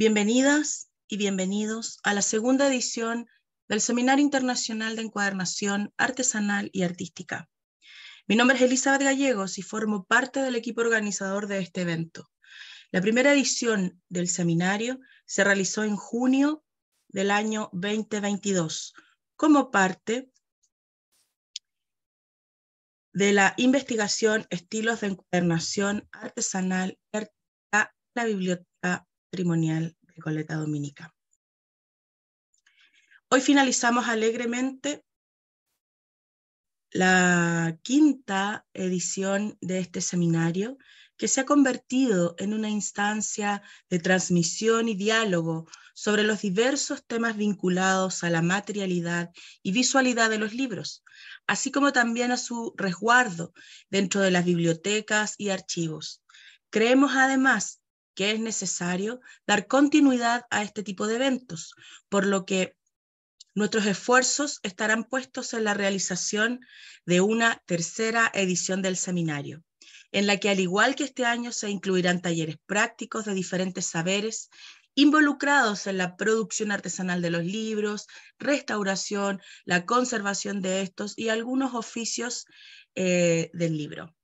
Bienvenidas y bienvenidos a la segunda edición del Seminario Internacional de Encuadernación Artesanal y Artística. Mi nombre es Elizabeth Gallegos y formo parte del equipo organizador de este evento. La primera edición del seminario se realizó en junio del año 2022 como parte de la investigación Estilos de Encuadernación Artesanal y Artística la Biblioteca matrimonial de Coleta Dominica. Hoy finalizamos alegremente la quinta edición de este seminario que se ha convertido en una instancia de transmisión y diálogo sobre los diversos temas vinculados a la materialidad y visualidad de los libros, así como también a su resguardo dentro de las bibliotecas y archivos. Creemos además es necesario dar continuidad a este tipo de eventos, por lo que nuestros esfuerzos estarán puestos en la realización de una tercera edición del seminario, en la que al igual que este año se incluirán talleres prácticos de diferentes saberes involucrados en la producción artesanal de los libros, restauración, la conservación de estos y algunos oficios eh, del libro.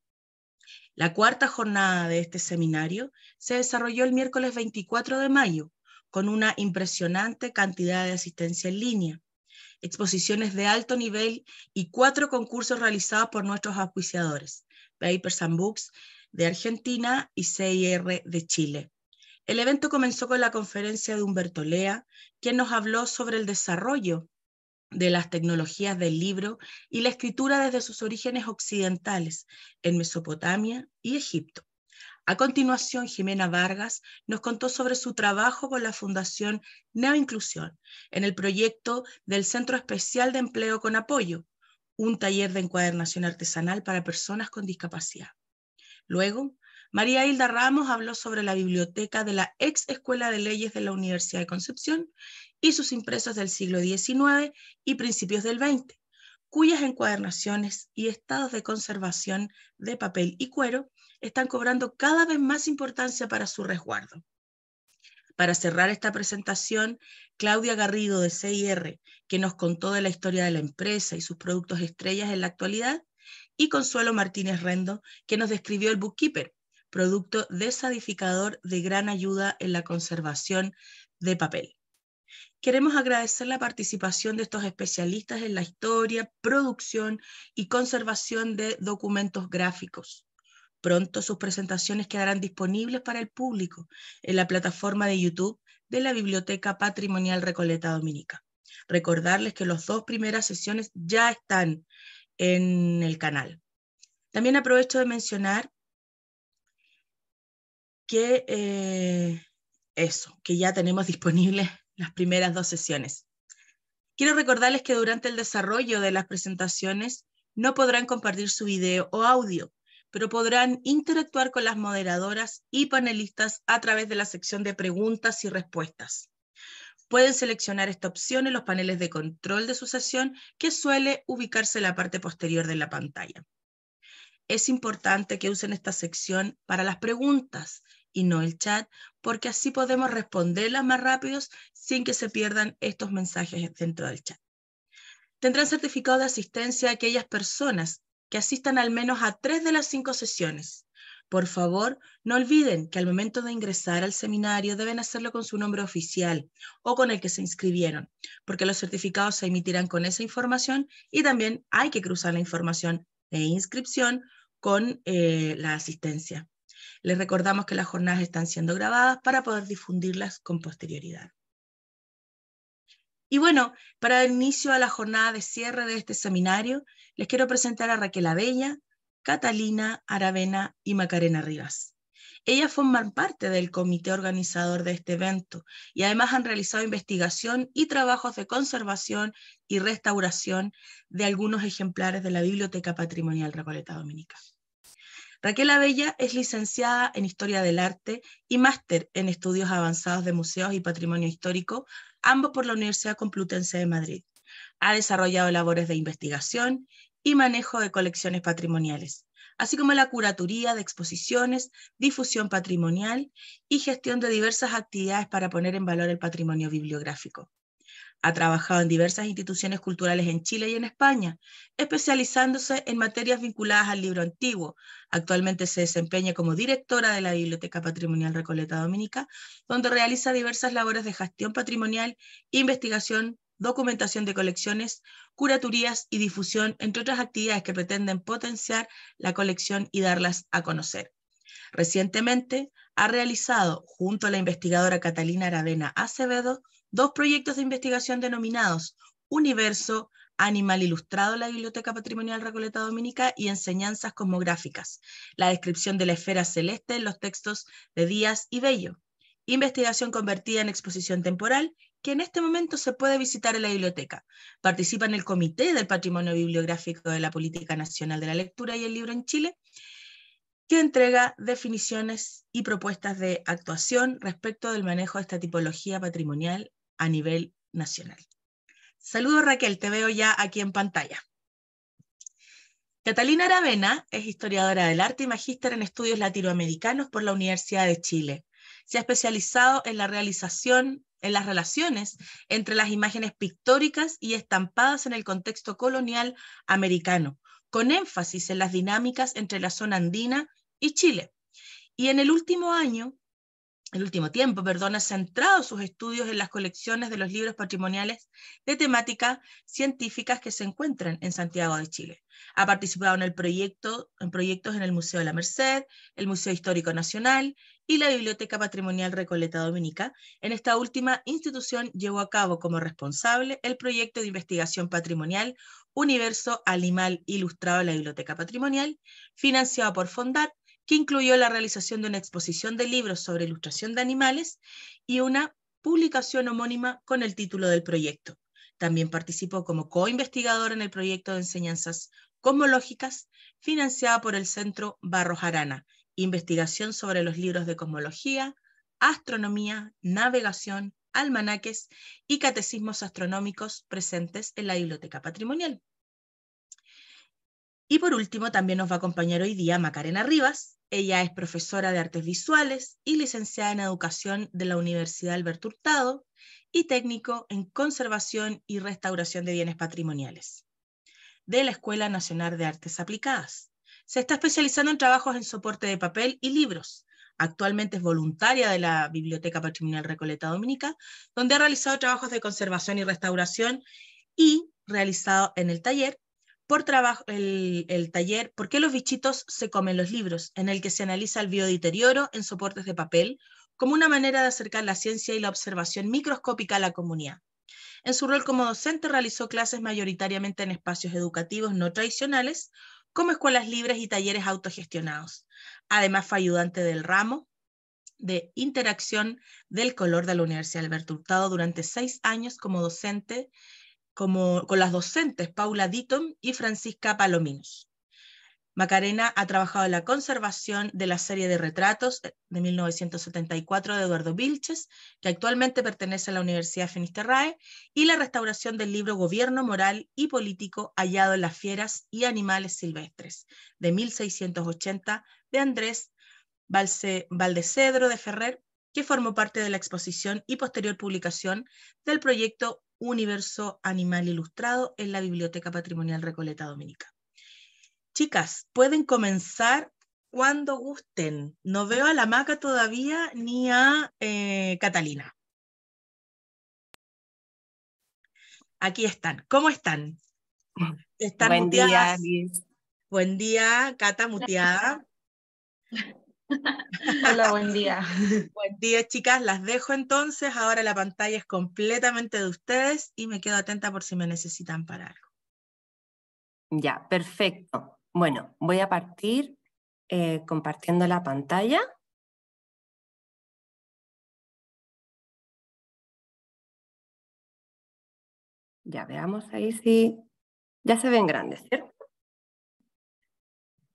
La cuarta jornada de este seminario se desarrolló el miércoles 24 de mayo con una impresionante cantidad de asistencia en línea, exposiciones de alto nivel y cuatro concursos realizados por nuestros auspiciadores, Papers and Books de Argentina y CIR de Chile. El evento comenzó con la conferencia de Humberto Lea, quien nos habló sobre el desarrollo de las tecnologías del libro y la escritura desde sus orígenes occidentales en Mesopotamia y Egipto. A continuación, Jimena Vargas nos contó sobre su trabajo con la Fundación Neoinclusión en el proyecto del Centro Especial de Empleo con Apoyo, un taller de encuadernación artesanal para personas con discapacidad. Luego María Hilda Ramos habló sobre la biblioteca de la ex Escuela de Leyes de la Universidad de Concepción y sus impresos del siglo XIX y principios del XX, cuyas encuadernaciones y estados de conservación de papel y cuero están cobrando cada vez más importancia para su resguardo. Para cerrar esta presentación, Claudia Garrido de CIR, que nos contó de la historia de la empresa y sus productos estrellas en la actualidad, y Consuelo Martínez Rendo, que nos describió el bookkeeper, producto desadificador de gran ayuda en la conservación de papel. Queremos agradecer la participación de estos especialistas en la historia, producción y conservación de documentos gráficos. Pronto sus presentaciones quedarán disponibles para el público en la plataforma de YouTube de la Biblioteca Patrimonial Recoleta Dominica. Recordarles que las dos primeras sesiones ya están en el canal. También aprovecho de mencionar que eh, eso, que ya tenemos disponibles las primeras dos sesiones. Quiero recordarles que durante el desarrollo de las presentaciones no podrán compartir su video o audio, pero podrán interactuar con las moderadoras y panelistas a través de la sección de preguntas y respuestas. Pueden seleccionar esta opción en los paneles de control de su sesión, que suele ubicarse en la parte posterior de la pantalla. Es importante que usen esta sección para las preguntas, y no el chat, porque así podemos responderlas más rápidos sin que se pierdan estos mensajes dentro del chat. Tendrán certificado de asistencia aquellas personas que asistan al menos a tres de las cinco sesiones. Por favor, no olviden que al momento de ingresar al seminario deben hacerlo con su nombre oficial o con el que se inscribieron, porque los certificados se emitirán con esa información y también hay que cruzar la información de inscripción con eh, la asistencia. Les recordamos que las jornadas están siendo grabadas para poder difundirlas con posterioridad. Y bueno, para el inicio a la jornada de cierre de este seminario, les quiero presentar a Raquel Abella, Catalina Aravena y Macarena Rivas. Ellas forman parte del comité organizador de este evento y además han realizado investigación y trabajos de conservación y restauración de algunos ejemplares de la Biblioteca Patrimonial Recoleta Dominica. Raquel Abella es licenciada en Historia del Arte y máster en Estudios Avanzados de Museos y Patrimonio Histórico, ambos por la Universidad Complutense de Madrid. Ha desarrollado labores de investigación y manejo de colecciones patrimoniales, así como la curaturía de exposiciones, difusión patrimonial y gestión de diversas actividades para poner en valor el patrimonio bibliográfico. Ha trabajado en diversas instituciones culturales en Chile y en España, especializándose en materias vinculadas al libro antiguo. Actualmente se desempeña como directora de la Biblioteca Patrimonial Recoleta Dominica, donde realiza diversas labores de gestión patrimonial, investigación, documentación de colecciones, curaturías y difusión, entre otras actividades que pretenden potenciar la colección y darlas a conocer. Recientemente ha realizado, junto a la investigadora Catalina Aravena Acevedo, dos proyectos de investigación denominados Universo, Animal Ilustrado la Biblioteca Patrimonial Recoleta Dominica y Enseñanzas Cosmográficas, la descripción de la esfera celeste en los textos de Díaz y Bello. Investigación convertida en exposición temporal que en este momento se puede visitar en la biblioteca. Participa en el Comité del Patrimonio Bibliográfico de la Política Nacional de la Lectura y el Libro en Chile, que entrega definiciones y propuestas de actuación respecto del manejo de esta tipología patrimonial a nivel nacional. Saludos Raquel, te veo ya aquí en pantalla. Catalina Aravena es historiadora del arte y magíster en estudios latinoamericanos por la Universidad de Chile. Se ha especializado en la realización, en las relaciones entre las imágenes pictóricas y estampadas en el contexto colonial americano, con énfasis en las dinámicas entre la zona andina y Chile. Y en el último año el último tiempo, perdón, ha centrado sus estudios en las colecciones de los libros patrimoniales de temática científicas que se encuentran en Santiago de Chile. Ha participado en, el proyecto, en proyectos en el Museo de la Merced, el Museo Histórico Nacional y la Biblioteca Patrimonial Recoleta Dominica. En esta última institución llevó a cabo como responsable el proyecto de investigación patrimonial Universo Animal Ilustrado en la Biblioteca Patrimonial, financiado por FONDAT, que incluyó la realización de una exposición de libros sobre ilustración de animales y una publicación homónima con el título del proyecto. También participó como co-investigador en el proyecto de enseñanzas cosmológicas financiada por el Centro Barros investigación sobre los libros de cosmología, astronomía, navegación, almanaques y catecismos astronómicos presentes en la Biblioteca Patrimonial. Y por último, también nos va a acompañar hoy día Macarena Rivas, ella es profesora de artes visuales y licenciada en educación de la Universidad Alberto Hurtado y técnico en conservación y restauración de bienes patrimoniales de la Escuela Nacional de Artes Aplicadas. Se está especializando en trabajos en soporte de papel y libros. Actualmente es voluntaria de la Biblioteca Patrimonial Recoleta Dominica, donde ha realizado trabajos de conservación y restauración y realizado en el taller por trabajo, el, taller ¿Por qué los bichitos se comen los libros?, en el que se analiza el biodeterioro en soportes de papel como una manera de acercar la ciencia y la observación microscópica a la comunidad. En su rol como docente realizó clases mayoritariamente en espacios educativos no tradicionales, como escuelas libres y talleres autogestionados. Además fue ayudante del ramo de interacción del color de la Universidad Alberto Hurtado durante seis años como docente con las docentes Paula Ditton y Francisca Palominos. Macarena ha trabajado en la conservación de la serie de retratos eh, de 1974 de Eduardo Vilches, que actualmente pertenece a la Universidad Finisterrae, y la restauración del libro Gobierno Moral y Político hallado en las fieras y animales silvestres de 1680 de Andrés Valdecedro de Ferrer que formó parte de la exposición y posterior publicación del proyecto Universo Animal Ilustrado en la Biblioteca Patrimonial Recoleta Dominica. Chicas, pueden comenzar cuando gusten. No veo a la maca todavía ni a eh, Catalina. Aquí están. ¿Cómo están? Están Buen muteadas. Buen día, Cata muteada. Hola, buen día. buen día, chicas. Las dejo entonces. Ahora la pantalla es completamente de ustedes y me quedo atenta por si me necesitan para algo. Ya, perfecto. Bueno, voy a partir eh, compartiendo la pantalla. Ya veamos ahí si ya se ven grandes, ¿cierto?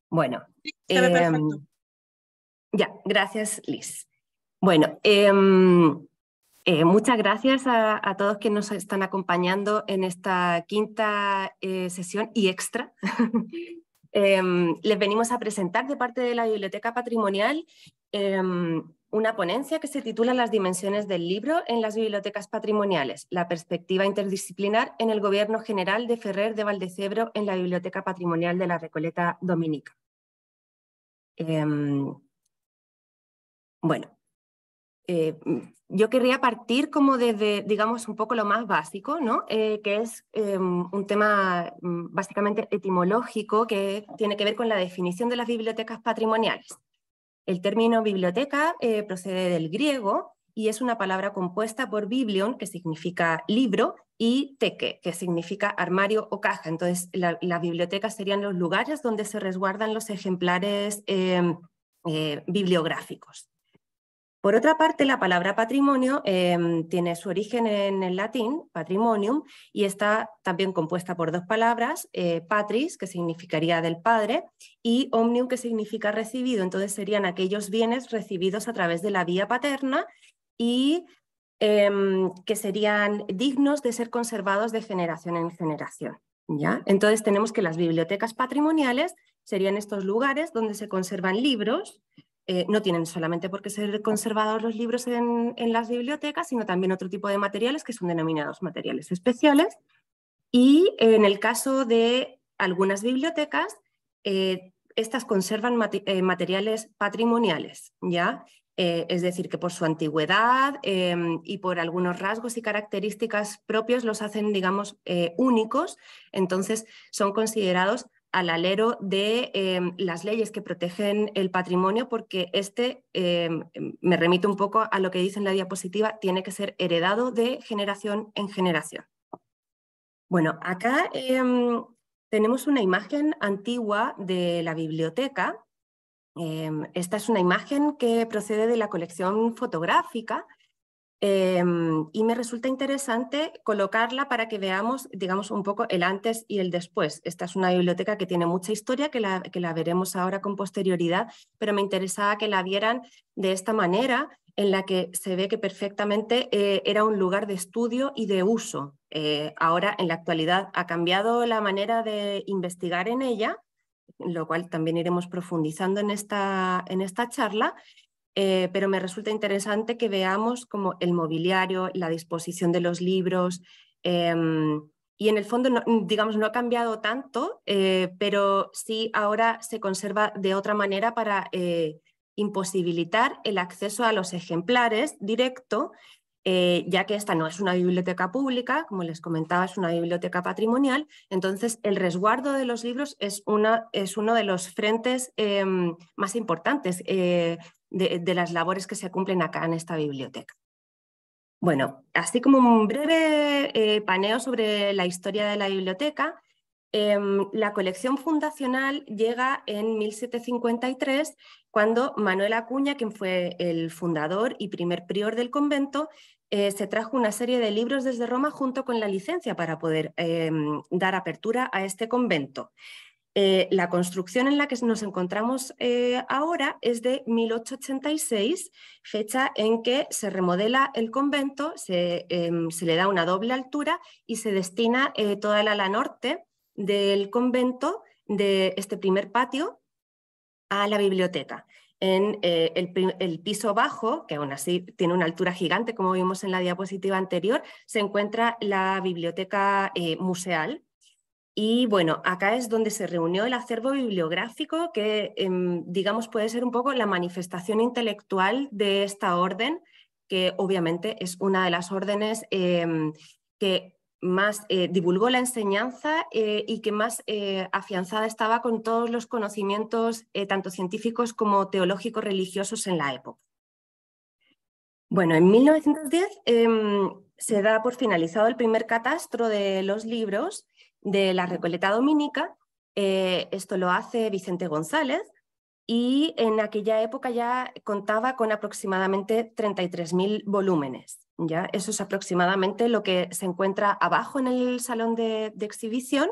Bueno, em, gracias Liz. Bueno, em, eh, muchas gracias a, todos que nos están acompañando en esta quinta eh, sesión y extra. Em, les venimos a presentar de parte de la Biblioteca Patrimonial em, una ponencia que se titula Las dimensiones del libro en las bibliotecas patrimoniales, la perspectiva interdisciplinar en el Gobierno General de Ferrer de Valdecebro en la Biblioteca Patrimonial de la Recoleta Dominica. Bueno, eh, mm, yo querría partir como desde, digamos, un poco lo más básico, ¿no? Eh, que es eh, un tema mm, básicamente etimológico que tiene que ver con la definición de las bibliotecas patrimoniales. El término biblioteca procede del griego y es una palabra compuesta por biblion, que significa libro, y teque, que significa armario o caja. Entonces, la, las bibliotecas serían los lugares donde se resguardan los ejemplares em, bibliográficos. Por otra parte, la palabra patrimonio em, tiene su origen en el latín, patrimonium, y está también compuesta por dos palabras, eh, patris, que significaría del padre, y omnium, que significa recibido. Entonces serían aquellos bienes recibidos a través de la vía paterna y em, que serían dignos de ser conservados de generación en generación. ¿ya? Entonces tenemos que las bibliotecas patrimoniales serían estos lugares donde se conservan libros eh, no tienen solamente por qué ser conservados los libros en, las bibliotecas, sino también otro tipo de materiales que son denominados materiales especiales. Y en el caso de algunas bibliotecas, eh, estas conservan eh, materiales patrimoniales, ¿ya? es decir, que por su antigüedad y por algunos rasgos y características propios los hacen, digamos, únicos, entonces son considerados al alero de em, las leyes que protegen el patrimonio, porque este, em, em, me remito un poco a lo que dice en la diapositiva, tiene que ser heredado de generación en generación. Bueno, acá tenemos una imagen antigua de la biblioteca. esta es una imagen que procede de la colección fotográfica Em, y me resulta interesante colocarla para que veamos, digamos, un poco el antes y el después. Esta es una biblioteca que tiene mucha historia, que la, que la veremos ahora con posterioridad, pero me interesaba que la vieran de esta manera, en la que se ve que perfectamente eh, era un lugar de estudio y de uso. Eh, ahora, en la actualidad, ha cambiado la manera de investigar en ella, lo cual también iremos profundizando en esta, en esta charla, eh, pero me resulta interesante que veamos como el mobiliario, la disposición de los libros, em, y en el fondo, mm, digamos, no ha cambiado tanto, eh, pero sí ahora se conserva de otra manera para eh, imposibilitar el acceso a los ejemplares directo eh, ya que esta no es una biblioteca pública, como les comentaba, es una biblioteca patrimonial, entonces el resguardo de los libros es, uno de los frentes em, más importantes eh, de, las labores que se cumplen acá en esta biblioteca. Bueno, así como un breve eh, paneo sobre la historia de la biblioteca, Em, la colección fundacional llega en 1753, cuando Manuel Acuña, quien fue el fundador y primer prior del convento, eh, se trajo una serie de libros desde Roma junto con la licencia para poder em, dar apertura a este convento. Eh, la construcción en la que nos encontramos eh, ahora es de 1886, fecha en que se remodela el convento, se, em, se le da una doble altura y se destina toda el ala norte del convento, de este primer patio, a la biblioteca. En eh, el, piso bajo, que aún así tiene una altura gigante, como vimos en la diapositiva anterior, se encuentra la biblioteca eh, museal. Y bueno, acá es donde se reunió el acervo bibliográfico, que em, digamos puede ser un poco la manifestación intelectual de esta orden, que obviamente es una de las órdenes em, que más eh, divulgó la enseñanza eh, y que más eh, afianzada estaba con todos los conocimientos, tanto científicos como teológicos religiosos en la época. Bueno, en 1910 em, se da por finalizado el primer catastro de los libros de la Recoleta Dominica. esto lo hace Vicente González, y en aquella época ya contaba con aproximadamente 33.000 volúmenes. ¿ya? Eso es aproximadamente lo que se encuentra abajo en el salón de, exhibición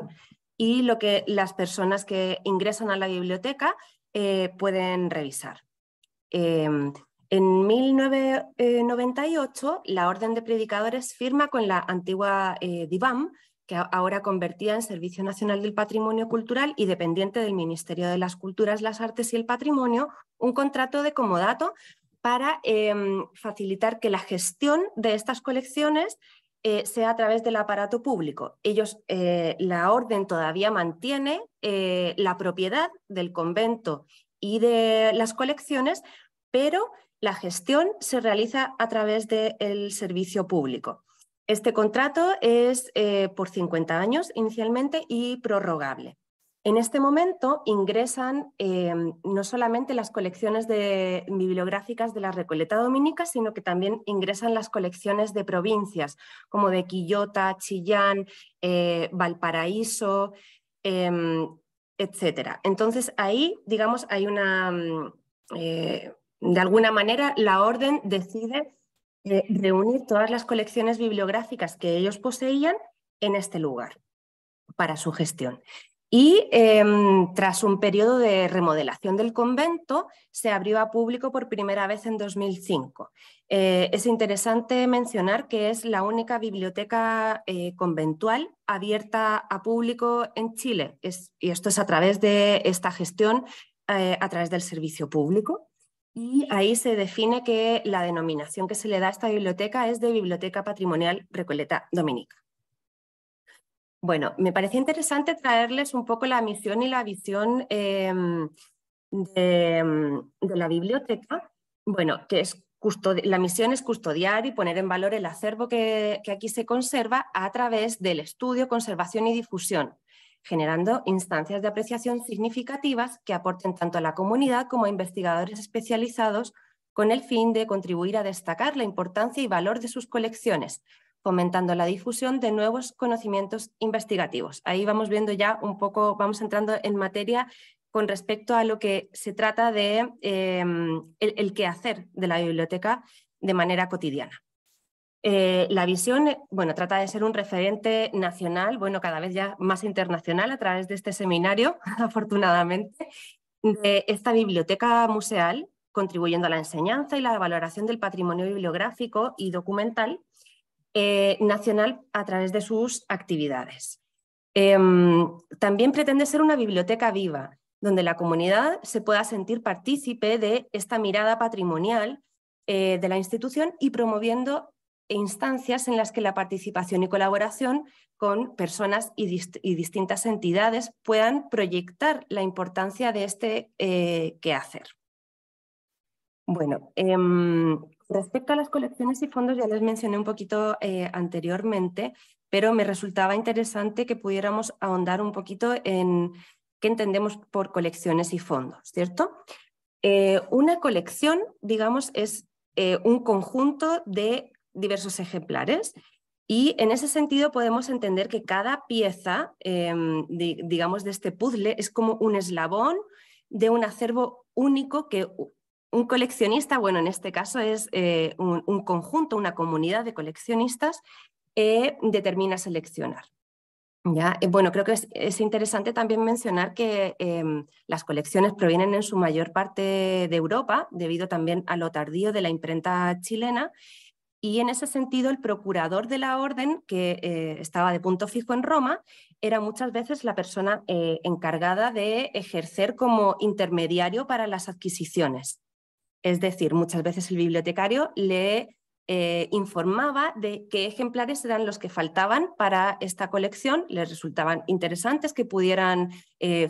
y lo que las personas que ingresan a la biblioteca eh, pueden revisar. Em, en 1998, eh, la Orden de Predicadores firma con la antigua eh, DIVAM que ahora convertida en Servicio Nacional del Patrimonio Cultural y dependiente del Ministerio de las Culturas, las Artes y el Patrimonio, un contrato de comodato para em, facilitar que la gestión de estas colecciones eh, sea a través del aparato público. Ellos, eh, la orden todavía mantiene eh, la propiedad del convento y de las colecciones, pero la gestión se realiza a través del servicio público. Este contrato es eh, por 50 años inicialmente y prorrogable. En este momento ingresan eh, no solamente las colecciones bibliográficas de la Recoleta Dominica, sino que también ingresan las colecciones de provincias, como de Quillota, Chillán, eh, Valparaíso, em, etc. Entonces ahí, digamos, hay una, mm, de alguna manera, la orden decide reunir todas las colecciones bibliográficas que ellos poseían en este lugar para su gestión. Y em, tras un periodo de remodelación del convento, se abrió a público por primera vez en 2005. Eh, es interesante mencionar que es la única biblioteca eh, conventual abierta a público en Chile, y esto es a través de esta gestión, eh, a través del servicio público. Y ahí se define que la denominación que se le da a esta biblioteca es de Biblioteca Patrimonial Recoleta Dominica. Bueno, me parecía interesante traerles un poco la misión y la visión em, em, de, la biblioteca. Bueno, que es la misión es custodiar y poner en valor el acervo que aquí se conserva a través del estudio, conservación y difusión generando instancias de apreciación significativas que aporten tanto a la comunidad como a investigadores especializados con el fin de contribuir a destacar la importancia y valor de sus colecciones, fomentando la difusión de nuevos conocimientos investigativos. Ahí vamos viendo ya un poco, vamos entrando en materia con respecto a lo que se trata de em, el, el quehacer de la biblioteca de manera cotidiana. Eh, la visión, eh, bueno, trata de ser un referente nacional, bueno, cada vez ya más internacional a través de este seminario, afortunadamente, de esta biblioteca museal, contribuyendo a la enseñanza y la valoración del patrimonio bibliográfico y documental eh, nacional a través de sus actividades. Em, también pretende ser una biblioteca viva, donde la comunidad se pueda sentir partícipe de esta mirada patrimonial de la institución y promoviendo instancias en las que la participación y colaboración con personas y, distintas entidades puedan proyectar la importancia de este eh, quehacer. Bueno, em, respecto a las colecciones y fondos, ya les mencioné un poquito eh, anteriormente, pero me resultaba interesante que pudiéramos ahondar un poquito en qué entendemos por colecciones y fondos, ¿cierto? Eh, una colección, digamos, es un conjunto de diversos ejemplares. Y en ese sentido podemos entender que cada pieza, em, digamos, de este puzzle es como un eslabón de un acervo único que un coleccionista, bueno, en este caso es eh, un, conjunto, una comunidad de coleccionistas, eh, determina seleccionar. ¿Ya? Eh, bueno, creo que es, interesante también mencionar que em, las colecciones provienen en su mayor parte de Europa, debido también a lo tardío de la imprenta chilena, y en ese sentido, el procurador de la orden, que eh, estaba de punto fijo en Roma, era muchas veces la persona eh, encargada de ejercer como intermediario para las adquisiciones. Es decir, muchas veces el bibliotecario le eh, informaba de qué ejemplares eran los que faltaban para esta colección, les resultaban interesantes que pudieran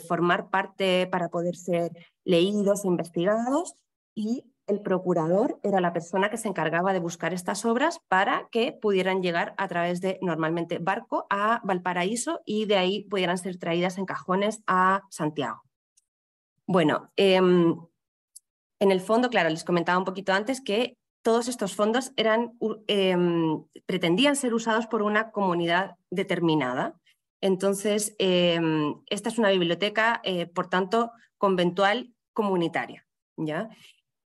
formar parte para poder ser leídos, e investigados y el procurador era la persona que se encargaba de buscar estas obras para que pudieran llegar a través de normalmente barco a Valparaíso y de ahí pudieran ser traídas en cajones a Santiago. Bueno, em, en el fondo, claro, les comentaba un poquito antes que todos estos fondos eran, em, pretendían ser usados por una comunidad determinada. Entonces, em, esta es una biblioteca, eh, por tanto, conventual comunitaria. ¿ya?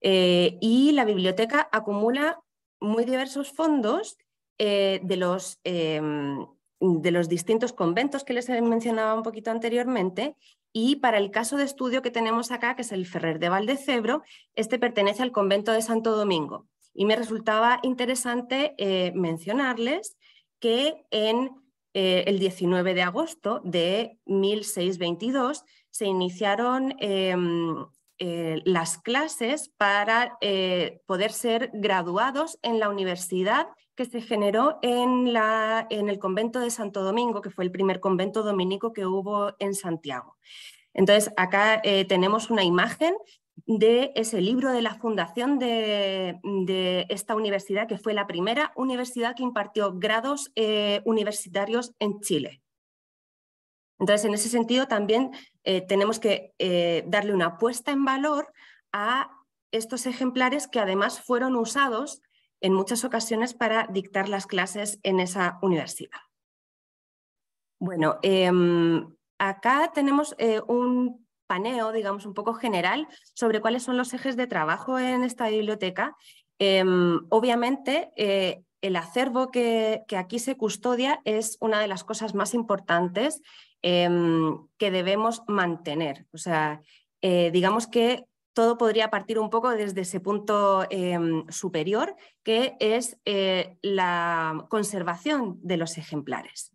Eh, y la biblioteca acumula muy diversos fondos eh, de, los, eh, de los distintos conventos que les mencionaba un poquito anteriormente. Y para el caso de estudio que tenemos acá, que es el Ferrer de Valdecebro, este pertenece al convento de Santo Domingo. Y me resultaba interesante mencionarles que en el 19 de agosto de 1622 se iniciaron em, eh, las clases para eh, poder ser graduados en la universidad que se generó en, la, en el convento de Santo Domingo, que fue el primer convento dominico que hubo en Santiago. Entonces, acá eh, tenemos una imagen de ese libro de la fundación de, esta universidad, que fue la primera universidad que impartió grados universitarios en Chile. Entonces, en ese sentido, también eh, tenemos que eh, darle una puesta en valor a estos ejemplares que además fueron usados en muchas ocasiones para dictar las clases en esa universidad. Bueno, em, acá tenemos eh, un paneo, digamos, un poco general sobre cuáles son los ejes de trabajo en esta biblioteca. Em, obviamente, el acervo que, aquí se custodia es una de las cosas más importantes Em, que debemos mantener. O sea, eh, digamos que todo podría partir un poco desde ese punto em, superior, que es eh, la conservación de los ejemplares.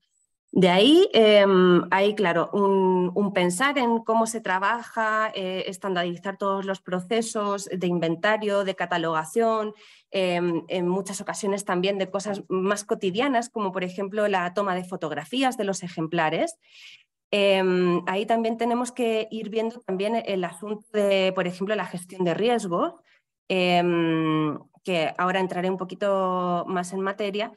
De ahí em, hay, claro, un, pensar en cómo se trabaja, eh, estandarizar todos los procesos de inventario, de catalogación, em, en muchas ocasiones también de cosas más cotidianas, como por ejemplo la toma de fotografías de los ejemplares. Em, ahí también tenemos que ir viendo también el asunto de, por ejemplo, la gestión de riesgos, que ahora entraré un poquito más en materia,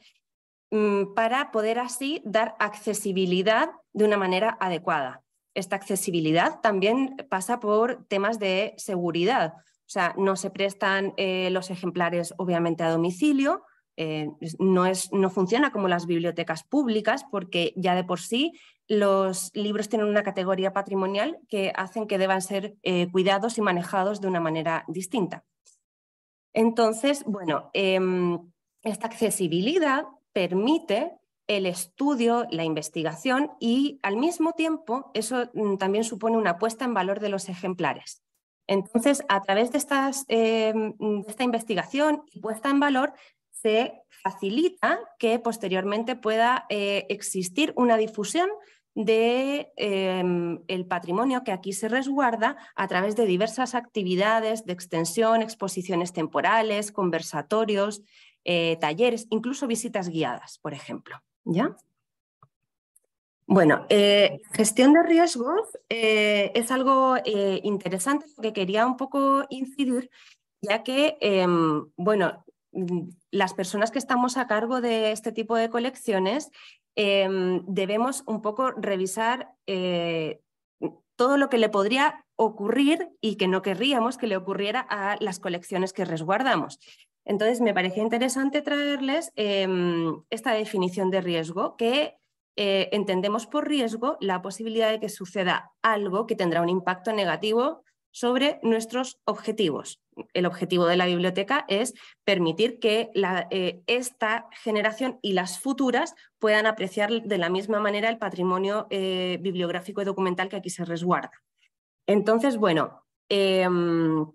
Mm, para poder así dar accesibilidad de una manera adecuada. Esta accesibilidad también pasa por temas de seguridad. O sea, no se prestan eh, los ejemplares obviamente a domicilio, eh, no, funciona como las bibliotecas públicas porque ya de por sí los libros tienen una categoría patrimonial que hacen que deban ser eh, cuidados y manejados de una manera distinta. Entonces, bueno, em, esta accesibilidad permite el estudio, la investigación y al mismo tiempo eso mm, también supone una puesta en valor de los ejemplares. Entonces, a través de, eh, mm, esta investigación y puesta en valor, se facilita que posteriormente pueda eh, existir una difusión del de, em, el patrimonio que aquí se resguarda a través de diversas actividades de extensión, exposiciones temporales, conversatorios, eh, talleres, incluso visitas guiadas, por ejemplo. ¿Ya? Bueno, eh, gestión de riesgos eh, es algo interesante que quería un poco incidir, ya que, em, bueno, mm, las personas que estamos a cargo de este tipo de colecciones em, debemos un poco revisar todo lo que le podría ocurrir y que no querríamos que le ocurriera a las colecciones que resguardamos. Entonces, me parecía interesante traerles em, esta definición de riesgo, que eh, entendemos por riesgo la posibilidad de que suceda algo que tendrá un impacto negativo sobre nuestros objetivos. El objetivo de la biblioteca es permitir que eh, esta generación y las futuras puedan apreciar de la misma manera el patrimonio eh, bibliográfico y documental que aquí se resguarda. Entonces, bueno, em,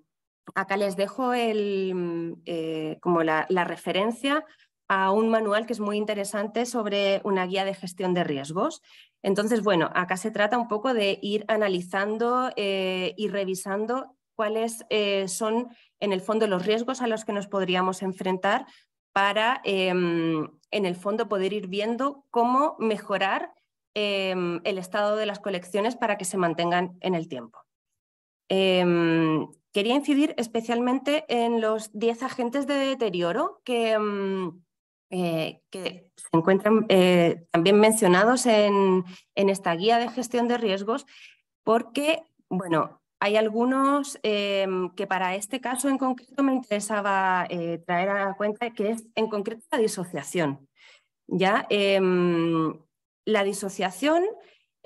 Acá les dejo mm, eh, como la, referencia a un manual que es muy interesante sobre una guía de gestión de riesgos. Entonces, bueno, acá se trata un poco de ir analizando eh, y revisando cuáles eh, son, en el fondo, los riesgos a los que nos podríamos enfrentar para, mm, en el fondo, poder ir viendo cómo mejorar mm, el estado de las colecciones para que se mantengan en el tiempo. Quería incidir especialmente en los 10 agentes de deterioro que, mm, eh, se encuentran eh, también mencionados en, esta guía de gestión de riesgos, porque, bueno, hay algunos eh, que para este caso en concreto me interesaba traer a la cuenta, que es en concreto la disociación. ¿ya? Em, la disociación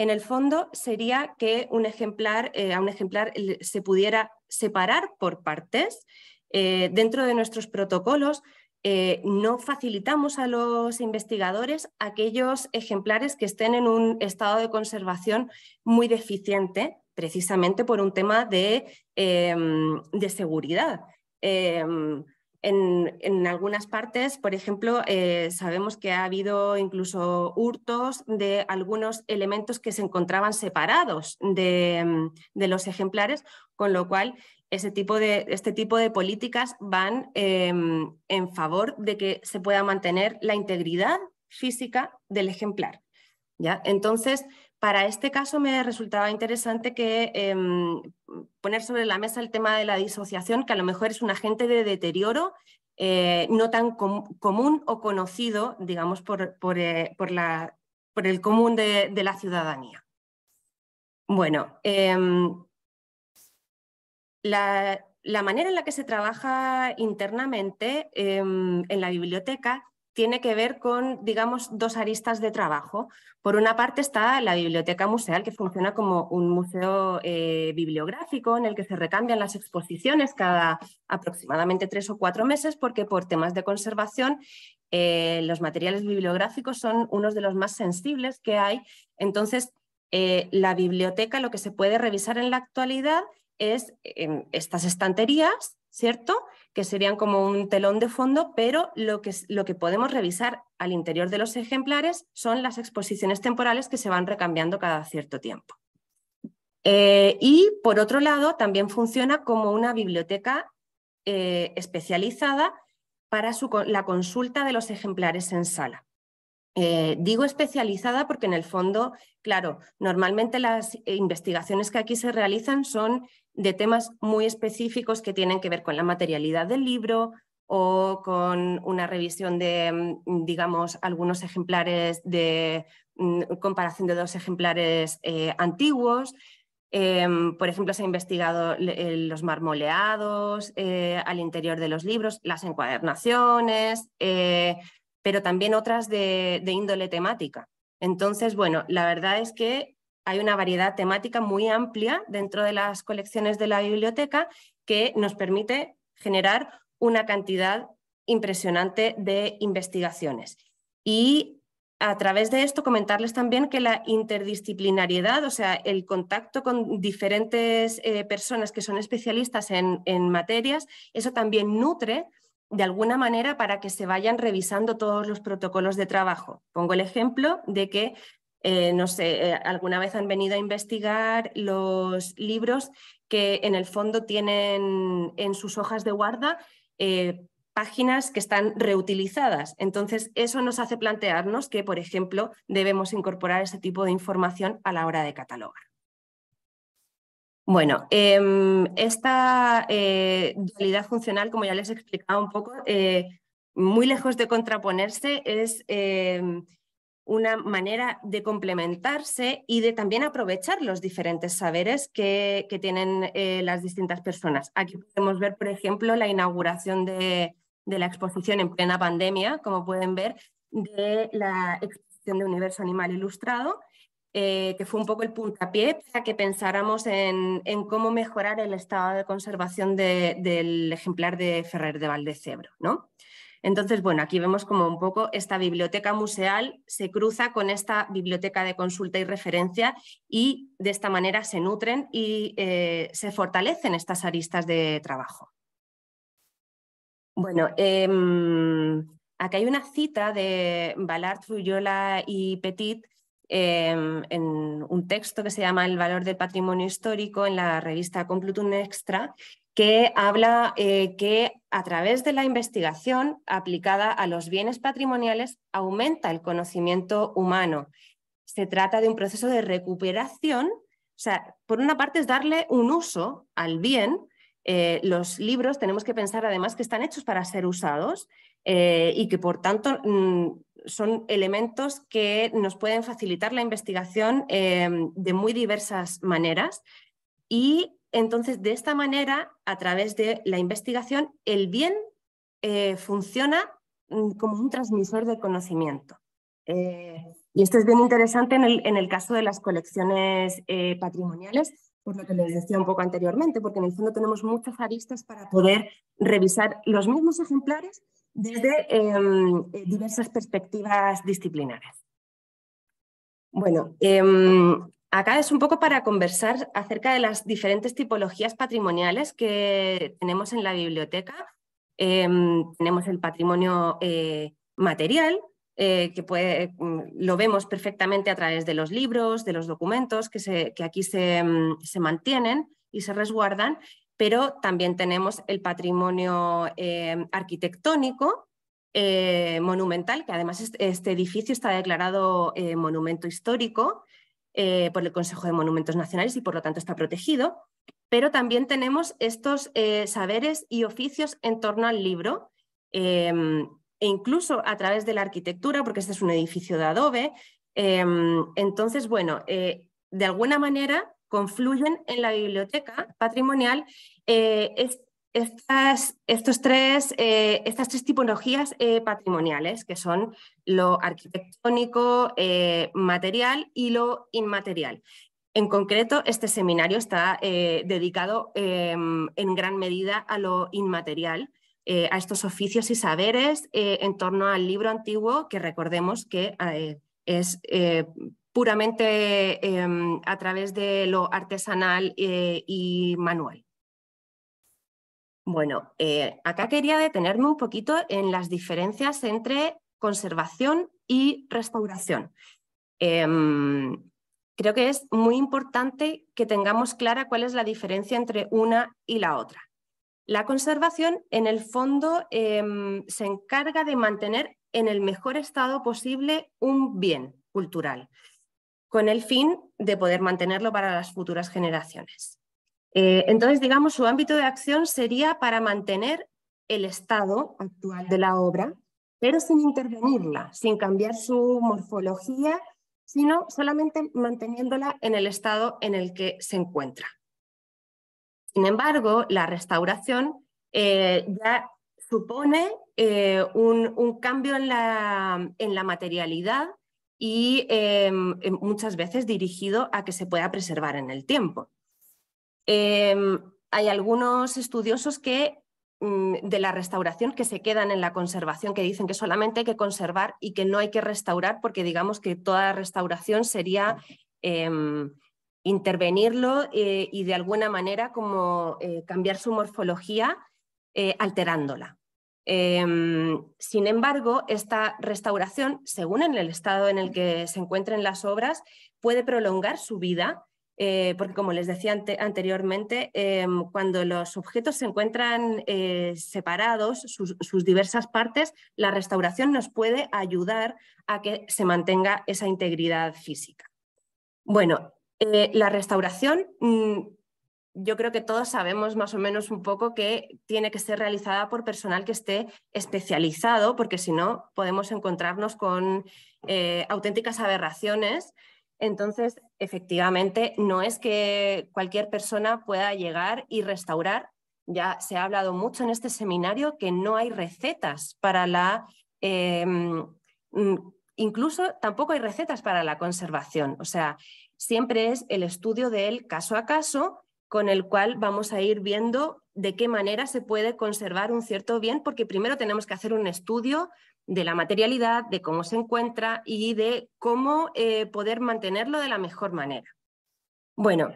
en el fondo sería que un ejemplar, eh, a un ejemplar se pudiera separar por partes. Eh, dentro de nuestros protocolos eh, no facilitamos a los investigadores aquellos ejemplares que estén en un estado de conservación muy deficiente, precisamente por un tema de, em, de seguridad. Em, en, algunas partes, por ejemplo, eh, sabemos que ha habido incluso hurtos de algunos elementos que se encontraban separados de, mm, los ejemplares, con lo cual ese tipo de, este tipo de políticas van eh, mm, en favor de que se pueda mantener la integridad física del ejemplar. ¿ya? Entonces, para este caso me resultaba interesante que em, poner sobre la mesa el tema de la disociación, que a lo mejor es un agente de deterioro eh, no tan común o conocido, digamos, eh, por, la, por el común de, la ciudadanía. Bueno, em, la, la, manera en la que se trabaja internamente em, en la biblioteca tiene que ver con, digamos, dos aristas de trabajo. Por una parte está la biblioteca museal, que funciona como un museo eh, bibliográfico en el que se recambian las exposiciones cada aproximadamente tres o cuatro meses, porque por temas de conservación eh, los materiales bibliográficos son unos de los más sensibles que hay. Entonces, eh, la biblioteca lo que se puede revisar en la actualidad es em, estas estanterías ¿cierto? Que serían como un telón de fondo, pero lo que, lo que podemos revisar al interior de los ejemplares son las exposiciones temporales que se van recambiando cada cierto tiempo. Eh, y por otro lado, también funciona como una biblioteca eh, especializada para la consulta de los ejemplares en sala. Eh, digo especializada porque en el fondo, claro, normalmente las investigaciones que aquí se realizan son de temas muy específicos que tienen que ver con la materialidad del libro o con una revisión de, mm, digamos, algunos ejemplares de mm, comparación de dos ejemplares eh, antiguos. Em, por ejemplo, se ha investigado eh, los marmoleados eh, al interior de los libros, las encuadernaciones, pero también otras de, de índole temática. Entonces, bueno, la verdad es que hay una variedad temática muy amplia dentro de las colecciones de la biblioteca que nos permite generar una cantidad impresionante de investigaciones. Y a través de esto comentarles también que la interdisciplinariedad, o sea, el contacto con diferentes eh, personas que son especialistas en, materias, eso también nutre de alguna manera para que se vayan revisando todos los protocolos de trabajo. Pongo el ejemplo de que eh, no sé, eh, alguna vez han venido a investigar los libros que en el fondo tienen en sus hojas de guarda eh, páginas que están reutilizadas. Entonces, eso nos hace plantearnos que, por ejemplo, debemos incorporar ese tipo de información a la hora de catalogar. Bueno, em, esta dualidad funcional, como ya les he explicado un poco, muy lejos de contraponerse, es em, una manera de complementarse y de también aprovechar los diferentes saberes que, tienen eh, las distintas personas. Aquí podemos ver, por ejemplo, la inauguración de, la exposición en plena pandemia, como pueden ver, de la exposición de Universo Animal Ilustrado, eh, que fue un poco el puntapié para que pensáramos en, cómo mejorar el estado de conservación del ejemplar de Ferrer de Valdecebro. ¿no? Entonces, bueno, aquí vemos como un poco esta biblioteca museal se cruza con esta biblioteca de consulta y referencia y de esta manera se nutren y eh, se fortalecen estas aristas de trabajo. Bueno, em, aquí hay una cita de Ballard, Fuyola y Petit em, en un texto que se llama El valor del patrimonio histórico en la revista Complutum Extra que habla eh, que a través de la investigación aplicada a los bienes patrimoniales aumenta el conocimiento humano. Se trata de un proceso de recuperación, o sea, por una parte es darle un uso al bien. Eh, los libros tenemos que pensar además que están hechos para ser usados eh, y que por tanto mm, son elementos que nos pueden facilitar la investigación em, de muy diversas maneras. Y entonces, de esta manera, a través de la investigación, el bien eh, funciona mm, como un transmisor de conocimiento. Eh, y esto es bien interesante en el, caso de las colecciones eh, patrimoniales, por lo que les decía un poco anteriormente, porque en el fondo tenemos muchas aristas para poder revisar los mismos ejemplares desde em, diversas perspectivas disciplinares. Bueno, em, Acá es un poco para conversar acerca de las diferentes tipologías patrimoniales que tenemos en la biblioteca. Em, tenemos el patrimonio eh, material, eh, que mm, lo vemos perfectamente a través de los libros, de los documentos que, aquí mm, se, mantienen y se resguardan, pero también tenemos el patrimonio em, arquitectónico, eh, monumental, que además este, este edificio está declarado monumento histórico. Eh, por el Consejo de Monumentos Nacionales y por lo tanto está protegido, pero también tenemos estos eh, saberes y oficios en torno al libro. Em, e incluso a través de la arquitectura, porque este es un edificio de adobe. Em, entonces, bueno, eh, de alguna manera confluyen en la biblioteca patrimonial eh, estas, tres, tipologías eh, patrimoniales, que son lo arquitectónico, eh, material y lo inmaterial. En concreto, este seminario está dedicado em, en gran medida a lo inmaterial, a estos oficios y saberes en torno al libro antiguo, que recordemos que es puramente em, a través de lo artesanal y manual. Bueno, eh, acá quería detenerme un poquito en las diferencias entre conservación y restauración. Em, creo que es muy importante que tengamos clara cuál es la diferencia entre una y la otra. La conservación, en el fondo, em, se encarga de mantener en el mejor estado posible un bien cultural, con el fin de poder mantenerlo para las futuras generaciones. Eh, entonces, digamos, su ámbito de acción sería para mantener el estado actual de la obra, pero sin intervenirla, sin cambiar su morfología, sino solamente manteniéndola en el estado en el que se encuentra. Sin embargo, la restauración eh, ya supone eh, un, cambio en la, materialidad y em, em, muchas veces dirigido a que se pueda preservar en el tiempo. Em, hay algunos estudiosos que mm, de la restauración que se quedan en la conservación, que dicen que solamente hay que conservar y que no hay que restaurar, porque digamos que toda restauración sería em, intervenirlo eh, y de alguna manera como eh, cambiar su morfología eh, alterándola. Em, sin embargo, esta restauración, según en el estado en el que se encuentren las obras, puede prolongar su vida eh, porque como les decía anteriormente, eh, cuando los objetos se encuentran eh, separados, sus, diversas partes, la restauración nos puede ayudar a que se mantenga esa integridad física. Bueno, la restauración, mm, yo creo que todos sabemos más o menos un poco que tiene que ser realizada por personal que esté especializado, porque si no podemos encontrarnos con auténticas aberraciones entonces, efectivamente, no es que cualquier persona pueda llegar y restaurar. Ya se ha hablado mucho en este seminario que no hay recetas para la... Eh, mm, incluso tampoco hay recetas para la conservación. O sea, siempre es el estudio del caso a caso con el cual vamos a ir viendo de qué manera se puede conservar un cierto bien, porque primero tenemos que hacer un estudio de la materialidad, de cómo se encuentra y de cómo eh, poder mantenerlo de la mejor manera. Bueno,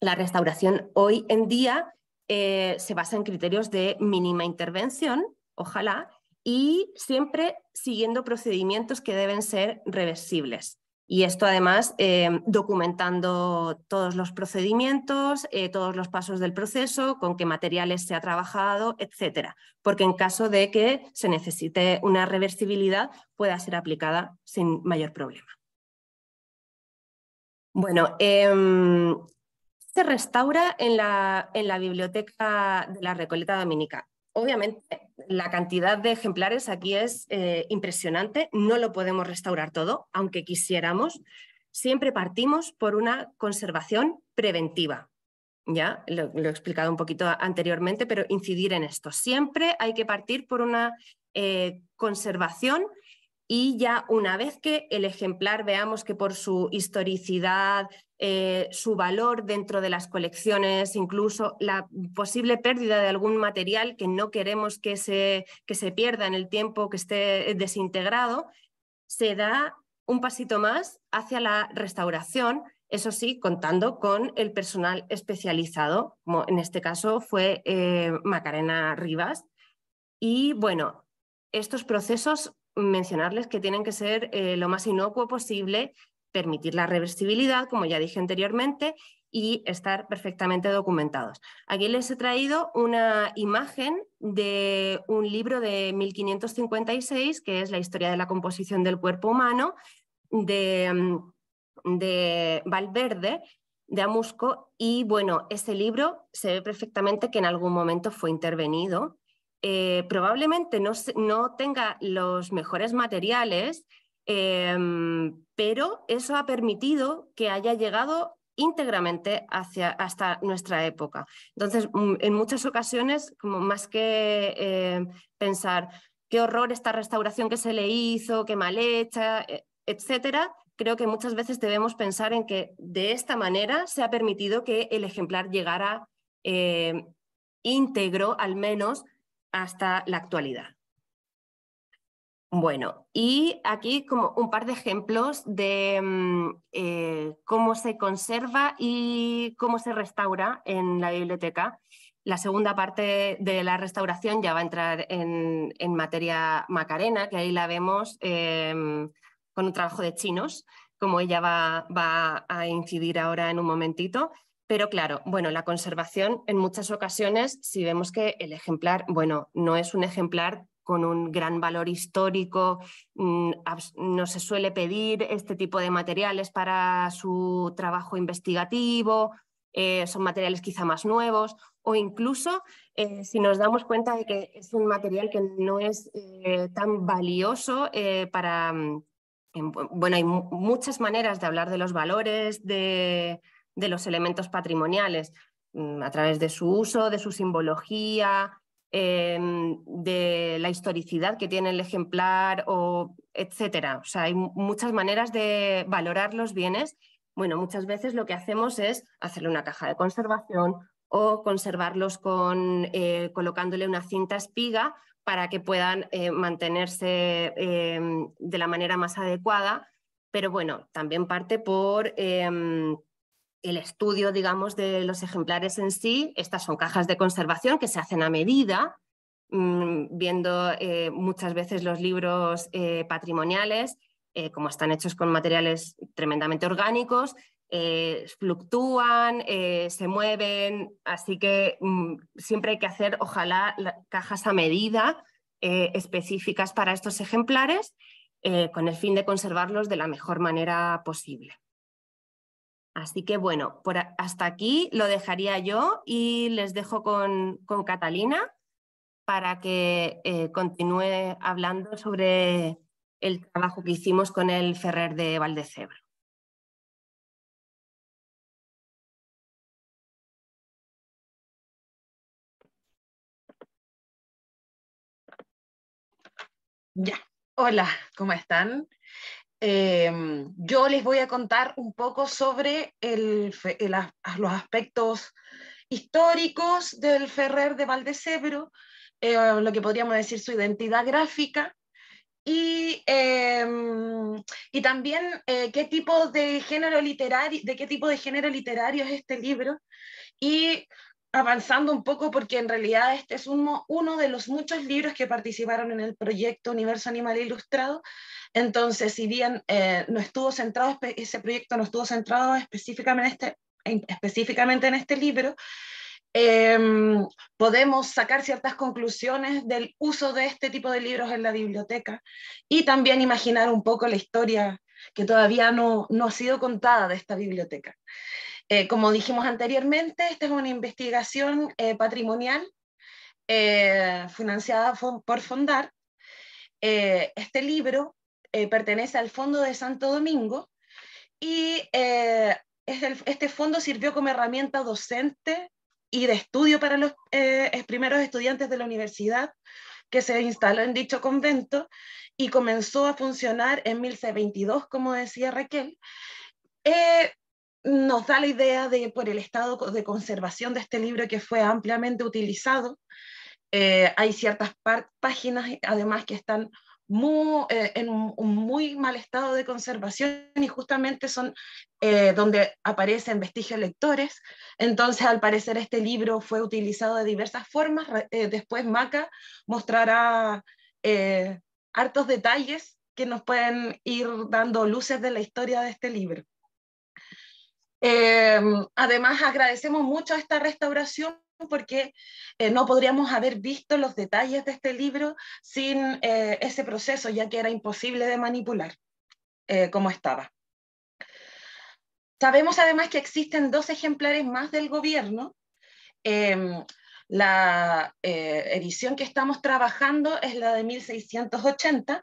la restauración hoy en día eh, se basa en criterios de mínima intervención, ojalá, y siempre siguiendo procedimientos que deben ser reversibles. Y esto además eh, documentando todos los procedimientos, eh, todos los pasos del proceso, con qué materiales se ha trabajado, etcétera. Porque en caso de que se necesite una reversibilidad, pueda ser aplicada sin mayor problema. Bueno, em, se restaura en la, en la biblioteca de la Recoleta Dominica. Obviamente, la cantidad de ejemplares aquí es eh, impresionante, no lo podemos restaurar todo, aunque quisiéramos. Siempre partimos por una conservación preventiva. Ya lo, he explicado un poquito anteriormente, pero incidir en esto. Siempre hay que partir por una eh, conservación y ya una vez que el ejemplar veamos que por su historicidad, eh, su valor dentro de las colecciones, incluso la posible pérdida de algún material que no queremos que se, que se pierda en el tiempo, que esté desintegrado, se da un pasito más hacia la restauración, eso sí, contando con el personal especializado, como en este caso fue eh, Macarena Rivas. Y bueno, estos procesos mencionarles que tienen que ser eh, lo más inocuo posible, permitir la reversibilidad, como ya dije anteriormente, y estar perfectamente documentados. Aquí les he traído una imagen de un libro de 1556, que es la historia de la composición del cuerpo humano, de, mm, de Valverde, de Amusco, y bueno, ese libro se ve perfectamente que en algún momento fue intervenido eh, probablemente no, tenga los mejores materiales, em, pero eso ha permitido que haya llegado íntegramente hacia, hasta nuestra época. Entonces, mm, en muchas ocasiones, como más que em, pensar qué horror esta restauración que se le hizo, qué mal hecha, e, etcétera, creo que muchas veces debemos pensar en que de esta manera se ha permitido que el ejemplar llegara em, íntegro, al menos, hasta la actualidad. Bueno, y aquí como un par de ejemplos de mm, eh, cómo se conserva y cómo se restaura en la biblioteca. La segunda parte de la restauración ya va a entrar en, materia Macarena, que ahí la vemos eh, con un trabajo de chinos, como ella va a incidir ahora en un momentito. Pero claro, bueno, la conservación en muchas ocasiones, si vemos que el ejemplar, bueno, no es un ejemplar con un gran valor histórico, mm, no se suele pedir este tipo de materiales para su trabajo investigativo, eh, son materiales quizá más nuevos o incluso eh, si nos damos cuenta de que es un material que no es eh, tan valioso para... Mm, bueno, hay muchas maneras de hablar de los valores, de, de los elementos patrimoniales mm, a través de su uso, de su simbología, em, de la historicidad que tiene el ejemplar, o etcétera. O sea, hay muchas maneras de valorar los bienes. Bueno, muchas veces lo que hacemos es hacerle una caja de conservación o conservarlos con, eh, colocándole una cinta espiga para que puedan eh, mantenerse em, de la manera más adecuada. Pero bueno, también parte por em, el estudio, digamos, de los ejemplares en sí, estas son cajas de conservación que se hacen a medida, mm, viendo eh, muchas veces los libros eh, patrimoniales, eh, como están hechos con materiales tremendamente orgánicos, fluctúan, se mueven, así que mm, siempre hay que hacer, ojalá, cajas a medida específicas para estos ejemplares, con el fin de conservarlos de la mejor manera posible. Así que bueno, hasta aquí lo dejaría yo y les dejo con, Catalina para que eh, continúe hablando sobre el trabajo que hicimos con el Ferrer de Valdecebro. Ya, hola, ¿cómo están? Em, yo les voy a contar un poco sobre los aspectos históricos del Ferrer de Valdecebro, eh, lo que podríamos decir su identidad gráfica, y, em, y también eh, qué tipo de género literario, de qué tipo de género literario es este libro y avanzando un poco porque en realidad este es uno, de los muchos libros que participaron en el proyecto Universo Animal Ilustrado. Entonces, si bien eh, no estuvo centrado, ese proyecto no estuvo centrado específicamente en este, este libro, em, podemos sacar ciertas conclusiones del uso de este tipo de libros en la biblioteca y también imaginar un poco la historia que todavía no, no ha sido contada de esta biblioteca. Eh, como dijimos anteriormente, esta es una investigación eh, patrimonial eh, financiada por Fondar. este libro pertenece al Fondo de Santo Domingo y este fondo sirvió como herramienta docente y de estudio para los primeros estudiantes de la universidad que se instaló en dicho convento y comenzó a funcionar en 1722, como decía Raquel nos da la idea de por el estado de conservación de este libro que fue ampliamente utilizado. Eh, hay ciertas páginas además que están muy, eh, en un, muy mal estado de conservación y justamente son eh, donde aparecen vestigios lectores. Entonces, al parecer, este libro fue utilizado de diversas formas. después, Maca mostrará hartos detalles que nos pueden ir dando luces de la historia de este libro. Em, además, agradecemos mucho esta restauración porque eh, no podríamos haber visto los detalles de este libro sin eh, ese proceso, ya que era imposible de manipular eh, como estaba. Sabemos además que existen dos ejemplares más del gobierno, em, la eh, edición que estamos trabajando es la de 1680,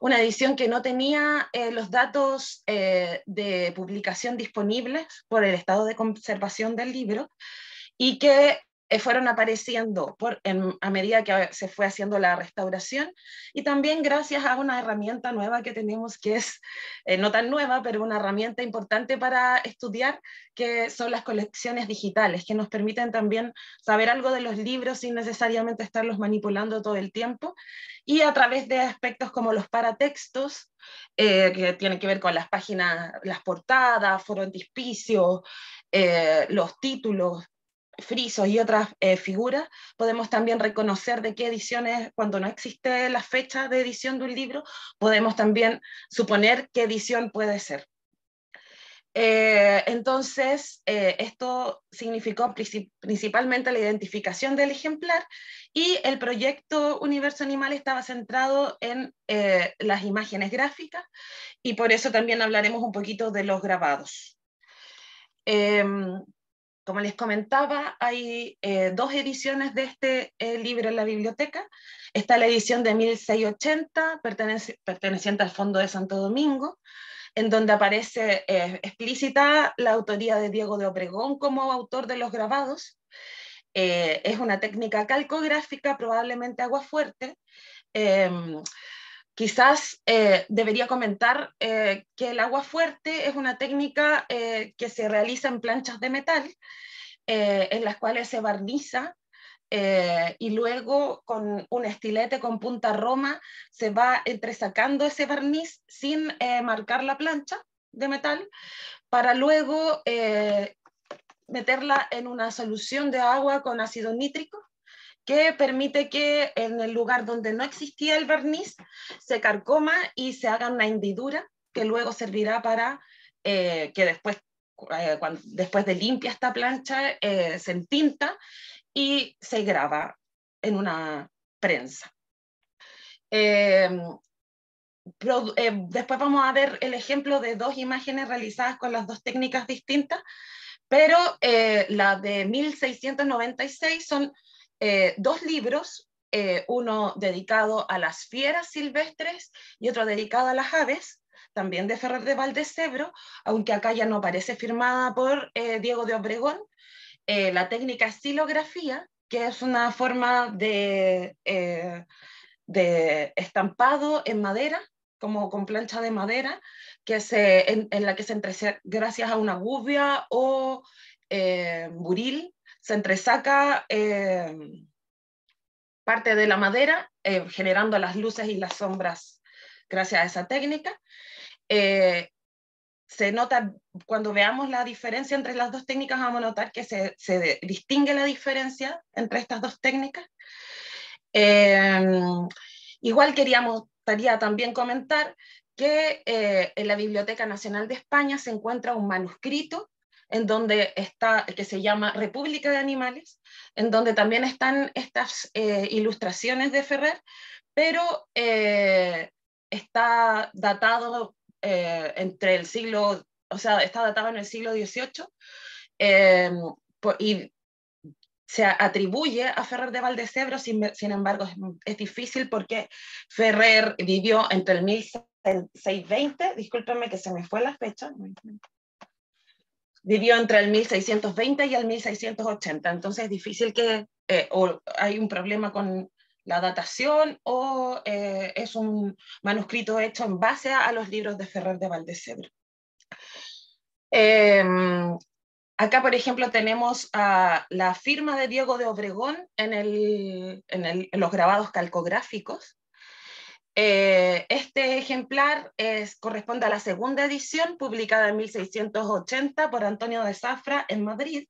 una edición que no tenía eh, los datos eh, de publicación disponibles por el estado de conservación del libro y que eh, fueron apareciendo a medida que se fue haciendo la restauración y también gracias a una herramienta nueva que tenemos que es eh, no tan nueva, pero una herramienta importante para estudiar, que son las colecciones digitales, que nos permiten también saber algo de los libros sin necesariamente estarlos manipulando todo el tiempo y a través de aspectos como los paratextos, eh, que tienen que ver con las páginas, las portadas, frontispicios eh, los títulos, frisos y otras eh, figuras, podemos también reconocer de qué edición es cuando no existe la fecha de edición de un libro, podemos también suponer qué edición puede ser. Eh, entonces, eh, esto significó principalmente la identificación del ejemplar y el proyecto Universo Animal estaba centrado en las imágenes gráficas y por eso también hablaremos un poquito de los grabados. Em, como les comentaba, hay eh, dos ediciones de este eh, libro en la biblioteca. Está la edición de 1680, pertenece, perteneciente al Fondo de Santo Domingo, en donde aparece eh, explícita la autoría de Diego de Obregón como autor de los grabados. es una técnica calcográfica, probablemente agua fuerte em, Quizás eh, debería comentar eh, que el agua fuerte es una técnica eh, que se realiza en planchas de metal, en las cuales se barniza y luego con un estilete con punta roma se va entresacando ese barniz sin marcar la plancha de metal para luego meterla en una solución de agua con ácido nítrico que permite que en el lugar donde no existía el barniz se carcoma y se haga una hendidura que luego servirá para eh, que después, eh, después de limpia esta plancha eh, se tinta y se graba en una prensa. después vamos a ver el ejemplo de dos imágenes realizadas con las dos técnicas distintas, pero la de 1696 son eh, dos libros, eh, uno dedicado a las fieras silvestres y otro dedicado a las aves, también de Ferrer de Valdecebro, aunque acá ya no aparece firmada por eh, Diego de Obregón. la técnica estilografía, que es una forma de, de estampado en madera, como con plancha de madera, que se, en, la que se entrece gracias a una gubia o buril se entresaca eh, parte de la madera, eh, generando las luces y las sombras gracias a esa técnica. Eh, se nota, cuando veamos la diferencia entre las dos técnicas, vamos a notar que se, distingue la diferencia entre estas dos técnicas. igual queríamos, estaría también comentar que en la Biblioteca Nacional de España se encuentra un manuscrito en donde está, que se llama República de Animales, en donde también están estas eh, ilustraciones de Ferrer, pero eh, está datado eh, entre el siglo, o sea, está datado en el siglo XVIII y se atribuye a Ferrer de Valdecebro, sin, sin embargo es, es, difícil porque Ferrer vivió entre el 1620, discúlpenme que se me fue la fecha, vivió entre el 1620 y el 1680, entonces es difícil que eh, o hay un problema con la datación o eh, es un manuscrito hecho en base a, los libros de Ferrer de Valdecebre. Em, acá, por ejemplo, tenemos la firma de Diego de Obregón en los grabados calcográficos eh, este ejemplar corresponde a la segunda edición, publicada en 1680 por Antonio de Zafra en Madrid.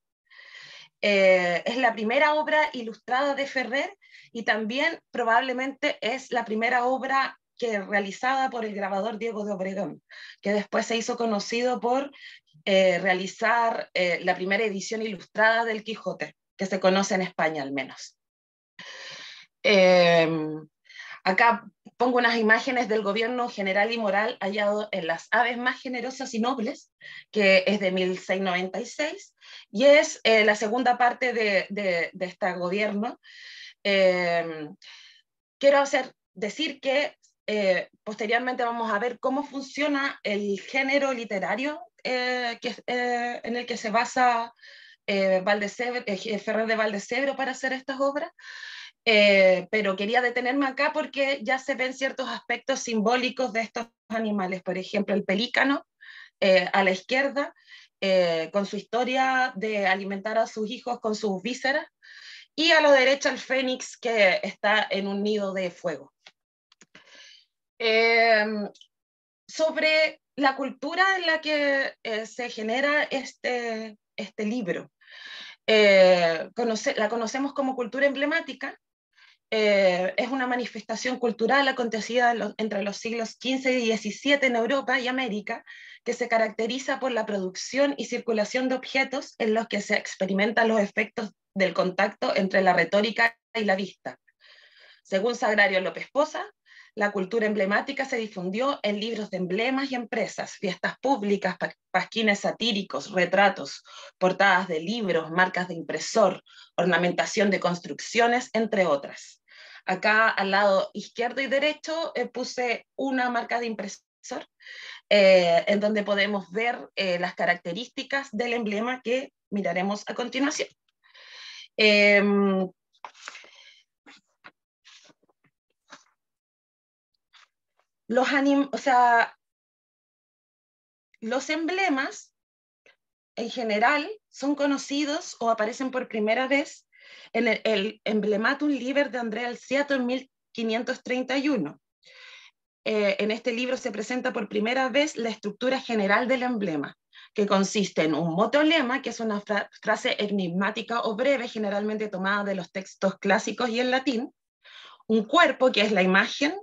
Eh, es la primera obra ilustrada de Ferrer y también probablemente es la primera obra que realizada por el grabador Diego de Obregón, que después se hizo conocido por eh, realizar la primera edición ilustrada del Quijote, que se conoce en España al menos. acá pongo unas imágenes del gobierno general y moral hallado en las aves más generosas y nobles, que es de 1696, y es eh, la segunda parte de, este gobierno. Em, quiero hacer, decir que eh, posteriormente vamos a ver cómo funciona el género literario eh, en el que se basa Ferrer de Valdecebro para hacer estas obras. Eh, pero quería detenerme acá porque ya se ven ciertos aspectos simbólicos de estos animales, por ejemplo, el pelícano eh, a la izquierda, eh, con su historia de alimentar a sus hijos con sus vísceras, y a la derecha el fénix que está en un nido de fuego. Em, sobre la cultura en la que se genera este, este libro. la conocemos como cultura emblemática eh, es una manifestación cultural acontecida entre los siglos XV y XVII en Europa y América, que se caracteriza por la producción y circulación de objetos en los que se experimentan los efectos del contacto entre la retórica y la vista. Según Sagrario López Poza, la cultura emblemática se difundió en libros de emblemas y empresas, fiestas públicas, pasquines satíricos, retratos, portadas de libros, marcas de impresor, ornamentación de construcciones, entre otras. Acá al lado izquierdo y derecho eh, puse una marca de impresor eh, en donde podemos ver eh, las características del emblema que miraremos a continuación. Em, los o sea, los emblemas en general son conocidos o aparecen por primera vez en el, Emblematum Liber de Andrea Alciato en 1531. Eh, en este libro se presenta por primera vez la estructura general del emblema, que consiste en un motolema, que es una frase enigmática o breve, generalmente tomada de los textos clásicos y en latín, un cuerpo, que es la imagen,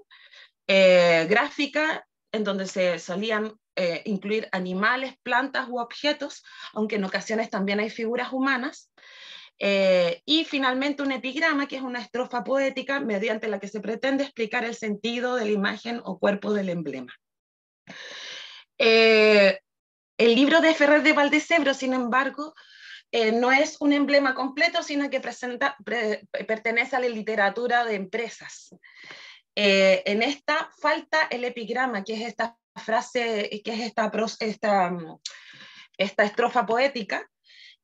eh, gráfica en donde se solían eh, incluir animales, plantas u objetos, aunque en ocasiones también hay figuras humanas. Eh, y finalmente un epigrama, que es una estrofa poética mediante la que se pretende explicar el sentido de la imagen o cuerpo del emblema. el libro de Ferrer de Valdecebro, sin embargo, no es un emblema completo, sino que pertenece a la literatura de empresas. Eh, en esta falta el epigrama, que es esta frase, que es esta, esta, mm, esta estrofa poética,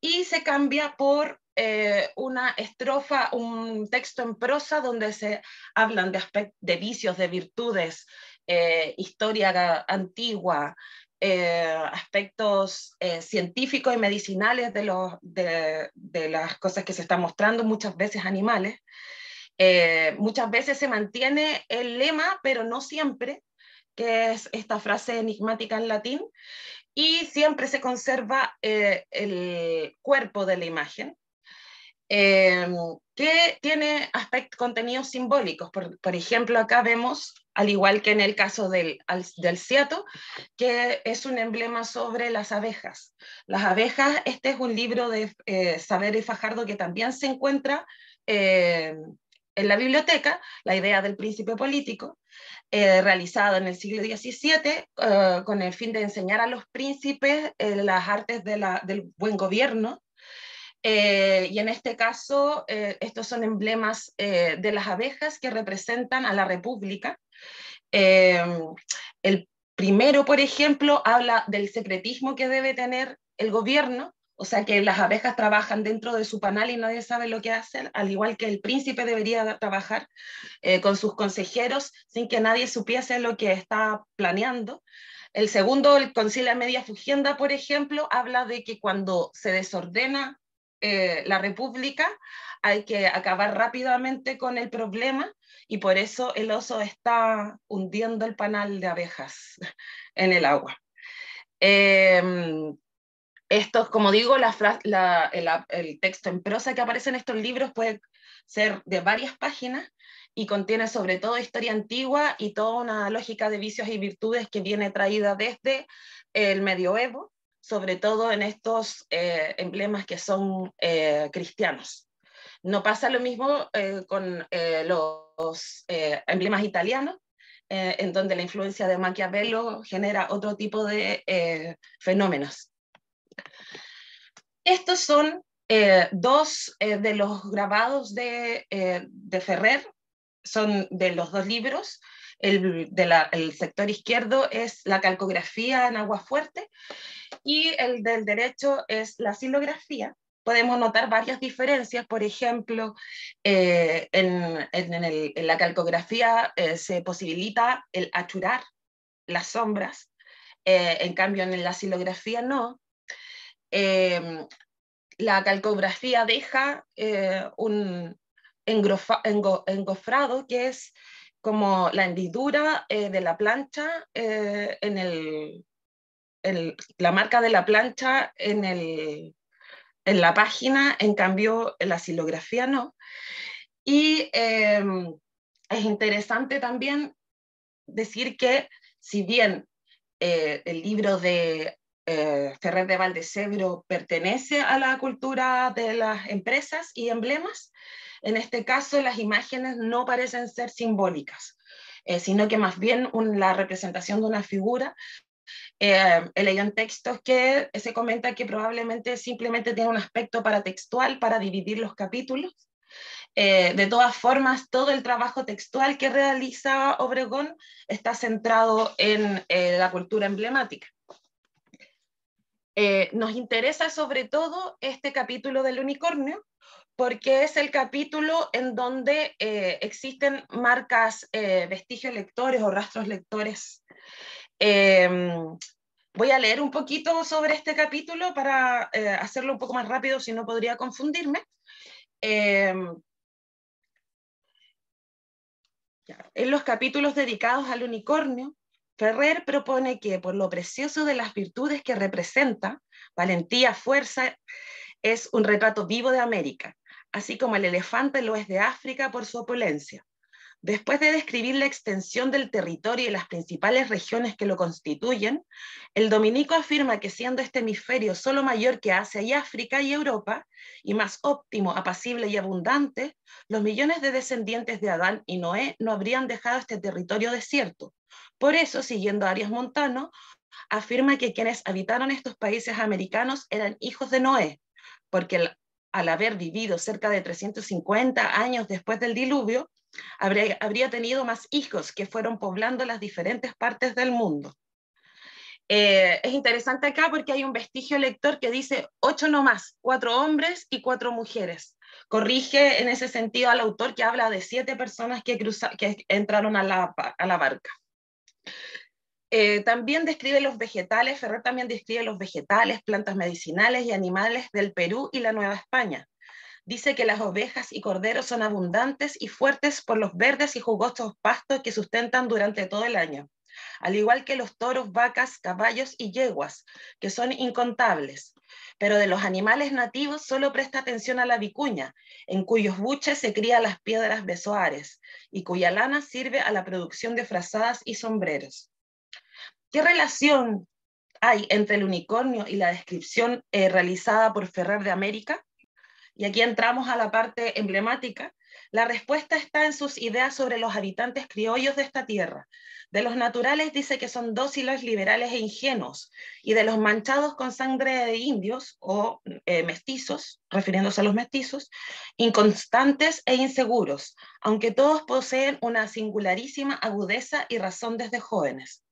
y se cambia por eh, una estrofa, un texto en prosa donde se hablan de, de vicios, de virtudes, eh, historia antigua, aspectos científicos y medicinales de, de las cosas que se están mostrando, muchas veces animales. Eh, muchas veces se mantiene el lema, pero no siempre, que es esta frase enigmática en latín, y siempre se conserva eh, el cuerpo de la imagen, eh, que tiene aspecto, contenidos simbólicos. Por, ejemplo, acá vemos, al igual que en el caso del, del Ciato, que es un emblema sobre las abejas. Las abejas, este es un libro de Saber y Fajardo que también se encuentra eh, en la biblioteca, la idea del príncipe político, eh, realizado realizada en el siglo XVII eh, con el fin de enseñar a los príncipes eh, las artes del buen gobierno. y en este caso, estos son emblemas de las abejas que representan a la República. el primero, por ejemplo, habla del secretismo que debe tener el gobierno o sea que las abejas trabajan dentro de su panal y nadie sabe lo que hacen, al igual que el príncipe debería trabajar eh, con sus consejeros sin que nadie supiese lo que está planeando. El segundo, el de Media Fugienda, por ejemplo, habla de que cuando se desordena eh, la República hay que acabar rápidamente con el problema y por eso el oso está hundiendo el panal de abejas en el agua. Em, estos, como digo, el, texto en prosa que aparece en estos libros puede ser de varias páginas y contiene sobre todo historia antigua y toda una lógica de vicios y virtudes que viene traída desde el medioevo, sobre todo en estos eh, emblemas que son eh, cristianos. No pasa lo mismo eh, con los emblemas italianos, en donde la influencia de Maquiavelo genera otro tipo de fenómenos. Estos son eh, dos eh, de los grabados eh, de, Ferrer, son de los dos libros. El, sector izquierdo es la calcografía en agua fuerte y el del derecho es la silografía. Podemos notar varias diferencias, por ejemplo, en, en, la calcografía se posibilita el achurar las sombras, en cambio en la silografía no, Em, la calcografía deja eh, un engofrado que es como la hendidura eh, de la plancha eh, en el, la marca de la plancha en, el, en la página, en cambio la silografía no. Y em, es interesante también decir que si bien el libro de eh, Ferrer de Valdecebro pertenece a la cultura de las empresas y emblemas, en este caso las imágenes no parecen ser simbólicas, eh, sino que más bien la representación de una figura. Eh, he leído en textos que se comenta que probablemente simplemente tiene un aspecto paratextual para dividir los capítulos. Eh, de todas formas, todo el trabajo textual que realiza Obregón está centrado en eh, la cultura emblemática. Eh, nos interesa sobre todo este capítulo del unicornio, porque es el capítulo en donde eh, existen marcas, eh, vestigios lectores o rastros lectores. Em, voy a leer un poquito sobre este capítulo para hacerlo un poco más rápido, si no podría confundirme. Em, en los capítulos dedicados al unicornio, Ferrer propone que por lo precioso de las virtudes que representa, valentía, fuerza, es un retrato vivo de América, así como el elefante lo es de África por su opulencia. Después de describir la extensión del territorio y las principales regiones que lo constituyen, el dominico afirma que siendo este hemisferio solo mayor que Asia y África y Europa, y más óptimo, apacible y abundante, los millones de descendientes de Adán y Noé no habrían dejado este territorio desierto, por eso, siguiendo Arias Montano, afirma que quienes habitaron estos países americanos eran hijos de Noé, porque al haber vivido cerca de 350 años después del diluvio, habría, tenido más hijos que fueron poblando las diferentes partes del mundo. Eh, es interesante acá porque hay un vestigio lector que dice ocho no más, cuatro hombres y cuatro mujeres. Corrige en ese sentido al autor que habla de siete personas que, entraron a la barca. Eh, también describe los vegetales, Ferrer también describe los vegetales, plantas medicinales y animales del Perú y la Nueva España. Dice que las ovejas y corderos son abundantes y fuertes por los verdes y jugosos pastos que sustentan durante todo el año, al igual que los toros, vacas, caballos y yeguas, que son incontables pero de los animales nativos solo presta atención a la vicuña, en cuyos buches se crían las piedras besoares y cuya lana sirve a la producción de frazadas y sombreros. ¿Qué relación hay entre el unicornio y la descripción eh, realizada por Ferrer de América? Y aquí entramos a la parte emblemática, la respuesta está en sus ideas sobre los habitantes criollos de esta tierra. De los naturales dice que son dóciles, liberales e ingenuos, y de los manchados con sangre de indios o eh, mestizos, refiriéndose a los mestizos, inconstantes e inseguros, aunque todos poseen una singularísima agudeza y razón desde jóvenes.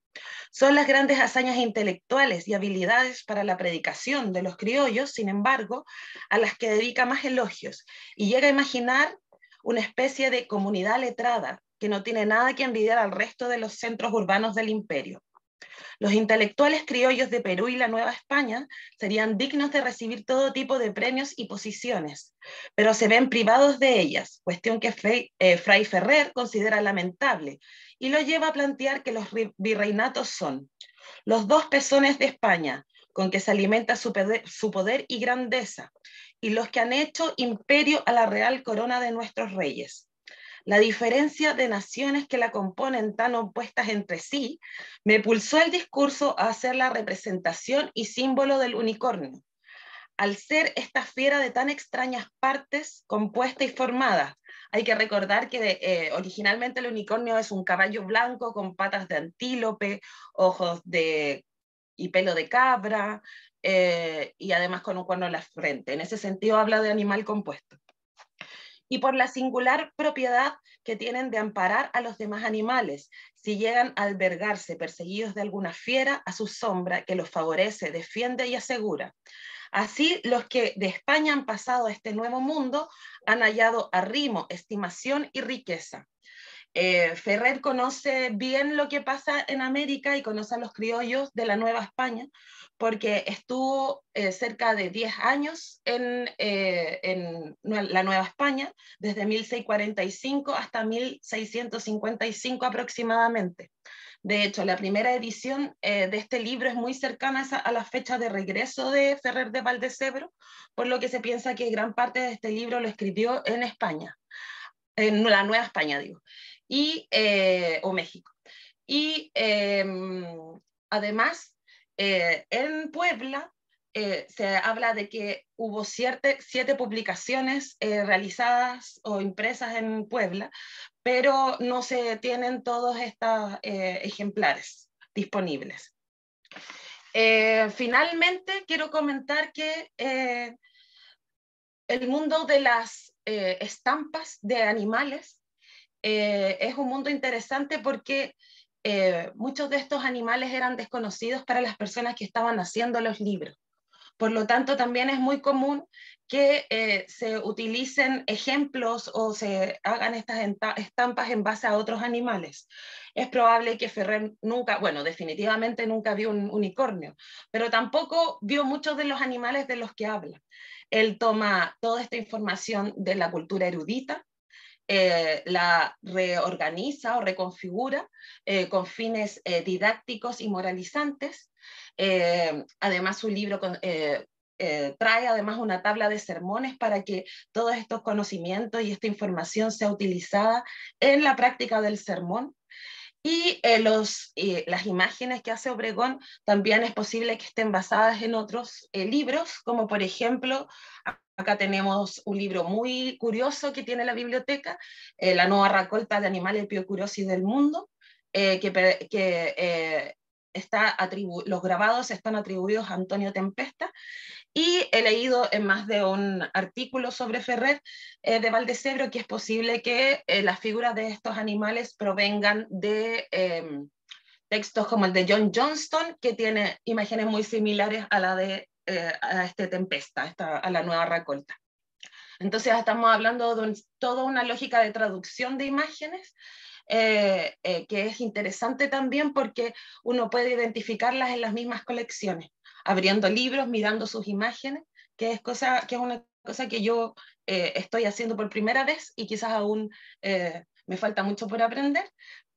Son las grandes hazañas intelectuales y habilidades para la predicación de los criollos, sin embargo, a las que dedica más elogios y llega a imaginar una especie de comunidad letrada que no tiene nada que envidiar al resto de los centros urbanos del imperio. Los intelectuales criollos de Perú y la Nueva España serían dignos de recibir todo tipo de premios y posiciones, pero se ven privados de ellas, cuestión que eh, Fray Ferrer considera lamentable y lo lleva a plantear que los virreinatos son los dos pezones de España, con que se alimenta su poder, y grandeza, y los que han hecho imperio a la real corona de nuestros reyes. La diferencia de naciones que la componen tan opuestas entre sí me pulsó el discurso a hacer la representación y símbolo del unicornio. Al ser esta fiera de tan extrañas partes compuesta y formada, hay que recordar que eh, originalmente el unicornio es un caballo blanco con patas de antílope, ojos de y pelo de cabra, eh, y además con un cuerno en la frente. En ese sentido habla de animal compuesto. Y por la singular propiedad que tienen de amparar a los demás animales, si llegan a albergarse perseguidos de alguna fiera a su sombra que los favorece, defiende y asegura. Así, los que de España han pasado a este nuevo mundo han hallado arrimo, estimación y riqueza. Eh, Ferrer conoce bien lo que pasa en América y conoce a los criollos de la Nueva España, porque estuvo eh, cerca de 10 años en, eh, en, la Nueva España, desde 1645 hasta 1655 aproximadamente. De hecho, la primera edición de este libro es muy cercana a, la fecha de regreso de Ferrer de Valdecebro, por lo que se piensa que gran parte de este libro lo escribió en España en la Nueva España, digo y, eh, o México. Y em, además, eh, en Puebla eh, se habla de que hubo siete, siete publicaciones realizadas o impresas en Puebla, pero no se tienen todos estos ejemplares disponibles. finalmente, quiero comentar que el mundo de las estampas de animales eh, es un mundo interesante porque eh, muchos de estos animales eran desconocidos para las personas que estaban haciendo los libros. Por lo tanto, también es muy común que eh, se utilicen ejemplos o se hagan estas estampas en base a otros animales. Es probable que Ferrer nunca, bueno, definitivamente nunca vio un unicornio, pero tampoco vio muchos de los animales de los que habla. Él toma toda esta información de la cultura erudita, eh, la reorganiza o reconfigura eh, con fines eh, didácticos y moralizantes. además, su libro trae además una tabla de sermones para que todos estos conocimientos y esta información sea utilizada en la práctica del sermón. Y eh, los, eh, las imágenes que hace Obregón también es posible que estén basadas en otros eh, libros, como por ejemplo, acá tenemos un libro muy curioso que tiene la biblioteca, La nueva racolta de animales piocurosis del mundo, que, está los grabados están atribuidos a Antonio Tempesta, y he leído en más de un artículo sobre Ferrer eh, de Valdecebro que es posible que eh, las figuras de estos animales provengan de em, textos como el de John Johnston, que tiene imágenes muy similares a la de eh, a este Tempesta, a la nueva Racolta. Entonces estamos hablando de toda una lógica de traducción de imágenes que es interesante también porque uno puede identificarlas en las mismas colecciones abriendo libros, mirando sus imágenes, que es, cosa, que es una cosa que yo eh, estoy haciendo por primera vez y quizás aún eh, me falta mucho por aprender,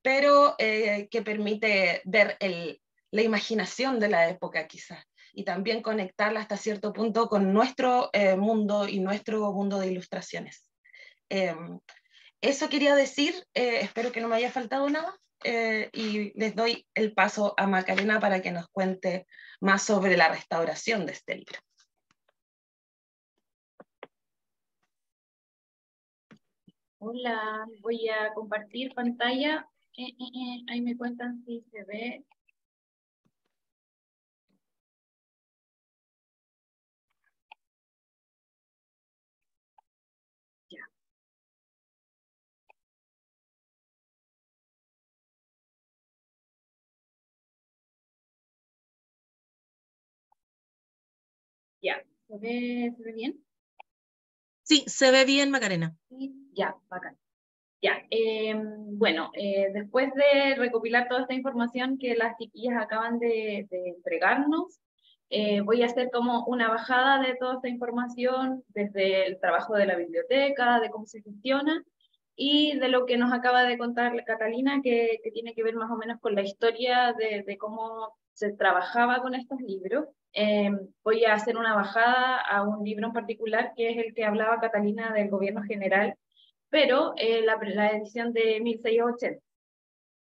pero eh, que permite ver la imaginación de la época quizás y también conectarla hasta cierto punto con nuestro mundo y nuestro mundo de ilustraciones. Em, eso quería decir, espero que no me haya faltado nada. Eh, y les doy el paso a Macarena para que nos cuente más sobre la restauración de este libro. Hola, voy a compartir pantalla. Eh, eh, ahí me cuentan si se ve. ¿Se ve, ¿Se ve, bien? Sí, se ve bien, Macarena. Ya, bacán. Ya, em, bueno, eh, después de recopilar toda esta información que las chiquillas acaban de, entregarnos, eh, voy a hacer como una bajada de toda esta información desde el trabajo de la biblioteca, de cómo se gestiona y de lo que nos acaba de contar Catalina, que, tiene que ver más o menos con la historia de, de cómo se trabajaba con estos libros. Eh, voy a hacer una bajada a un libro en particular, que es el que hablaba Catalina del gobierno general, pero eh, la, edición de 1680.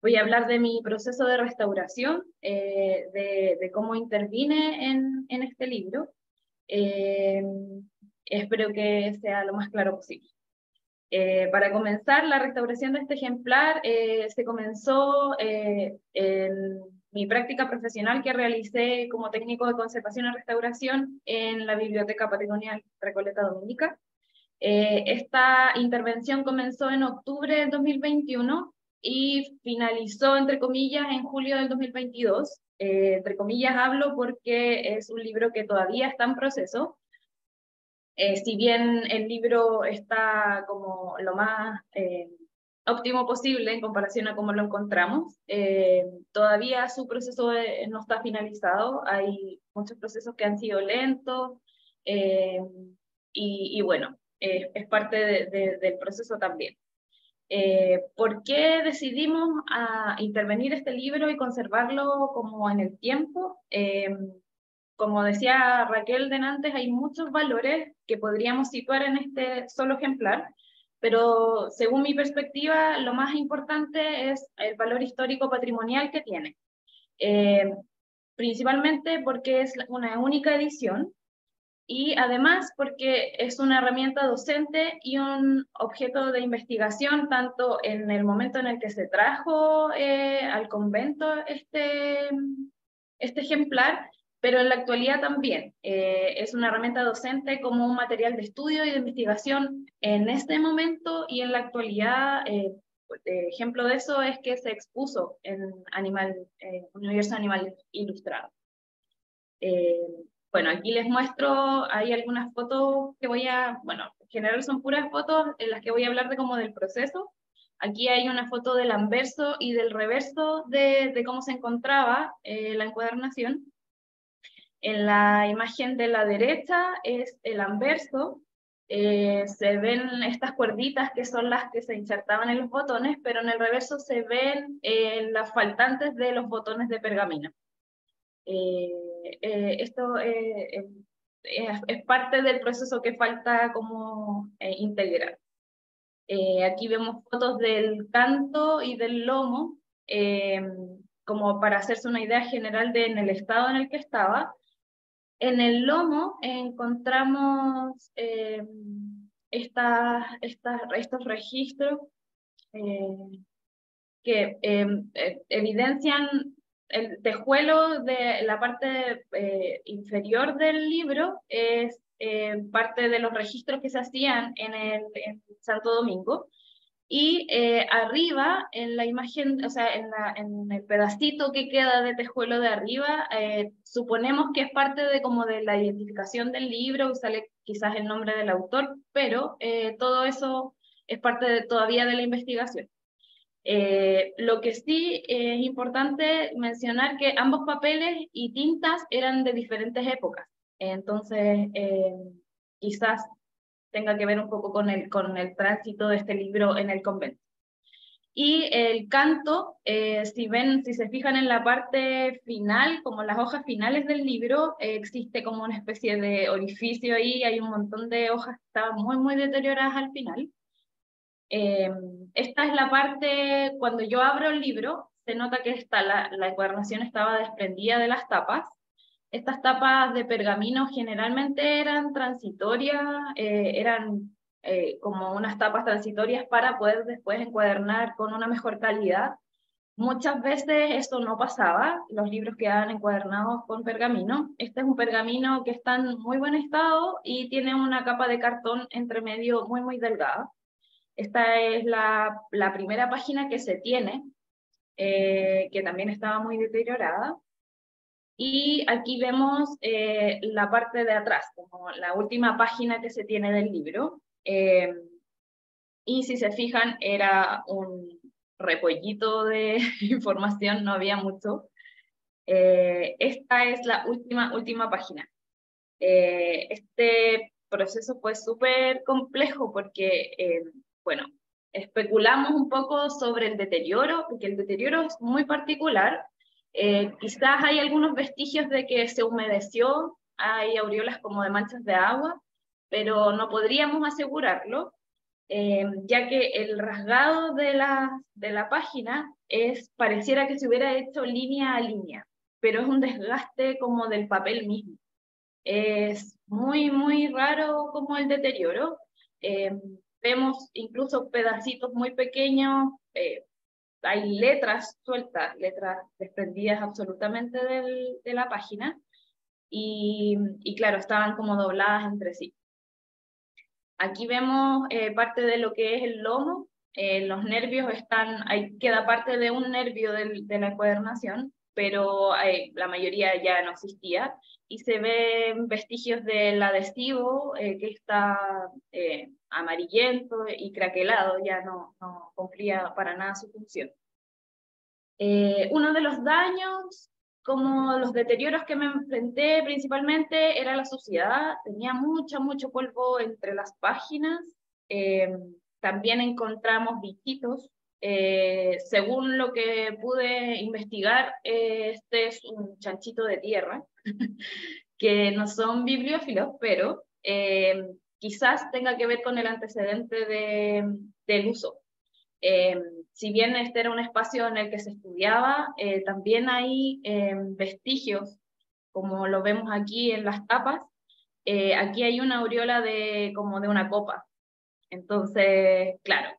Voy a hablar de mi proceso de restauración, eh, de, cómo intervine en, este libro. espero que sea lo más claro posible. para comenzar, la restauración de este ejemplar se comenzó en mi práctica profesional que realicé como técnico de conservación y restauración en la Biblioteca Patrimonial Recoleta Dominica. Eh, esta intervención comenzó en octubre del 2021 y finalizó, entre comillas, en julio del 2022. Eh, entre comillas hablo porque es un libro que todavía está en proceso. Eh, si bien el libro está como lo más óptimo posible en comparación a cómo lo encontramos. Eh, todavía su proceso eh, no está finalizado, hay muchos procesos que han sido lentos eh, y, bueno, es parte del proceso también. ¿Por qué decidimos a ah, intervenir este libro y conservarlo como en el tiempo? como decía Raquel de antes, hay muchos valores que podríamos situar en este solo ejemplar pero según mi perspectiva, lo más importante es el valor histórico patrimonial que tiene. Eh, principalmente porque es una única edición y además porque es una herramienta docente y un objeto de investigación tanto en el momento en el que se trajo eh, al convento este, este ejemplar pero en la actualidad también eh, es una herramienta docente como un material de estudio y de investigación en este momento y en la actualidad. Eh, ejemplo de eso es que se expuso en Animal, eh, Universo Animal Ilustrado. bueno, aquí les muestro, hay algunas fotos que voy a, bueno, en general son puras fotos en las que voy a hablar de como del proceso, Aquí hay una foto del anverso y del reverso de, cómo se encontraba eh, la encuadernación. En la imagen de la derecha es el anverso, eh, se ven estas cuerditas que son las que se insertaban en los botones, pero en el reverso se ven eh, las faltantes de los botones de pergamino. Eh, esto es parte del proceso que falta como integrar. aquí vemos fotos del canto y del lomo, como para hacerse una idea general de en el estado en el que estaba, en el lomo encontramos eh, estos registros eh, que em, eh, evidencian el tejuelo de la parte inferior del libro, es parte de los registros que se hacían en, el, en Santo Domingo y eh, arriba, en la imagen, o sea, en, la, en, el pedacito que queda de Tejuelo de arriba, eh, suponemos que es parte de como de la identificación del libro, sale quizás el nombre del autor, pero eh, todo eso es parte de, todavía de la investigación. lo que sí es importante mencionar que ambos papeles y tintas eran de diferentes épocas, entonces quizás tenga que ver un poco con el, con el tránsito de este libro en el convento. Y el canto, eh, si ven, si se fijan en la parte final, como las hojas finales del libro, eh, existe como una especie de orificio ahí, hay un montón de hojas que estaban muy, muy deterioradas al final. Eh, esta es la parte, cuando yo abro el libro, se nota que está, la, la encuadernación estaba desprendida de las tapas, estas tapas de pergamino generalmente eran transitorias, eh, eran eh, como unas tapas transitorias para poder después encuadernar con una mejor calidad. Muchas veces esto no pasaba, los libros quedaban encuadernados con pergamino. Este es un pergamino que está en muy buen estado y tiene una capa de cartón entre medio muy, muy delgada. Esta es la, primera página que se tiene, eh, que también estaba muy deteriorada. Y aquí vemos eh, la parte de atrás, como la última página que se tiene del libro. Eh, y si se fijan, era un repollito de información, no había mucho. Eh, esta es la última, última página. este proceso fue súper complejo porque, bueno, especulamos un poco sobre el deterioro, porque el deterioro es muy particular eh, quizás hay algunos vestigios de que se humedeció, hay aureolas como de manchas de agua, pero no podríamos asegurarlo, eh, ya que el rasgado de la, de la página es, pareciera que se hubiera hecho línea a línea, pero es un desgaste como del papel mismo. Es muy, muy raro como el deterioro. Eh, vemos incluso pedacitos muy pequeños, hay letras sueltas, letras desprendidas absolutamente de la página, y, claro, estaban como dobladas entre sí. Aquí vemos eh, parte de lo que es el lomo, eh, los nervios están, queda parte de un nervio de la encuadernación, pero eh, la mayoría ya no existía, y se ven vestigios del adhesivo eh, que está eh, amarillento y craquelado, ya no, no cumplía para nada su función. Eh, uno de los daños, como los deterioros que me enfrenté principalmente, era la suciedad. Tenía mucho, mucho polvo entre las páginas. también encontramos bichitos. según lo que pude investigar, este es un chanchito de tierra que no son bibliófilos, pero eh, quizás tenga que ver con el antecedente del uso. Eh, si bien este era un espacio en el que se estudiaba, eh, también hay vestigios, como lo vemos aquí en las tapas. aquí hay una aureola de, como de una copa. Entonces, claro,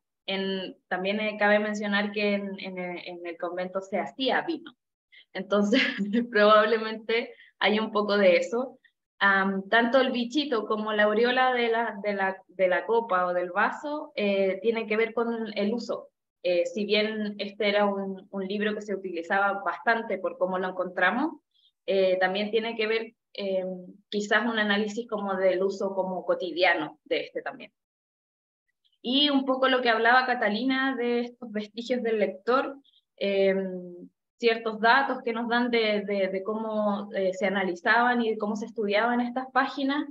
también cabe mencionar que en el convento se hacía vino. Entonces, probablemente hay un poco de eso. tanto el bichito como la aureola de la, de la, de la copa o del vaso eh, tienen que ver con el uso. Eh, si bien este era un, libro que se utilizaba bastante por cómo lo encontramos, eh, también tiene que ver em, quizás un análisis como del uso como cotidiano de este también. Y un poco lo que hablaba Catalina de estos vestigios del lector, em, ciertos datos que nos dan de, cómo eh, se analizaban y de cómo se estudiaban estas páginas.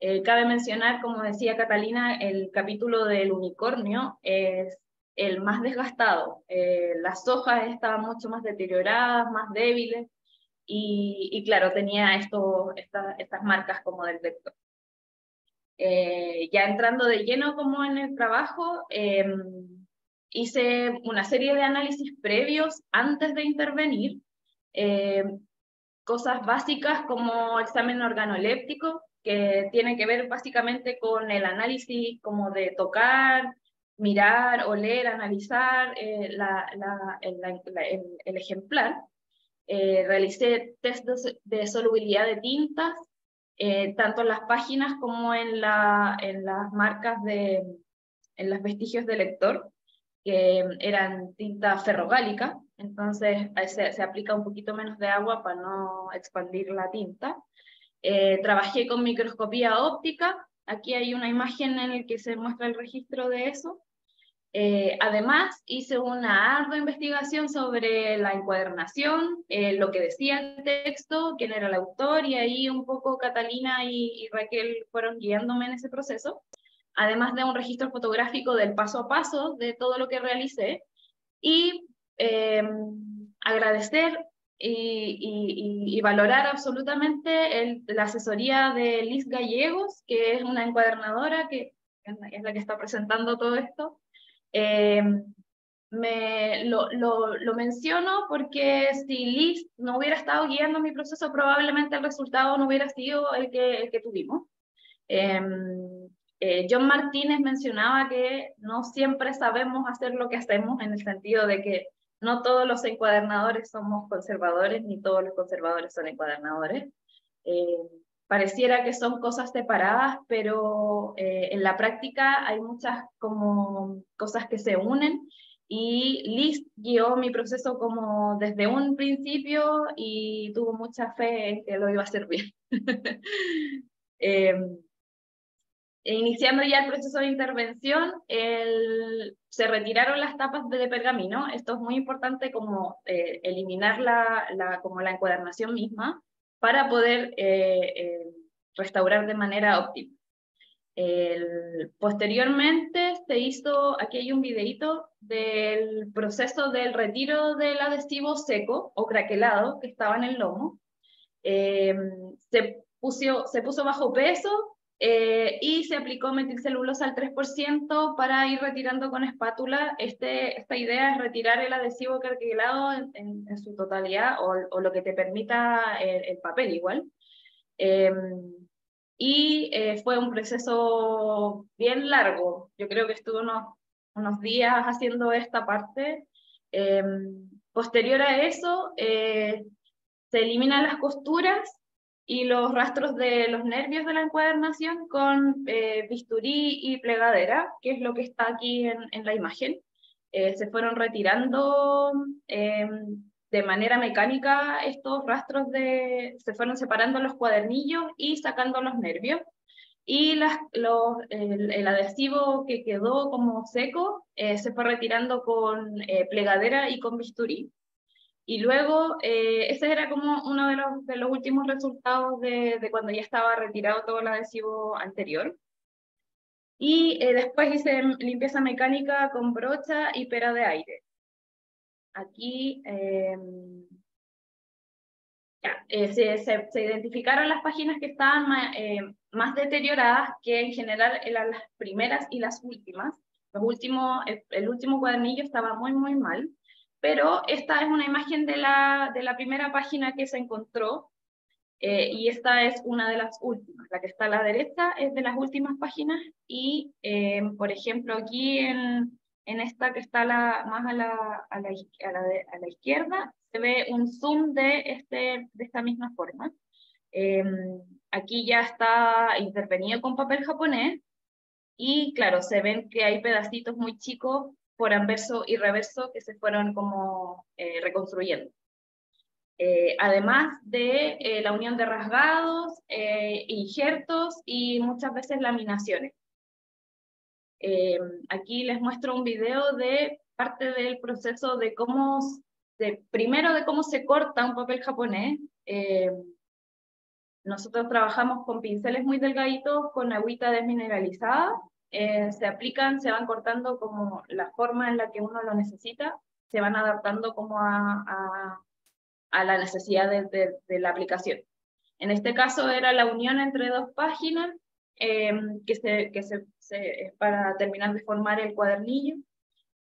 Eh, cabe mencionar, como decía Catalina, el capítulo del unicornio es el más desgastado. Eh, las hojas estaban mucho más deterioradas, más débiles, y, claro, tenía esto, estas marcas como del vector. ya entrando de lleno como en el trabajo, em, hice una serie de análisis previos antes de intervenir, eh, cosas básicas como examen organoléptico, que tiene que ver básicamente con el análisis como de tocar, mirar, oler, analizar eh, la, el, ejemplar. Eh, realicé test de, solubilidad de tintas, tanto en las páginas como en, en las marcas de, en los vestigios de lector que eran tinta ferrogálica, entonces eh, se, se, aplica un poquito menos de agua para no expandir la tinta. Eh, trabajé con microscopía óptica, aquí hay una imagen en la que se muestra el registro de eso. Eh, además, hice una ardua investigación sobre la encuadernación, lo que decía el texto, quién era el autor, y ahí un poco Catalina y Raquel fueron guiándome en ese proceso además de un registro fotográfico del paso a paso de todo lo que realicé y eh, agradecer y, valorar absolutamente la asesoría de Liz Gallegos, que es una encuadernadora que es la que está presentando todo esto. Eh, me, lo, lo, lo, menciono porque si Liz no hubiera estado guiando mi proceso, probablemente el resultado no hubiera sido el que, el que tuvimos. Em, eh, John Martínez mencionaba que no siempre sabemos hacer lo que hacemos en el sentido de que no todos los encuadernadores somos conservadores, ni todos los conservadores son encuadernadores. Eh, pareciera que son cosas separadas, pero eh, en la práctica hay muchas como cosas que se unen y Liz guió mi proceso como desde un principio y tuvo mucha fe en que lo iba a hacer bien. Em, eh, iniciando ya el proceso de intervención, se retiraron las tapas de pergamino. Esto es muy importante como eh, eliminar la, como la encuadernación misma para poder eh, restaurar de manera óptima. posteriormente se hizo, aquí hay un videito del proceso del retiro del adhesivo seco o craquelado que estaba en el lomo. se, puso, se puso bajo peso eh, y se aplicó metilcelulosa al 3% para ir retirando con espátula. Este, esta idea es retirar el adhesivo carquilado en, su totalidad o, lo que te permita el, papel igual. Em, y eh, fue un proceso bien largo. Yo creo que estuve unos, unos días haciendo esta parte. Em, posterior a eso, eh, se eliminan las costuras y los rastros de los nervios de la encuadernación con eh, bisturí y plegadera, que es lo que está aquí en, la imagen. Eh, se fueron retirando em, de manera mecánica estos rastros, de, se fueron separando los cuadernillos y sacando los nervios. Y el, adhesivo que quedó como seco eh, se fue retirando con plegadera y con bisturí. Y luego, eh, ese era como uno de los, de los últimos resultados de, cuando ya estaba retirado todo el adhesivo anterior. Y eh, después hice limpieza mecánica con brocha y pera de aire. Aquí eh, se, identificaron las páginas que estaban más, deterioradas que en general eran las primeras y las últimas. Los el último cuadernillo estaba muy, muy mal pero esta es una imagen de la, de la primera página que se encontró eh, y esta es una de las últimas. La que está a la derecha es de las últimas páginas y, eh, por ejemplo, aquí en, en, esta que está la, más a la, a, la, a, la, izquierda se ve un zoom de, este, de esta misma forma. Eh, aquí ya está intervenido con papel japonés y claro, se ven que hay pedacitos muy chicos por anverso y reverso que se fueron como eh, reconstruyendo. Eh, además de eh, la unión de rasgados, injertos y muchas veces laminaciones. aquí les muestro un video de parte del proceso de cómo, primero de cómo se corta un papel japonés. nosotros trabajamos con pinceles muy delgaditos, con agüita desmineralizada, eh, se aplican, se van cortando como la forma en la que uno lo necesita, se van adaptando como a, la necesidad de, la aplicación. En este caso era la unión entre dos páginas eh, que, se, para terminar de formar el cuadernillo.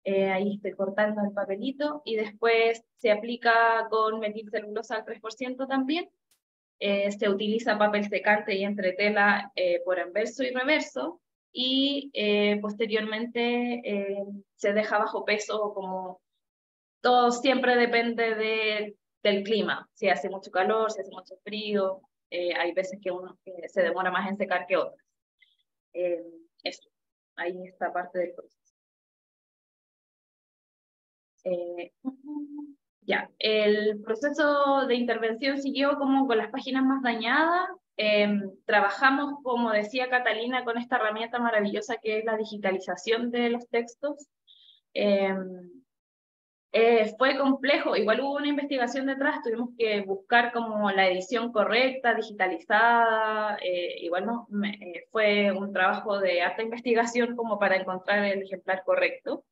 Eh, ahí estoy cortando el papelito y después se aplica con metilcelulosa al 3% también. se utiliza papel secante y entretela por anverso y reverso y eh, posteriormente eh, se deja bajo peso como todo siempre depende de, del clima, si hace mucho calor, si hace mucho frío, eh, hay veces que uno se demora más en secar que otras. eso, ahí está parte del proceso. ya, el proceso de intervención siguió como con las páginas más dañadas, Em, trabajamos, como decía Catalina, con esta herramienta maravillosa que es la digitalización de los textos. Em, eh, fue complejo, igual hubo una investigación detrás, tuvimos que buscar como la edición correcta, digitalizada, eh, igual eh, fue un trabajo de alta investigación como para encontrar el ejemplar correcto.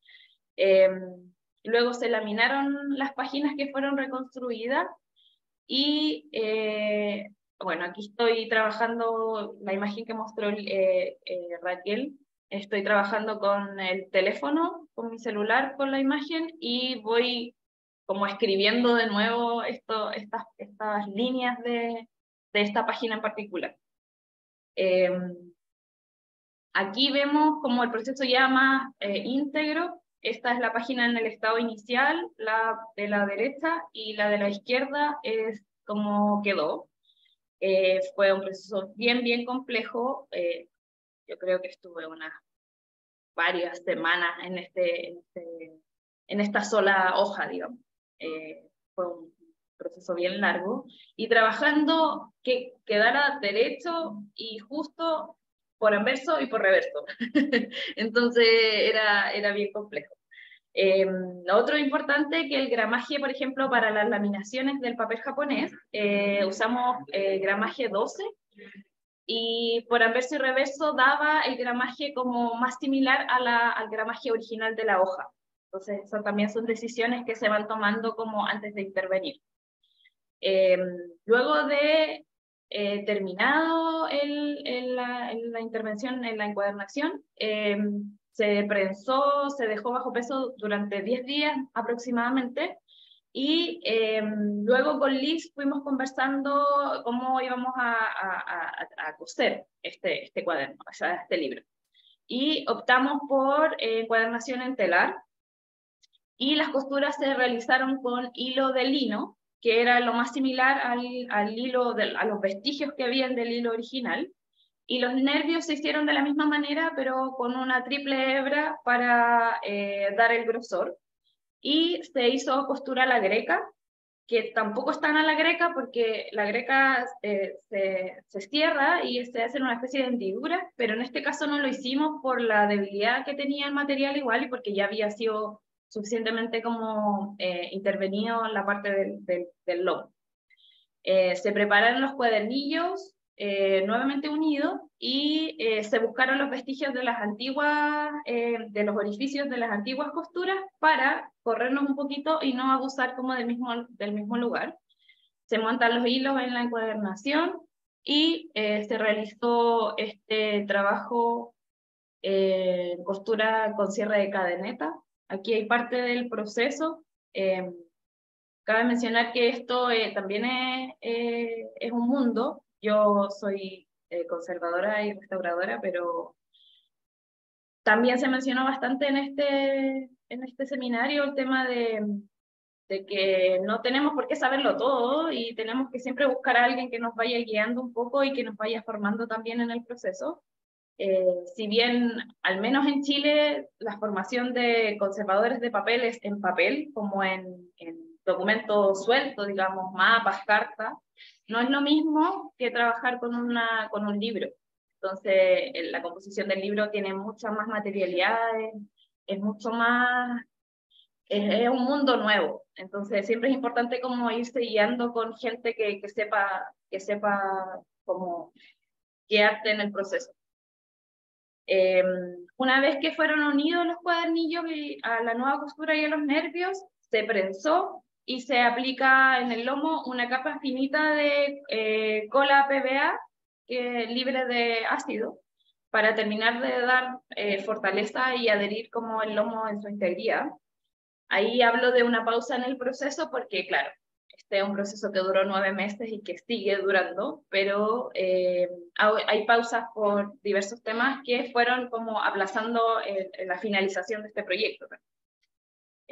Em, luego se laminaron las páginas que fueron reconstruidas y bueno, aquí estoy trabajando, la imagen que mostró eh, eh, Raquel, estoy trabajando con el teléfono, con mi celular, con la imagen y voy como escribiendo de nuevo esto, estas, líneas de, esta página en particular. Em, aquí vemos como el proceso ya más eh, íntegro. Esta es la página en el estado inicial, la de la derecha y la de la izquierda es como quedó, eh, fue un proceso bien, bien complejo. Eh, yo creo que estuve unas varias semanas este, en, este, en, esta sola hoja, digamos. Eh, fue un proceso bien largo. Y trabajando que quedara derecho y justo por anverso y por reverso. Entonces era, era bien complejo. Em, otro importante que el gramaje, por ejemplo, para las laminaciones del papel japonés, eh, usamos eh, gramaje 12 y por anverso y reverso daba el gramaje como más similar a la, al gramaje original de la hoja. Entonces, eso también son decisiones que se van tomando como antes de intervenir. Em, luego de eh, terminado la, la, intervención en la encuadernación, em, se prensó, se dejó bajo peso durante 10 días aproximadamente y em, luego con Liz fuimos conversando cómo íbamos a, a, coser este, este cuaderno, o sea, este libro. Y optamos por eh, encuadernación cuadernación en telar y las costuras se realizaron con hilo de lino, que era lo más similar al, hilo, de, a los vestigios que habían del hilo original y los nervios se hicieron de la misma manera, pero con una triple hebra para eh, dar el grosor. Y se hizo costura a la greca, que tampoco están a la greca porque la greca eh, se, se, y se hace una especie de hendidura, pero en este caso no lo hicimos por la debilidad que tenía el material igual y porque ya había sido suficientemente como eh, intervenido en la parte del, del, del lomo. se prepararon los cuadernillos, eh, nuevamente unido y eh, se buscaron los vestigios de las antiguas, eh, de los orificios de las antiguas costuras para corrernos un poquito y no abusar como del mismo, del mismo lugar. Se montan los hilos en la encuadernación y se realizó este trabajo en costura con cierre de cadeneta. Aquí hay parte del proceso. cabe mencionar que esto también es un mundo yo soy eh, conservadora y restauradora, pero también se mencionó bastante en este, en este seminario el tema de, de que no tenemos por qué saberlo todo y tenemos que siempre buscar a alguien que nos vaya guiando un poco y que nos vaya formando también en el proceso. Eh, si bien, al menos en Chile, la formación de conservadores de papel es en papel, como en, en documento suelto, digamos, mapas, cartas, no es lo mismo que trabajar con, una, con un libro. Entonces, la composición del libro tiene muchas más materialidades, es mucho más, es, un mundo nuevo. Entonces, siempre es importante como irse guiando con gente que, que sepa, que sepa como guiarte en el proceso. Em, una vez que fueron unidos los cuadernillos a la nueva costura y a los nervios, se prensó y se aplica en el lomo una capa finita de eh, cola PVA libre de ácido para terminar de dar eh, fortaleza y adherir como el lomo en su integridad. Ahí hablo de una pausa en el proceso porque, claro, este es un proceso que duró nueve meses y que sigue durando, pero eh, hay pausas por diversos temas que fueron como aplazando la finalización de este proyecto.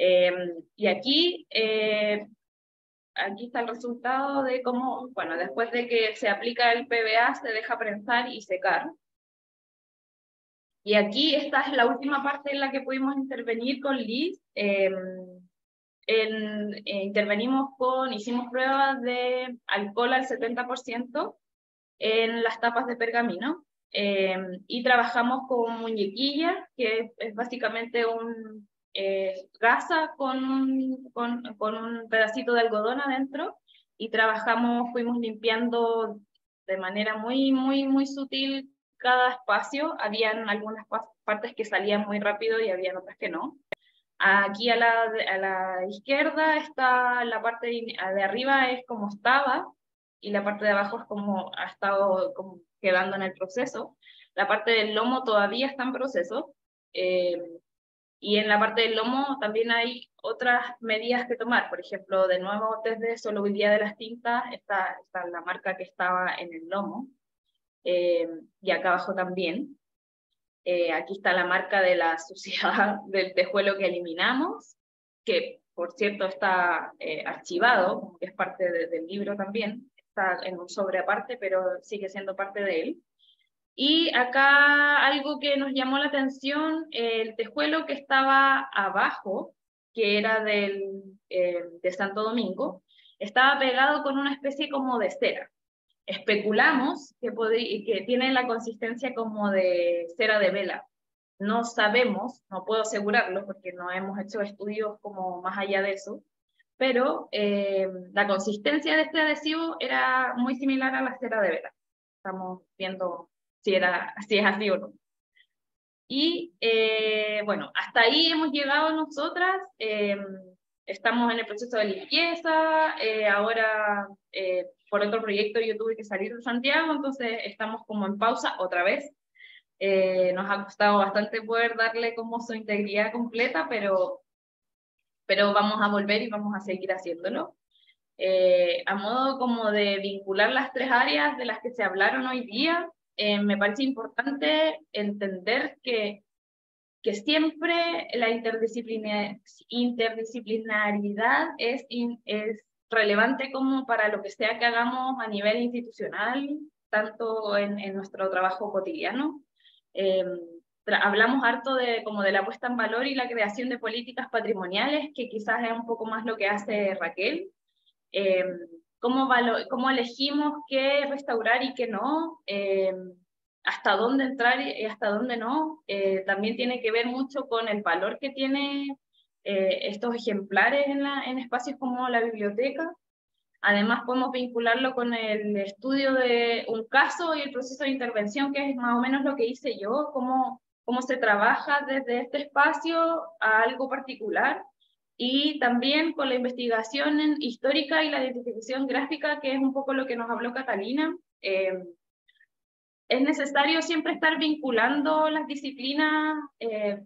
Em, y aquí, eh, aquí está el resultado de cómo, bueno, después de que se aplica el PBA, se deja prensar y secar. Y aquí esta es la última parte en la que pudimos intervenir con Liz. Em, eh, intervenimos con, hicimos pruebas de alcohol al 70% en las tapas de pergamino em, y trabajamos con muñequilla que es básicamente un, eh, gasa con un, con, un pedacito de algodón adentro y trabajamos, fuimos limpiando de manera muy, muy, muy sutil cada espacio. Habían algunas partes que salían muy rápido y había otras que no. Aquí a la, a la izquierda está la parte de, arriba es como estaba y la parte de abajo es como ha estado quedando en el proceso. La parte del lomo todavía está en proceso. Eh, y en la parte del lomo también hay otras medidas que tomar, por ejemplo, de nuevo desde solubilidad de las tintas, está, está la marca que estaba en el lomo, eh, y acá abajo también. Eh, aquí está la marca de la suciedad del tejuelo que eliminamos, que por cierto está eh, archivado, que es parte del libro también, está en un sobre aparte, pero sigue siendo parte de él. Y acá algo que nos llamó la atención, el tejuelo que estaba abajo, que era del, eh, de Santo Domingo, estaba pegado con una especie como de cera. Especulamos que, que tiene la consistencia como de cera de vela. No sabemos, no puedo asegurarlo porque no hemos hecho estudios como más allá de eso, pero eh, la consistencia de este adhesivo era muy similar a la cera de vela. Estamos viendo si, era, es así o no. Y eh, bueno, hasta ahí hemos llegado nosotras. Em, estamos en el proceso de limpieza. Eh, ahora, eh, por otro proyecto, yo tuve que salir de Santiago, entonces estamos como en pausa otra vez. nos ha costado bastante poder darle como su integridad completa, pero, pero vamos a volver y vamos a seguir haciéndolo. a modo como de vincular las tres áreas de las que se hablaron hoy día, eh, me parece importante entender que, siempre la interdisciplinaridad es, es relevante como para lo que sea que hagamos a nivel institucional, tanto en, nuestro trabajo cotidiano. Eh, hablamos harto de, como de la puesta en valor y la creación de políticas patrimoniales, que quizás es un poco más lo que hace Raquel. Eh, cómo, cómo elegimos qué restaurar y qué no, eh, hasta dónde entrar y hasta dónde no, eh, también tiene que ver mucho con el valor que tienen eh, estos ejemplares en, en, espacios como la biblioteca. Además podemos vincularlo con el estudio de un caso y el proceso de intervención, que es más o menos lo que hice yo, cómo, cómo se trabaja desde este espacio a algo particular y también con la investigación histórica y la identificación gráfica, que es un poco lo que nos habló Catalina. Eh, es necesario siempre estar vinculando las disciplinas, eh,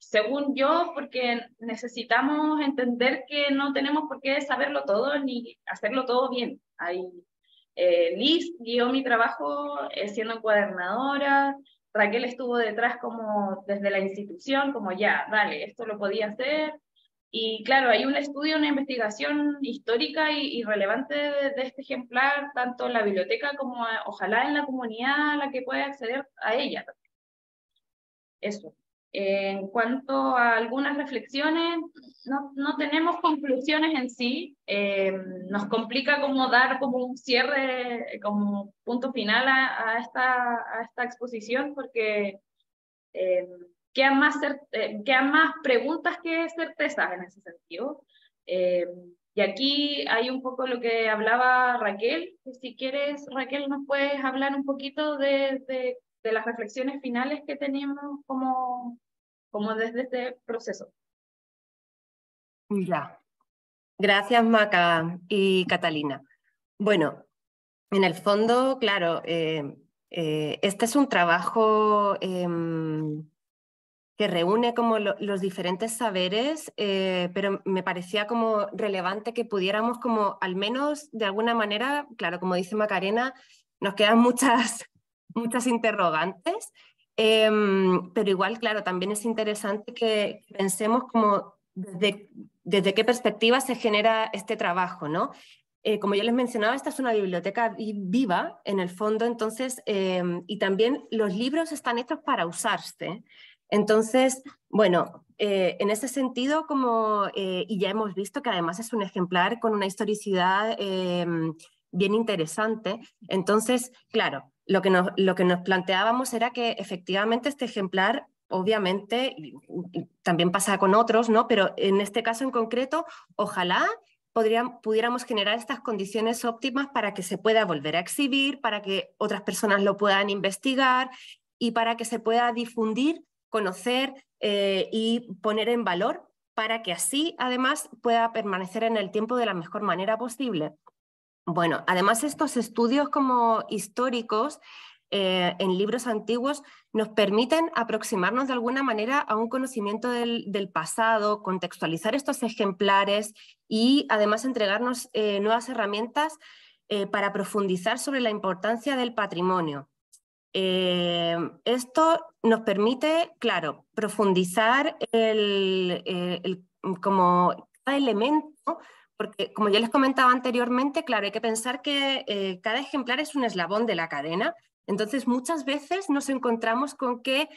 según yo, porque necesitamos entender que no tenemos por qué saberlo todo ni hacerlo todo bien. ahí eh, Liz guió mi trabajo siendo encuadernadora, Raquel estuvo detrás como desde la institución, como ya, vale, esto lo podía hacer, y claro, hay un estudio, una investigación histórica y, relevante de, este ejemplar, tanto en la biblioteca como ojalá en la comunidad a la que pueda acceder a ella. Eso. En cuanto a algunas reflexiones, no, no tenemos conclusiones en sí, eh, nos complica como dar como un cierre, como punto final a, esta, a esta exposición, porque eh, quedan más, eh, más preguntas que certezas en ese sentido. Eh, y aquí hay un poco lo que hablaba Raquel. Si quieres, Raquel, nos puedes hablar un poquito de, las reflexiones finales que tenemos como, como desde este proceso. Ya. Gracias, Maca y Catalina. Bueno, en el fondo, claro, eh, este es un trabajo em, que reúne como los diferentes saberes, eh, pero me parecía como relevante que pudiéramos como al menos de alguna manera, claro, como dice Macarena, nos quedan muchas, muchas interrogantes, em, pero igual, claro, también es interesante que pensemos como desde, qué perspectiva se genera este trabajo, ¿no? Eh, como yo les mencionaba, esta es una biblioteca viva en el fondo, entonces, em, y también los libros están hechos para usarse. Entonces, bueno, eh, en ese sentido, como, eh, y ya hemos visto que además es un ejemplar con una historicidad eh, bien interesante, entonces, claro, lo que, nos, lo que nos planteábamos era que efectivamente este ejemplar, obviamente, también pasa con otros, ¿no? Pero en este caso en concreto, ojalá pudiéramos generar estas condiciones óptimas para que se pueda volver a exhibir, para que otras personas lo puedan investigar y para que se pueda difundir conocer eh, y poner en valor para que así, además, pueda permanecer en el tiempo de la mejor manera posible. Bueno, además estos estudios como históricos eh, en libros antiguos nos permiten aproximarnos de alguna manera a un conocimiento del, pasado, contextualizar estos ejemplares y además entregarnos eh, nuevas herramientas para profundizar sobre la importancia del patrimonio. Eh, esto nos permite, claro, profundizar el, eh, mm, como cada elemento, porque como ya les comentaba anteriormente, claro, hay que pensar que eh, cada ejemplar es un eslabón de la cadena. Entonces, muchas veces nos encontramos con que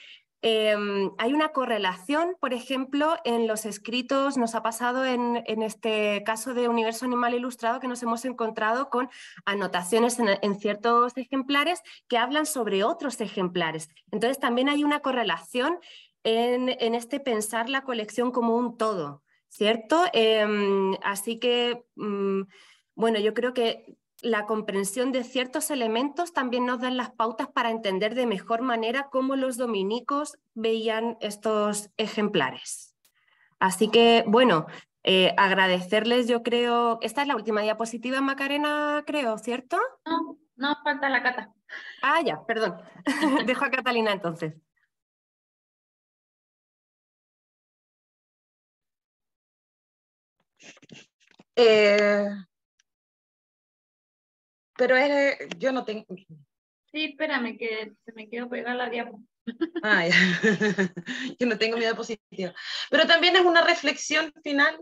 Em, hay una correlación, por ejemplo, en los escritos, nos ha pasado en, este caso de Universo Animal Ilustrado que nos hemos encontrado con anotaciones en, ciertos ejemplares que hablan sobre otros ejemplares. Entonces, también hay una correlación en, este pensar la colección como un todo, ¿cierto? Em, así que, mm, bueno, yo creo que la comprensión de ciertos elementos también nos dan las pautas para entender de mejor manera cómo los dominicos veían estos ejemplares. Así que, bueno, eh, agradecerles, yo creo, esta es la última diapositiva, Macarena, creo, ¿cierto? No, no falta la cata. Ah, ya, perdón. Dejo a Catalina entonces. Eh, pero es, yo no tengo... Sí, espérame, que se me quedó pegada la diapositiva. Ah, yo no tengo mi diapositiva. Pero también es una reflexión final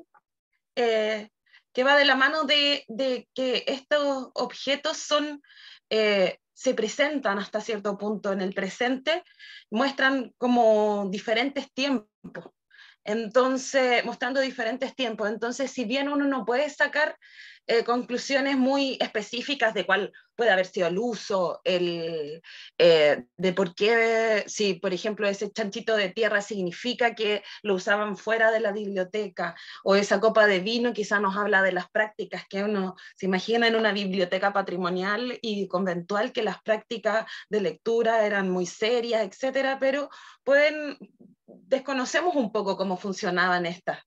eh, que va de la mano de, de que estos objetos son, eh, se presentan hasta cierto punto en el presente, muestran como diferentes tiempos. Entonces, mostrando diferentes tiempos. Entonces, si bien uno no puede sacar eh, conclusiones muy específicas de cuál puede haber sido el uso, el, eh, de por qué, si por ejemplo ese chanchito de tierra significa que lo usaban fuera de la biblioteca, o esa copa de vino quizá nos habla de las prácticas que uno se imagina en una biblioteca patrimonial y conventual, que las prácticas de lectura eran muy serias, etcétera, pero pueden desconocemos un poco cómo funcionaban estas.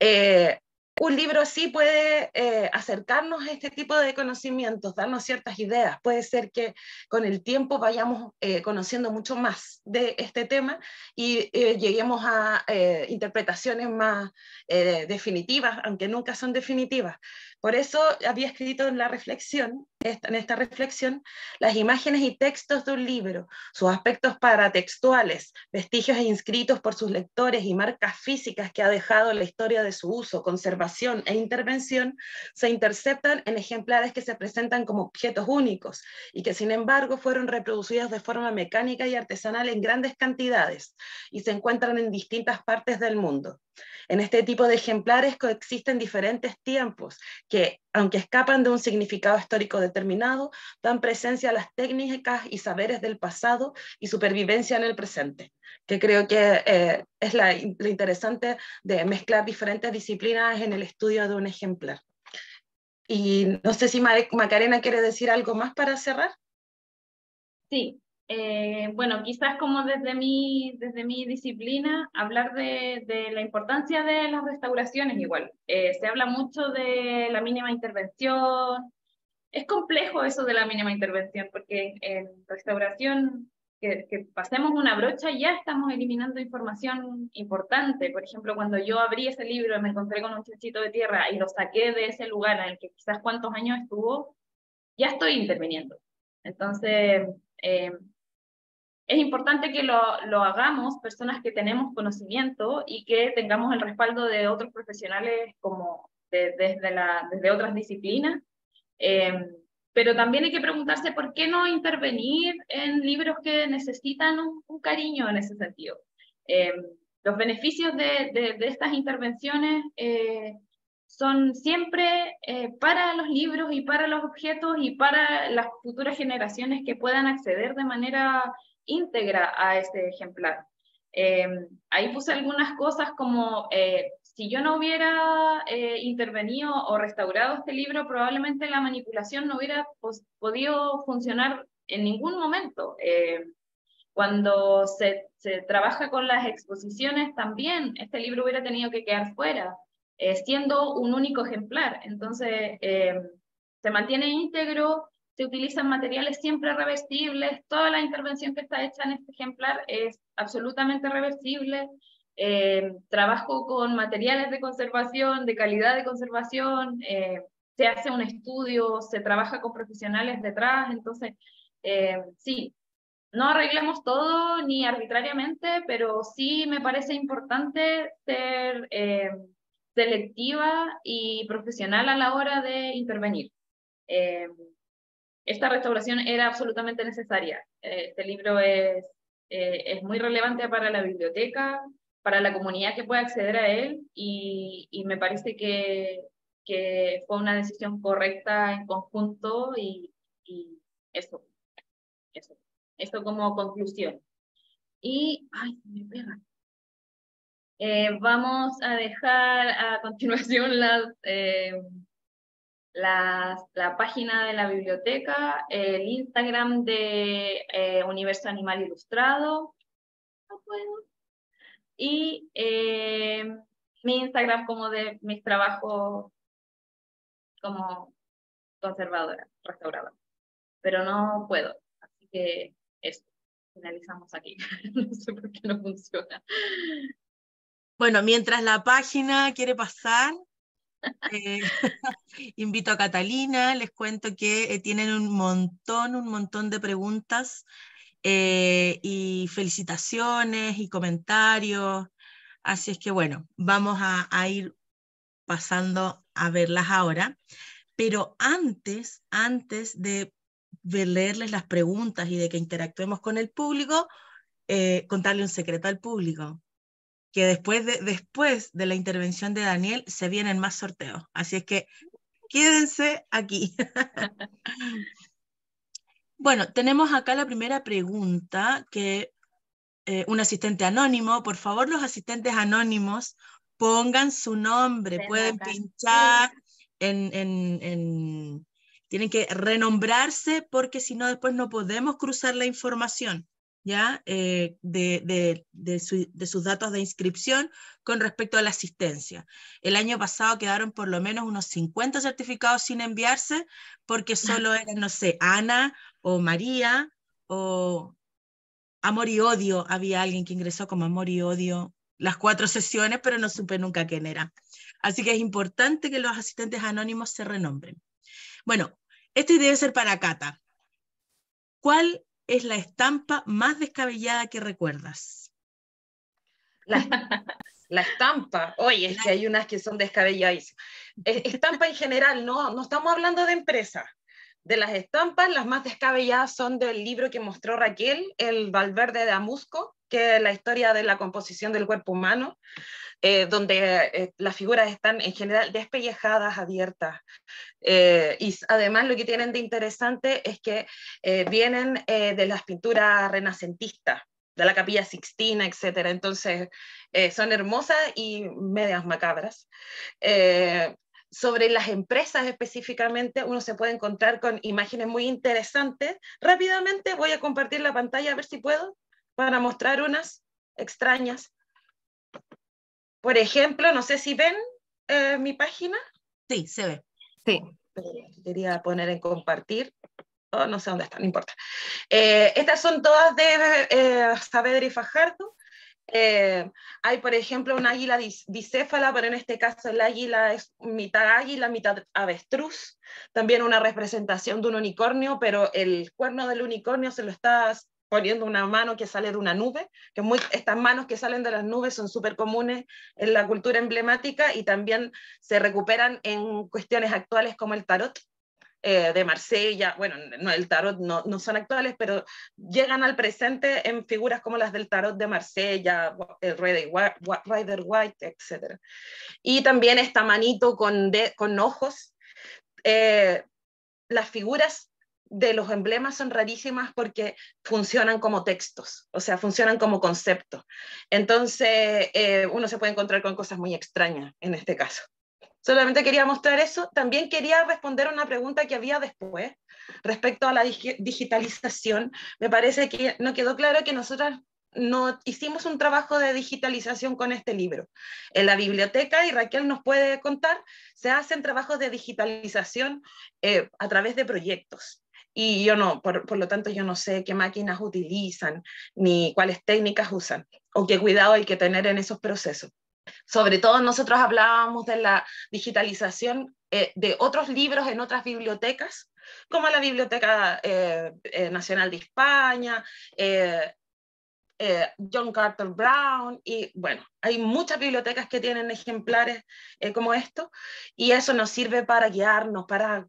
Eh, un libro así puede eh, acercarnos a este tipo de conocimientos, darnos ciertas ideas. Puede ser que con el tiempo vayamos eh, conociendo mucho más de este tema y eh, lleguemos a interpretaciones más definitivas, aunque nunca son definitivas. Por eso había escrito en la reflexión, en esta reflexión, las imágenes y textos de un libro, sus aspectos paratextuales, vestigios e inscritos por sus lectores y marcas físicas que ha dejado la historia de su uso, conservación e intervención, se interceptan en ejemplares que se presentan como objetos únicos y que sin embargo fueron reproducidos de forma mecánica y artesanal en grandes cantidades y se encuentran en distintas partes del mundo. En este tipo de ejemplares coexisten diferentes tiempos que, aunque escapan de un significado histórico determinado, dan presencia a las técnicas y saberes del pasado y supervivencia en el presente, que creo que eh, es lo interesante de mezclar diferentes disciplinas en el estudio de un ejemplar. Y no sé si Macarena quiere decir algo más para cerrar. Sí, eh, bueno, quizás como desde mi, desde mi disciplina, hablar de, la importancia de las restauraciones igual. Eh, se habla mucho de la mínima intervención. Es complejo eso de la mínima intervención, porque en restauración, que, pasemos una brocha, ya estamos eliminando información importante. Por ejemplo, cuando yo abrí ese libro y me encontré con un chichito de tierra y lo saqué de ese lugar en el que quizás cuántos años estuvo, ya estoy interviniendo. Entonces, eh, es importante que lo, lo, hagamos personas que tenemos conocimiento y que tengamos el respaldo de otros profesionales como desde, la, desde otras disciplinas. Em, pero también hay que preguntarse por qué no intervenir en libros que necesitan un, cariño en ese sentido. Em, los beneficios de, de, estas intervenciones eh, son siempre eh, para los libros y para los objetos y para las futuras generaciones que puedan acceder de manera íntegra a este ejemplar. Eh, ahí puse algunas cosas como, eh, si yo no hubiera eh, intervenido o restaurado este libro, probablemente la manipulación no hubiera podido funcionar en ningún momento. cuando se, se, trabaja con las exposiciones también, este libro hubiera tenido que quedar fuera, siendo un único ejemplar. Entonces, se mantiene íntegro, se utilizan materiales siempre reversibles, toda la intervención que está hecha en este ejemplar es absolutamente reversible, eh, trabajo con materiales de conservación, de calidad de conservación, eh, se hace un estudio, se trabaja con profesionales detrás, entonces eh, sí, no arreglemos todo ni arbitrariamente, pero sí me parece importante ser selectiva y profesional a la hora de intervenir esta restauración era absolutamente necesaria. Eh, este libro es, eh, es muy relevante para la biblioteca, para la comunidad que puede acceder a él y, me parece que, fue una decisión correcta en conjunto y, eso, eso, esto como conclusión. Y, ay, me pega. Eh, vamos a dejar a continuación las, la, página de la biblioteca, el Instagram de eh, Universo Animal Ilustrado. Ah, no puedo. Y eh, mi Instagram como de mis trabajos como conservadora, restauradora. Pero no puedo. Así que esto Finalizamos aquí. no sé por qué no funciona. Bueno, mientras la página quiere pasar, eh, invito a Catalina, les cuento que eh, tienen un montón, un montón de preguntas eh, y felicitaciones y comentarios. Así es que bueno, vamos a, ir pasando a verlas ahora. Pero antes, antes de leerles las preguntas y de que interactuemos con el público, contarle un secreto al público que después de, después de la intervención de Daniel se vienen más sorteos. Así es que quédense aquí. bueno, tenemos acá la primera pregunta que eh, un asistente anónimo, por favor los asistentes anónimos pongan su nombre, pueden pinchar en, en, Tienen que renombrarse porque si no después no podemos cruzar la información. ¿ya? Eh, de, sus datos de inscripción con respecto a la asistencia. El año pasado quedaron por lo menos unos 50 certificados sin enviarse porque solo eran, no sé, Ana o María o Amor y Odio. Había alguien que ingresó como Amor y Odio las cuatro sesiones, pero no supe nunca quién era. Así que es importante que los asistentes anónimos se renombren. Bueno, esto debe ser para Cata. ¿Cuál es la estampa más descabellada que recuerdas? La, estampa, oye, es que hay unas que son descabelladas Estampa en general, no, no estamos hablando de empresa. De las estampas, las más descabelladas son del libro que mostró Raquel, el Valverde de Amusco, que la historia de la composición del cuerpo humano, eh, donde eh, las figuras están en general despellejadas, abiertas. Eh, y además lo que tienen de interesante es que vienen de las pinturas renacentistas, de la capilla sixtina, etc. Entonces son hermosas y medias macabras sobre las empresas específicamente, uno se puede encontrar con imágenes muy interesantes. Rápidamente voy a compartir la pantalla a ver si puedo para mostrar unas extrañas. Por ejemplo, no sé si ven eh, mi página. Sí, se ve. Sí. Quería poner en compartir. Oh, no sé dónde está, no importa. Eh, estas son todas de eh, Saavedra y Fajardo. Eh, hay, por ejemplo, un águila bicéfala, pero en este caso el águila es mitad águila, mitad avestruz. También una representación de un unicornio, pero el cuerno del unicornio se lo está poniendo una mano que sale de una nube, que muy, estas manos que salen de las nubes son súper comunes en la cultura emblemática y también se recuperan en cuestiones actuales como el tarot eh, de Marsella, bueno, no, el tarot no, no, son actuales, pero llegan al presente en figuras como las del tarot de Marsella, el Rider White, etc. Y también esta manito con, con ojos. Eh, las figuras de los emblemas son rarísimas porque funcionan como textos, o sea, funcionan como conceptos. Entonces, eh, uno se puede encontrar con cosas muy extrañas en este caso. Solamente quería mostrar eso. También quería responder una pregunta que había después respecto a la digitalización. Me parece que no quedó claro que nosotras no hicimos un trabajo de digitalización con este libro. En la biblioteca, y Raquel nos puede contar, se hacen trabajos de digitalización eh, a través de proyectos y yo no, por, lo tanto yo no sé qué máquinas utilizan, ni cuáles técnicas usan, o qué cuidado hay que tener en esos procesos. Sobre todo nosotros hablábamos de la digitalización eh, de otros libros en otras bibliotecas, como la Biblioteca eh, eh, Nacional de España, John Carter Brown, y bueno, hay muchas bibliotecas que tienen ejemplares como esto y eso nos sirve para guiarnos, para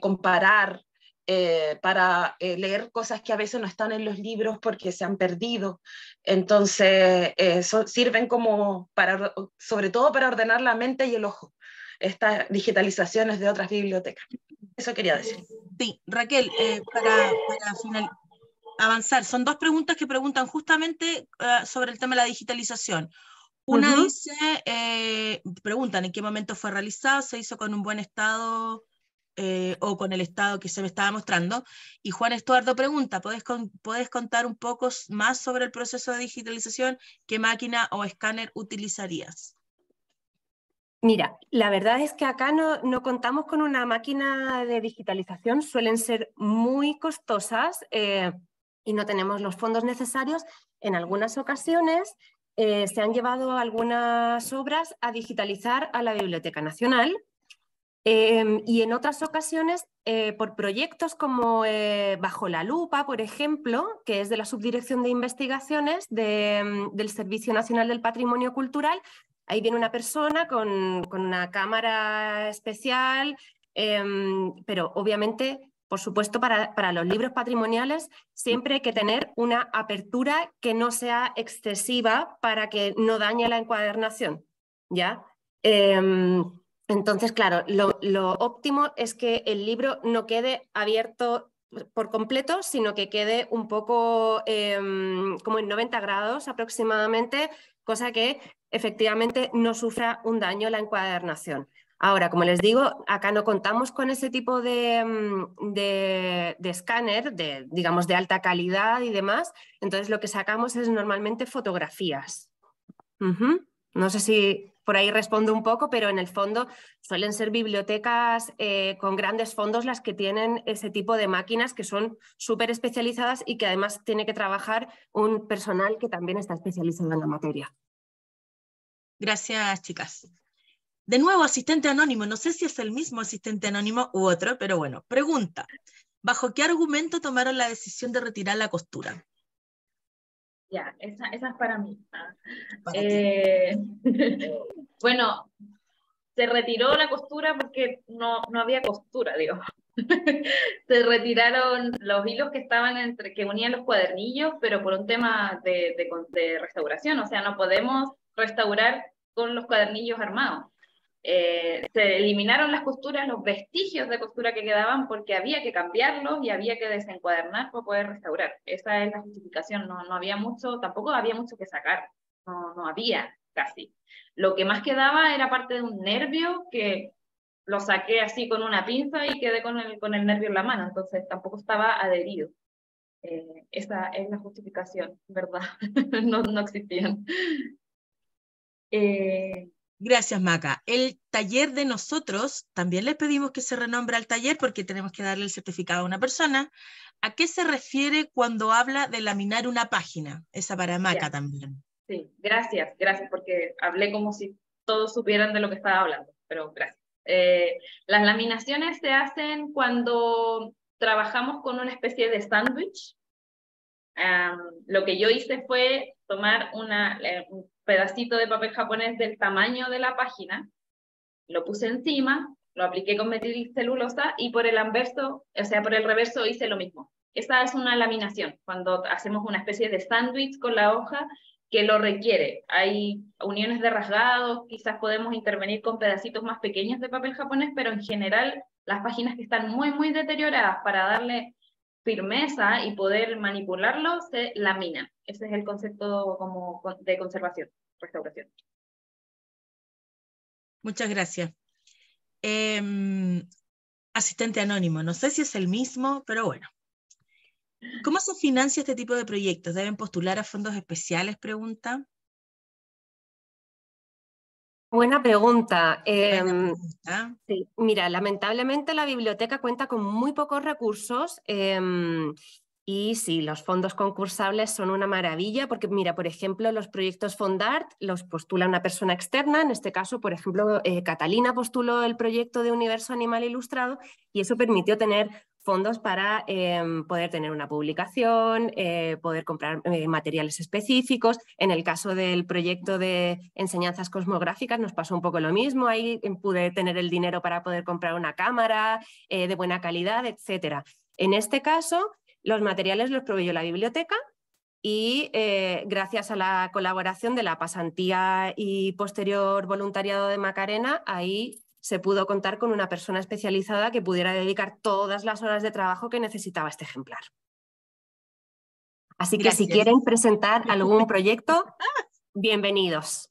comparar, eh, para eh, leer cosas que a veces no están en los libros porque se han perdido. Entonces, eh, sirven como para, sobre todo para ordenar la mente y el ojo, estas digitalizaciones de otras bibliotecas. Eso quería decir. Sí, Raquel, eh, para, avanzar, son dos preguntas que preguntan justamente sobre el tema de la digitalización. Una dice, preguntan en qué momento fue realizado, se hizo con un buen estado eh, o con el estado que se me estaba mostrando. Y Juan Estuardo pregunta, ¿puedes contar un poco más sobre el proceso de digitalización? ¿Qué máquina o escáner utilizarías? Mira, la verdad es que acá no, contamos con una máquina de digitalización, suelen ser muy costosas eh, y no tenemos los fondos necesarios. En algunas ocasiones eh, se han llevado algunas obras a digitalizar a la Biblioteca Nacional Em, y en otras ocasiones, eh, por proyectos como eh, Bajo la Lupa, por ejemplo, que es de la Subdirección de Investigaciones de, mm, del Servicio Nacional del Patrimonio Cultural, ahí viene una persona con, una cámara especial, em, pero obviamente, por supuesto, para, para los libros patrimoniales siempre hay que tener una apertura que no sea excesiva para que no dañe la encuadernación, ¿ya? Em, entonces, claro, lo, óptimo es que el libro no quede abierto por completo, sino que quede un poco em, como en 90 grados aproximadamente, cosa que efectivamente no sufra un daño la encuadernación. Ahora, como les digo, acá no contamos con ese tipo de, em, escáner, de, digamos, de alta calidad y demás, entonces lo que sacamos es normalmente fotografías. No sé si por ahí respondo un poco, pero en el fondo suelen ser bibliotecas eh, con grandes fondos las que tienen ese tipo de máquinas que son súper especializadas y que además tiene que trabajar un personal que también está especializado en la materia. Gracias, chicas. De nuevo, asistente anónimo. No sé si es el mismo asistente anónimo u otro, pero bueno, pregunta. ¿Bajo qué argumento tomaron la decisión de retirar la costura? Ya, yeah, esa, es para mí. Eh, bueno, se retiró la costura porque no, había costura, digo. se retiraron los hilos que estaban entre, que unían los cuadernillos, pero por un tema de restauración, o sea, no podemos restaurar con los cuadernillos armados. Eh, se eliminaron las costuras, los vestigios de costura que quedaban porque había que cambiarlos y había que desencuadernar para poder restaurar. Esa es la justificación, no, no había mucho, tampoco había mucho que sacar, no, no había casi. Lo que más quedaba era parte de un nervio que lo saqué así con una pinza y quedé con el, con el nervio en la mano, entonces tampoco estaba adherido. Eh, esa es la justificación, ¿verdad? no, existían. Eh, Gracias, Maca. El taller de nosotros, también les pedimos que se renombre al taller porque tenemos que darle el certificado a una persona. ¿A qué se refiere cuando habla de laminar una página? Esa para Maca también. Sí, gracias, gracias, porque hablé como si todos supieran de lo que estaba hablando, pero gracias. Eh, las laminaciones se hacen cuando trabajamos con una especie de sándwich. lo que yo hice fue tomar una, eh, pedacito de papel japonés del tamaño de la página, lo puse encima, lo apliqué con celulosa y por el anverso, o sea, por el reverso hice lo mismo. Esta es una laminación, cuando hacemos una especie de sándwich con la hoja que lo requiere. Hay uniones de rasgados, quizás podemos intervenir con pedacitos más pequeños de papel japonés, pero en general las páginas que están muy, muy deterioradas para darle firmeza y poder manipularlo, se lamina. Ese es el concepto como de conservación, restauración. Muchas gracias. Em, asistente anónimo, no sé si es el mismo, pero bueno. ¿Cómo se financia este tipo de proyectos? ¿Deben postular a fondos especiales? Pregunta. Buena pregunta. Em, mira, lamentablemente la biblioteca cuenta con muy pocos recursos. Em, y sí, los fondos concursables son una maravilla porque, mira, por ejemplo, los proyectos Fondart los postula una persona externa. En este caso, por ejemplo, eh, Catalina postuló el proyecto de Universo Animal Ilustrado y eso permitió tener fondos para em, poder tener una publicación, eh, poder comprar eh, materiales específicos. En el caso del proyecto de enseñanzas cosmográficas nos pasó un poco lo mismo. Ahí em, pude tener el dinero para poder comprar una cámara eh, de buena calidad, etc. En este caso, los materiales los proveyó la biblioteca y gracias a la colaboración de la pasantía y posterior voluntariado de Macarena, ahí se pudo contar con una persona especializada que pudiera dedicar todas las horas de trabajo que necesitaba este ejemplar. Así que si quieren presentar algún proyecto, bienvenidos.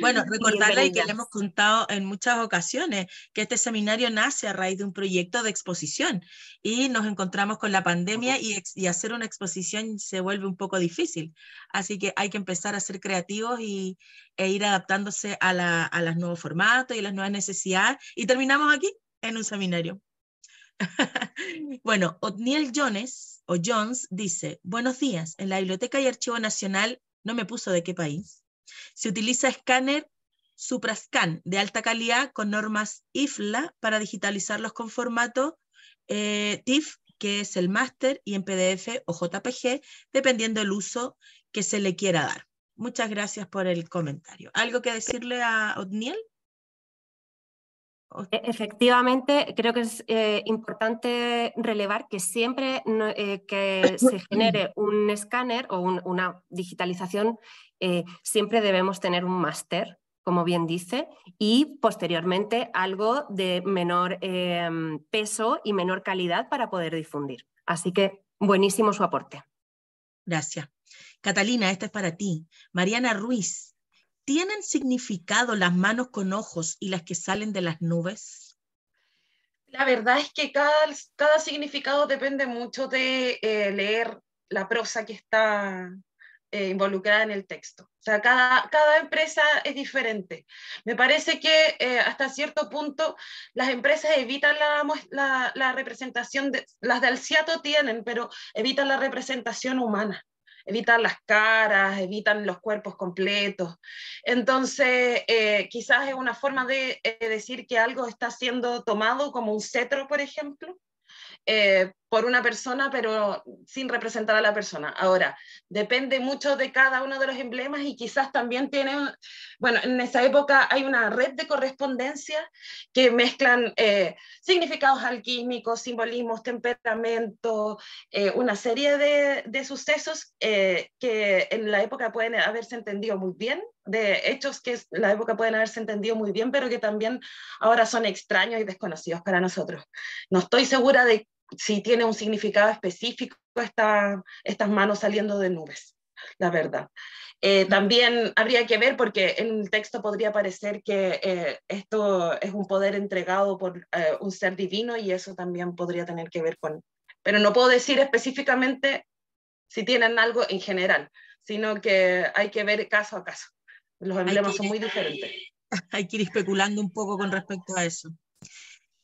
Bueno, recordarle que le hemos contado en muchas ocasiones que este seminario nace a raíz de un proyecto de exposición y nos encontramos con la pandemia y, hacer una exposición se vuelve un poco difícil. Así que hay que empezar a ser creativos y, e ir adaptándose a, la, a los nuevos formatos y las nuevas necesidades. Y terminamos aquí en un seminario. bueno, Otniel Jones o Jones dice, buenos días, en la Biblioteca y Archivo Nacional no me puso de qué país se utiliza escáner Suprascan de alta calidad con normas IFLA para digitalizarlos con formato eh, TIFF, que es el máster, y en PDF o JPG, dependiendo del uso que se le quiera dar. Muchas gracias por el comentario. ¿Algo que decirle a Odniel. E-, efectivamente, creo que es eh, importante relevar que siempre eh, que se genere un escáner o una digitalización, eh, siempre debemos tener un máster, como bien dice, y posteriormente algo de menor peso y menor calidad para poder difundir. Así que buenísimo su aporte. Gracias. Catalina, esta es para ti. Mariana Ruiz ¿Tienen significado las manos con ojos y las que salen de las nubes? La verdad es que cada, significado depende mucho de eh, leer la prosa que está eh, involucrada en el texto. O sea, cada, empresa es diferente. Me parece que eh, hasta cierto punto las empresas evitan la, representación, de, las del Alciato tienen, pero evitan la representación humana evitan las caras, evitan los cuerpos completos. Entonces, eh, quizás es una forma de eh, decir que algo está siendo tomado como un cetro, por ejemplo, eh, por una persona, pero sin representar a la persona. Ahora, depende mucho de cada uno de los emblemas y quizás también tiene... bueno, en esa época hay una red de correspondencia que mezclan eh, significados alquímicos, simbolismos, temperamento, eh, una serie de, de sucesos eh, que en la época pueden haberse entendido muy bien de hechos que en la época pueden haberse entendido muy bien, pero que también ahora son extraños y desconocidos para nosotros. No estoy segura de si tiene un significado específico estas manos saliendo de nubes, la verdad. Eh, también habría que ver, porque en el texto podría parecer que eh, esto es un poder entregado por eh, un ser divino y eso también podría tener que ver con... Pero no puedo decir específicamente si tienen algo en general, sino que hay que ver caso a caso. Los emblemas son muy diferentes. Hay que ir especulando un poco con respecto a eso.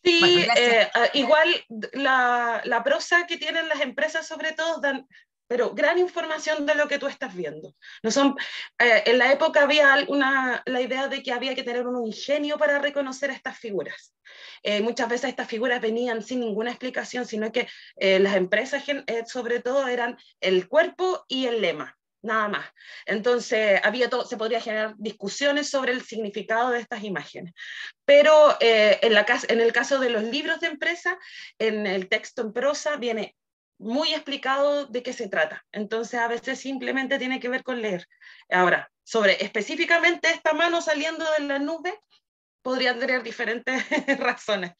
Sí, eh, ah, igual la, prosa que tienen las empresas sobre todo dan, pero gran información de lo que tú estás viendo. No son, eh, en la época había una, la idea de que había que tener un ingenio para reconocer estas figuras. Eh, muchas veces estas figuras venían sin ninguna explicación, sino que las empresas sobre todo eran el cuerpo y el lema nada más. Entonces, había se podría generar discusiones sobre el significado de estas imágenes. Pero eh, en, la, en el caso de los libros de empresa, en el texto en prosa viene muy explicado de qué se trata. Entonces, a veces simplemente tiene que ver con leer. Ahora, sobre específicamente esta mano saliendo de la nube, podrían tener diferentes razones.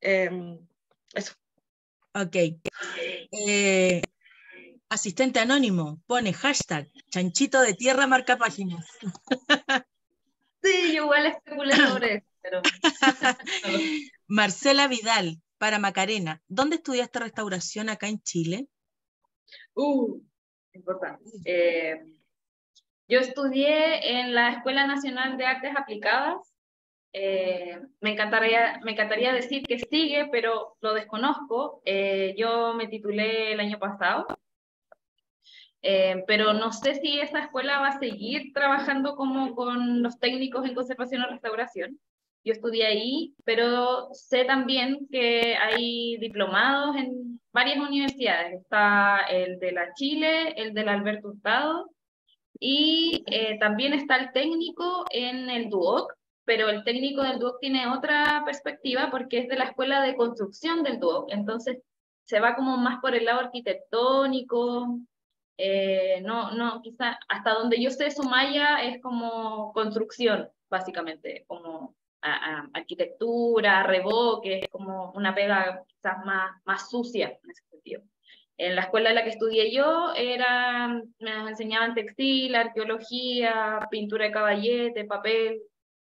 Em, eso. Ok. Eh, Asistente anónimo pone hashtag chanchito de tierra marca páginas. Sí, igual especulé sobre Marcela Vidal, para Macarena, ¿dónde estudiaste restauración acá en Chile? Uh, importante. Eh, yo estudié en la Escuela Nacional de Artes Aplicadas. Eh, me, encantaría, me decir que sigue, pero lo desconozco. Eh, yo me titulé el año pasado. Eh, pero no sé si esa escuela va a seguir trabajando como con los técnicos en conservación o restauración. Yo estudié ahí, pero sé también que hay diplomados en varias universidades. Está el de la Chile, el del Alberto Hurtado, y eh, también está el técnico en el DUOC, pero el técnico del DUOC tiene otra perspectiva porque es de la escuela de construcción del DUOC. Entonces se va como más por el lado arquitectónico, eh, no, no, quizá hasta donde yo sé, Sumaya es como construcción, básicamente, como arquitectura, revoque, como una pega quizás más, más sucia en ese sentido. En la escuela en la que estudié yo era, me enseñaban textil, arqueología, pintura de caballete, papel,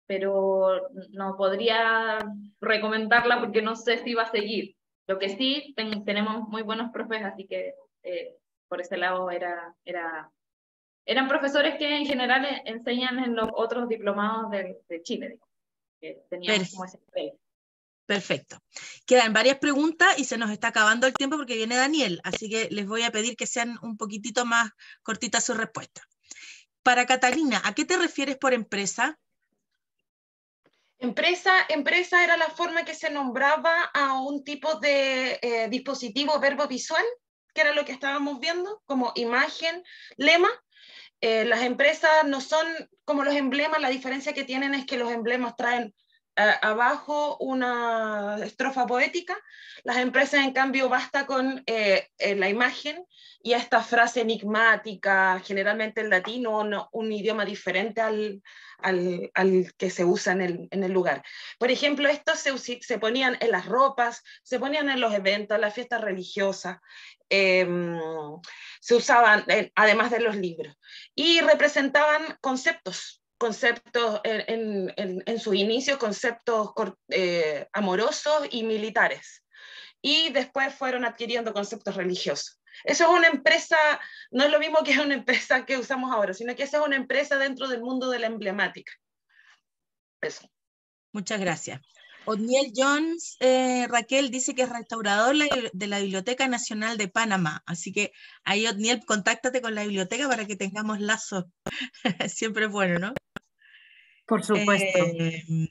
pero no podría recomendarla porque no sé si va a seguir. Lo que sí, tenemos muy buenos profes, así que eh, por ese lado era, era, eran profesores que en general e, enseñan en los otros diplomados de, Chile, Perfecto. Quedan varias preguntas y se nos está acabando el tiempo porque viene Daniel, así que les voy a pedir que sean un poquitito más cortitas sus respuestas. Para Catalina, ¿a qué te refieres por empresa? Empresa, empresa era la forma que se nombraba a un tipo de eh, dispositivo verbo visual que era lo que estábamos viendo, como imagen, lema. Eh, las empresas no son como los emblemas, la diferencia que tienen es que los emblemas traen abajo una estrofa poética, las empresas en cambio basta con eh, eh, la imagen y esta frase enigmática, generalmente en latino, no, un idioma diferente al, que se usa en el, lugar. Por ejemplo, estos se, ponían en las ropas, se ponían en los eventos, en las fiestas religiosas, em, se usaban además de los libros y representaban conceptos conceptos, en, en, en sus inicios, conceptos eh, amorosos y militares. Y después fueron adquiriendo conceptos religiosos. Eso es una empresa, no es lo mismo que es una empresa que usamos ahora, sino que esa es una empresa dentro del mundo de la emblemática. Eso. Muchas gracias. Odniel Jones, eh, Raquel, dice que es restaurador de la Biblioteca Nacional de Panamá. Así que ahí, Odniel, contáctate con la biblioteca para que tengamos lazos. Siempre es bueno, ¿no? Por supuesto. Em,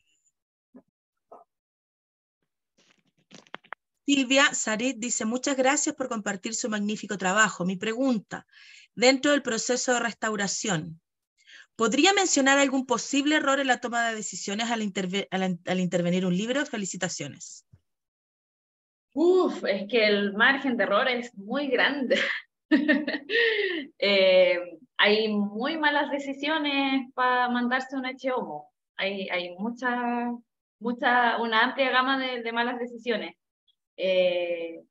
Silvia Sarit dice, muchas gracias por compartir su magnífico trabajo. Mi pregunta, dentro del proceso de restauración, ¿podría mencionar algún posible error en la toma de decisiones al, intervenir un libro? Felicitaciones. Uf, es que el margen de error es muy grande. Em, hay muy malas decisiones para mandarse un HOMO. Hay, mucha, mucha, una amplia gama de, malas decisiones. Eh,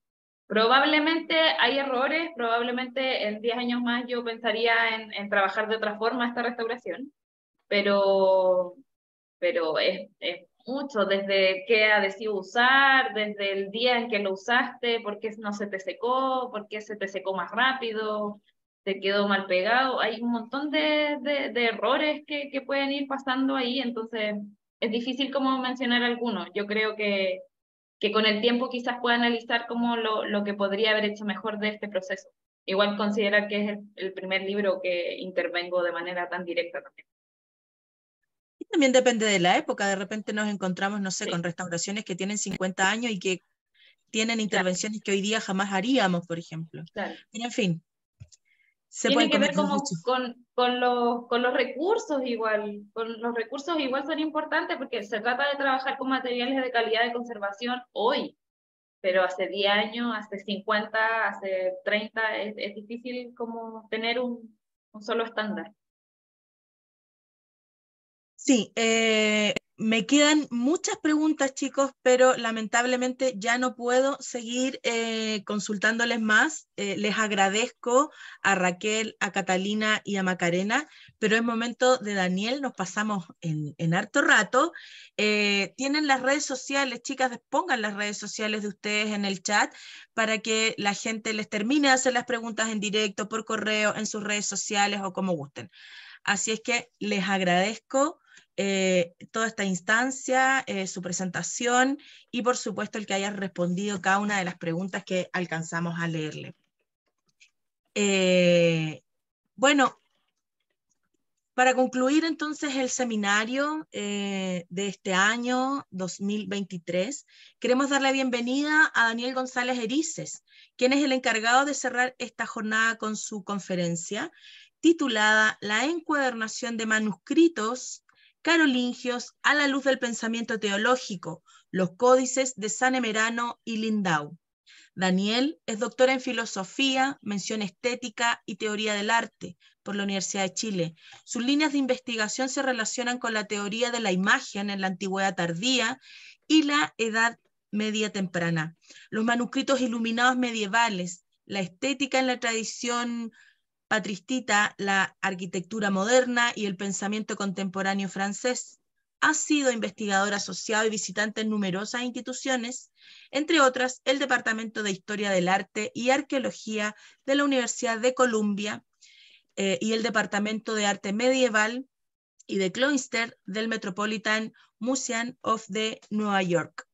probablemente hay errores, probablemente en 10 años más yo pensaría en, trabajar de otra forma esta restauración, pero, pero es, mucho, desde qué adhesivo usar, desde el día en que lo usaste, por qué no se te secó, por qué se te secó más rápido, quedó mal pegado. Hay un montón de, de, errores que, que, pueden ir pasando ahí, entonces es difícil como mencionar algunos. Yo creo que, que con el tiempo quizás pueda analizar como lo, lo, que podría haber hecho mejor de este proceso. Igual considera que es el, primer libro que intervengo de manera tan directa también. Y también depende de la época, de repente nos encontramos, no sé, con restauraciones que tienen 50 años y que tienen intervenciones que hoy día jamás haríamos, por ejemplo. Claro. en fin, tiene que ver como con, con, los, con, los, recursos igual. Con los recursos igual son importantes porque se trata de trabajar con materiales de calidad de conservación hoy, pero hace 10 años, hace 50, hace 30, es, difícil como tener un solo estándar. Sí, eh, me quedan muchas preguntas, chicos, pero lamentablemente ya no puedo seguir eh, consultándoles más. Eh, les agradezco a Raquel, a Catalina y a Macarena, pero es momento de Daniel, nos pasamos en, harto rato. tienen las redes sociales, chicas, pongan las redes sociales de ustedes en el chat para que la gente les termine de hacer las preguntas en directo, por correo, en sus redes sociales o como gusten. Así es que les agradezco eh, toda esta instancia, eh, su presentación y por supuesto el que haya respondido cada una de las preguntas que alcanzamos a leerle. Eh, bueno, para concluir entonces el seminario de este año 2023, queremos dar la bienvenida a Daniel González Erices, quien es el encargado de cerrar esta jornada con su conferencia titulada La encuadernación de manuscritos carolingios a la luz del pensamiento teológico, los códices de San Emerano y Lindau. Daniel es doctor en filosofía, mención estética y teoría del arte por la Universidad de Chile. Sus líneas de investigación se relacionan con la teoría de la imagen en la antigüedad tardía y la edad media temprana, los manuscritos iluminados medievales, la estética en la tradición patristita, la arquitectura moderna y el pensamiento contemporáneo francés. Ha sido investigador asociado y visitante en numerosas instituciones, entre otras el Departamento de Historia del Arte y Arqueología de la Universidad de Columbia eh, y el Departamento de Arte Medieval y de Cloister del Metropolitan Museum of the Nueva York.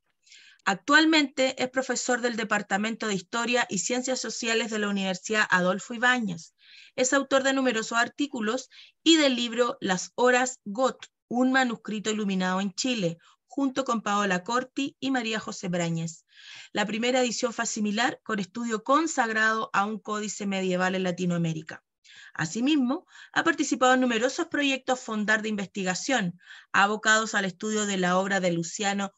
Actualmente es profesor del Departamento de Historia y Ciencias Sociales de la Universidad Adolfo Ibáñez, es autor de numerosos artículos y del libro Las Horas Got, un manuscrito iluminado en Chile, junto con Paola Corti y María José Brañez. La primera edición similar con estudio consagrado a un códice medieval en Latinoamérica. Asimismo, ha participado en numerosos proyectos fondar de investigación, abocados al estudio de la obra de Luciano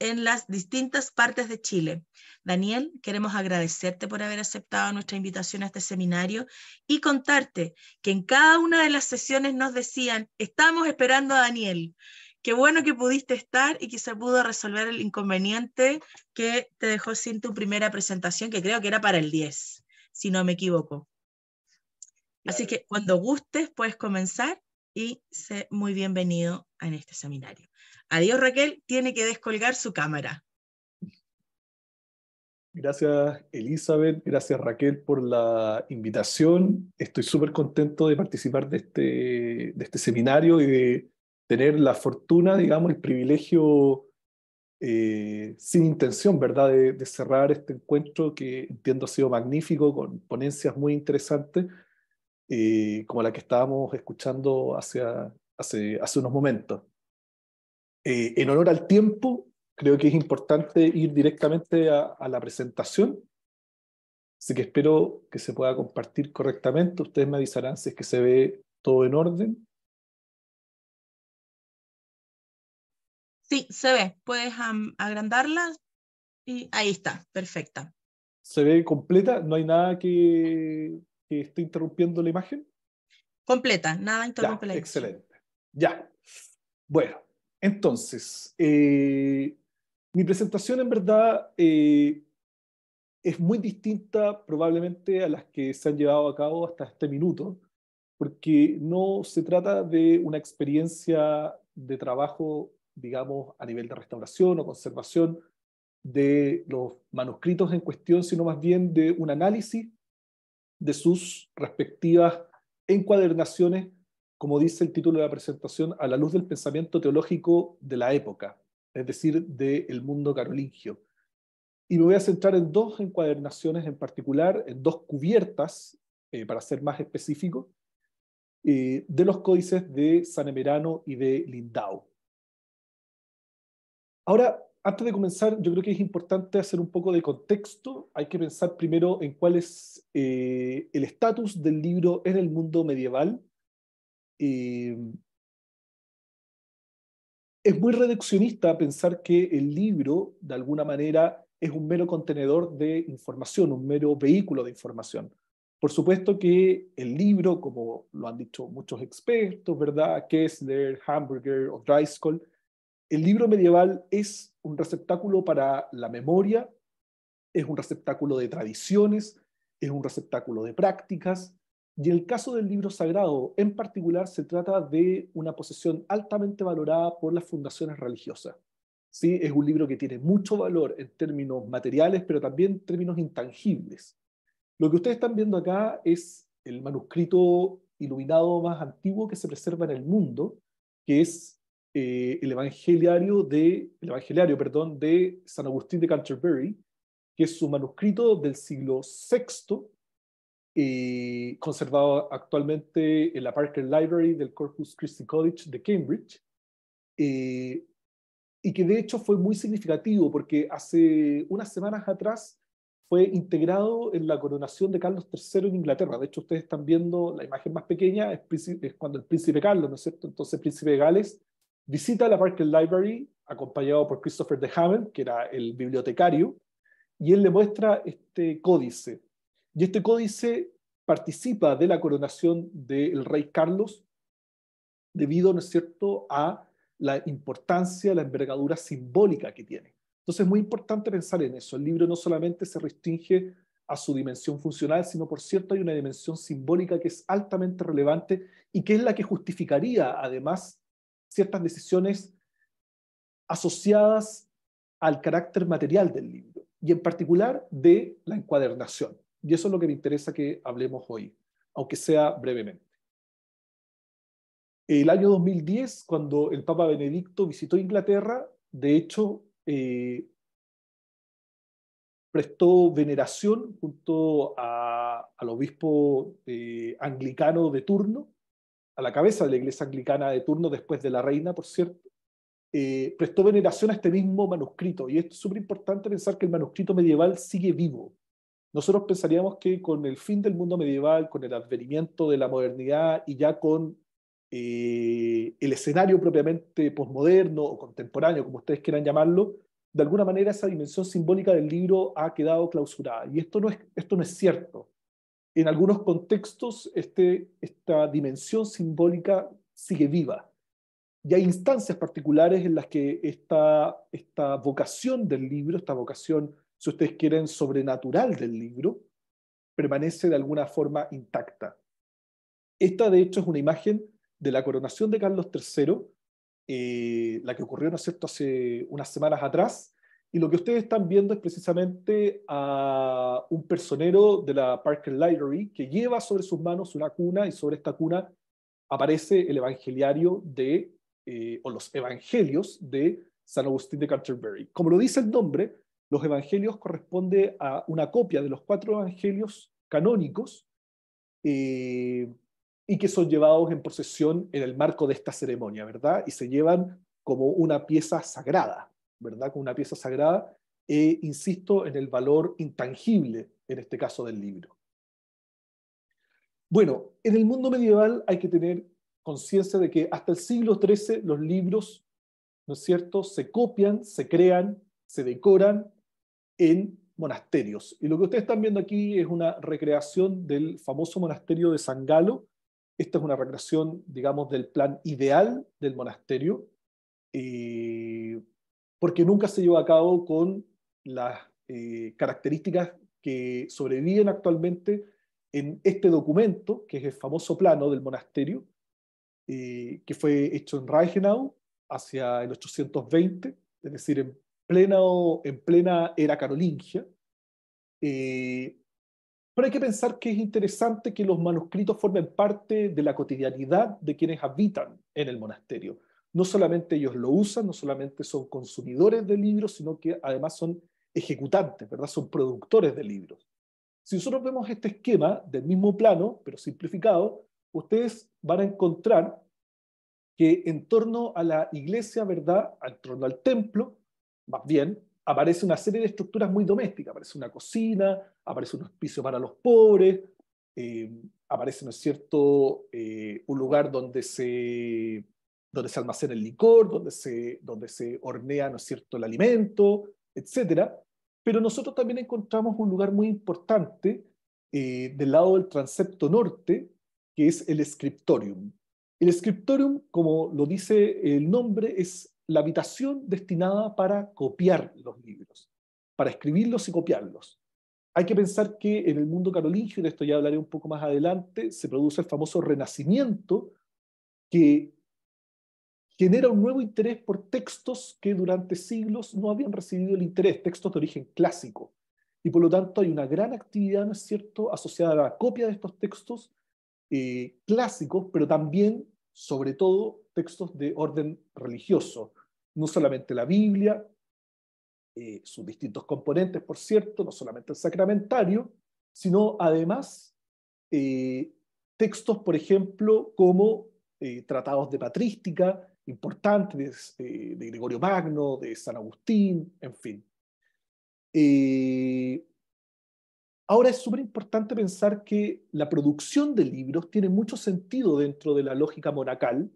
en las distintas partes de Chile. Daniel, queremos agradecerte por haber aceptado nuestra invitación a este seminario y contarte que en cada una de las sesiones nos decían, estamos esperando a Daniel. Qué bueno que pudiste estar y que se pudo resolver el inconveniente que te dejó sin tu primera presentación, que creo que era para el 10, si no me equivoco. Así que cuando gustes puedes comenzar y sé muy bienvenido en este seminario. Adiós Raquel, tiene que descolgar su cámara. Gracias Elizabeth, gracias Raquel por la invitación. Estoy súper contento de participar de este, este seminario y de tener la fortuna, digamos, el privilegio eh, sin intención, ¿verdad?, de, cerrar este encuentro que entiendo ha sido magnífico, con ponencias muy interesantes, eh, como la que estábamos escuchando hace, hace unos momentos. Eh, en honor al tiempo, creo que es importante ir directamente a, la presentación. Así que espero que se pueda compartir correctamente. Ustedes me avisarán si es que se ve todo en orden. Sí, se ve. Puedes agrandarla y ahí está, perfecta. ¿Se ve completa? ¿No hay nada que, esté interrumpiendo la imagen? Completa, nada interrumpe Excelente. Ya. Bueno, entonces, eh, mi presentación en verdad eh, es muy distinta probablemente a las que se han llevado a cabo hasta este minuto, porque no se trata de una experiencia de trabajo, digamos, a nivel de restauración o conservación de los manuscritos en cuestión, sino más bien de un análisis de sus respectivas encuadernaciones como dice el título de la presentación, a la luz del pensamiento teológico de la época, es decir, del mundo carolingio. Y me voy a centrar en dos encuadernaciones en particular, en dos cubiertas, eh, para ser más específico, eh, de los códices de San Emerano y de Lindau. Ahora, antes de comenzar, yo creo que es importante hacer un poco de contexto. Hay que pensar primero en cuál es eh, el estatus del libro en el mundo medieval eh, es muy reduccionista pensar que el libro, de alguna manera, es un mero contenedor de información, un mero vehículo de información. Por supuesto que el libro, como lo han dicho muchos expertos, ¿verdad? Kessler, Hamburger o Dreiskoll el libro medieval es un receptáculo para la memoria, es un receptáculo de tradiciones, es un receptáculo de prácticas, y el caso del libro sagrado, en particular, se trata de una posesión altamente valorada por las fundaciones religiosas. ¿sí? Es un libro que tiene mucho valor en términos materiales, pero también en términos intangibles. Lo que ustedes están viendo acá es el manuscrito iluminado más antiguo que se preserva en el mundo, que es eh, el, evangeliario de, el perdón, de San Agustín de Canterbury, que es un manuscrito del siglo VI eh, conservado actualmente en la Parker Library del Corpus Christi College de Cambridge, eh, y que de hecho fue muy significativo porque hace unas semanas atrás fue integrado en la coronación de Carlos III en Inglaterra. De hecho, ustedes están viendo la imagen más pequeña, es, cuando el príncipe Carlos, Entonces, príncipe de Gales visita la Parker Library acompañado por Christopher de Hamel que era el bibliotecario, y él le muestra este códice y este códice participa de la coronación del rey Carlos debido, ¿no es cierto?, a la importancia, la envergadura simbólica que tiene. Entonces es muy importante pensar en eso. El libro no solamente se restringe a su dimensión funcional, sino por cierto hay una dimensión simbólica que es altamente relevante y que es la que justificaría además ciertas decisiones asociadas al carácter material del libro y en particular de la encuadernación. Y eso es lo que me interesa que hablemos hoy, aunque sea brevemente. El año 2010, cuando el Papa Benedicto visitó Inglaterra, de hecho, eh, prestó veneración junto al obispo eh, anglicano de turno, a la cabeza de la iglesia anglicana de turno, después de la reina, por cierto, eh, prestó veneración a este mismo manuscrito. Y es súper importante pensar que el manuscrito medieval sigue vivo nosotros pensaríamos que con el fin del mundo medieval, con el advenimiento de la modernidad y ya con eh, el escenario propiamente posmoderno o contemporáneo, como ustedes quieran llamarlo, de alguna manera esa dimensión simbólica del libro ha quedado clausurada. Y esto no es, esto no es cierto. En algunos contextos este, esta dimensión simbólica sigue viva. Y hay instancias particulares en las que esta, esta vocación del libro, esta vocación si ustedes quieren, sobrenatural del libro, permanece de alguna forma intacta. Esta, de hecho, es una imagen de la coronación de Carlos III, eh, la que ocurrió, ¿no es hace unas semanas atrás. Y lo que ustedes están viendo es precisamente a un personero de la Parker Library que lleva sobre sus manos una cuna y sobre esta cuna aparece el evangeliario de, eh, o los evangelios de San Agustín de Canterbury. Como lo dice el nombre, los evangelios corresponde a una copia de los cuatro evangelios canónicos eh, y que son llevados en procesión en el marco de esta ceremonia, ¿verdad? Y se llevan como una pieza sagrada, ¿verdad? Como una pieza sagrada, e insisto, en el valor intangible, en este caso del libro. Bueno, en el mundo medieval hay que tener conciencia de que hasta el siglo XIII los libros, ¿no es cierto?, se copian, se crean, se decoran en monasterios. Y lo que ustedes están viendo aquí es una recreación del famoso monasterio de San Galo. Esta es una recreación, digamos, del plan ideal del monasterio, eh, porque nunca se llevó a cabo con las eh, características que sobreviven actualmente en este documento, que es el famoso plano del monasterio, eh, que fue hecho en Reichenau hacia el 820, es decir, en pleno, en plena era carolingia. Eh, pero hay que pensar que es interesante que los manuscritos formen parte de la cotidianidad de quienes habitan en el monasterio. No solamente ellos lo usan, no solamente son consumidores de libros, sino que además son ejecutantes, ¿verdad? Son productores de libros. Si nosotros vemos este esquema del mismo plano, pero simplificado, ustedes van a encontrar que en torno a la iglesia, ¿verdad? En torno al templo, más bien, aparece una serie de estructuras muy domésticas. Aparece una cocina, aparece un hospicio para los pobres, eh, aparece, ¿no es cierto?, eh, un lugar donde se, donde se almacena el licor, donde se, donde se hornea, ¿no es cierto?, el alimento, etc. Pero nosotros también encontramos un lugar muy importante eh, del lado del transepto norte, que es el scriptorium. El scriptorium, como lo dice el nombre, es la habitación destinada para copiar los libros, para escribirlos y copiarlos. Hay que pensar que en el mundo carolingio, de esto ya hablaré un poco más adelante, se produce el famoso renacimiento que genera un nuevo interés por textos que durante siglos no habían recibido el interés, textos de origen clásico. Y por lo tanto hay una gran actividad, ¿no es cierto?, asociada a la copia de estos textos eh, clásicos, pero también, sobre todo, textos de orden religioso, no solamente la Biblia, eh, sus distintos componentes, por cierto, no solamente el sacramentario, sino además eh, textos, por ejemplo, como eh, tratados de patrística importantes de Gregorio Magno, de San Agustín, en fin. ahora es súper importante pensar que la producción de libros tiene mucho sentido dentro de la lógica monacal,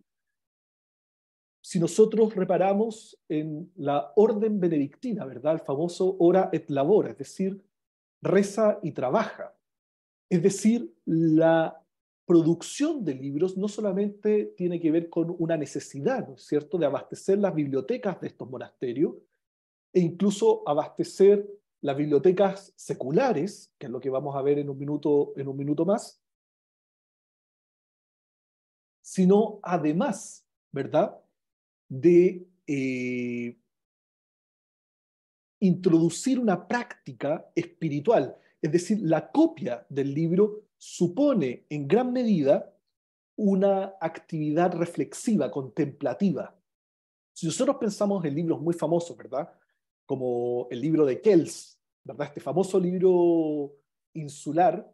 si nosotros reparamos en la orden benedictina, ¿verdad? El famoso ora et labora, es decir, reza y trabaja. Es decir, la producción de libros no solamente tiene que ver con una necesidad, ¿no es cierto?, de abastecer las bibliotecas de estos monasterios e incluso abastecer las bibliotecas seculares, que es lo que vamos a ver en un minuto, en un minuto más, sino además, ¿verdad?, de eh, introducir una práctica espiritual. Es decir, la copia del libro supone en gran medida una actividad reflexiva, contemplativa. Si nosotros pensamos en libros muy famosos, ¿verdad? Como el libro de Kells, ¿verdad? Este famoso libro insular,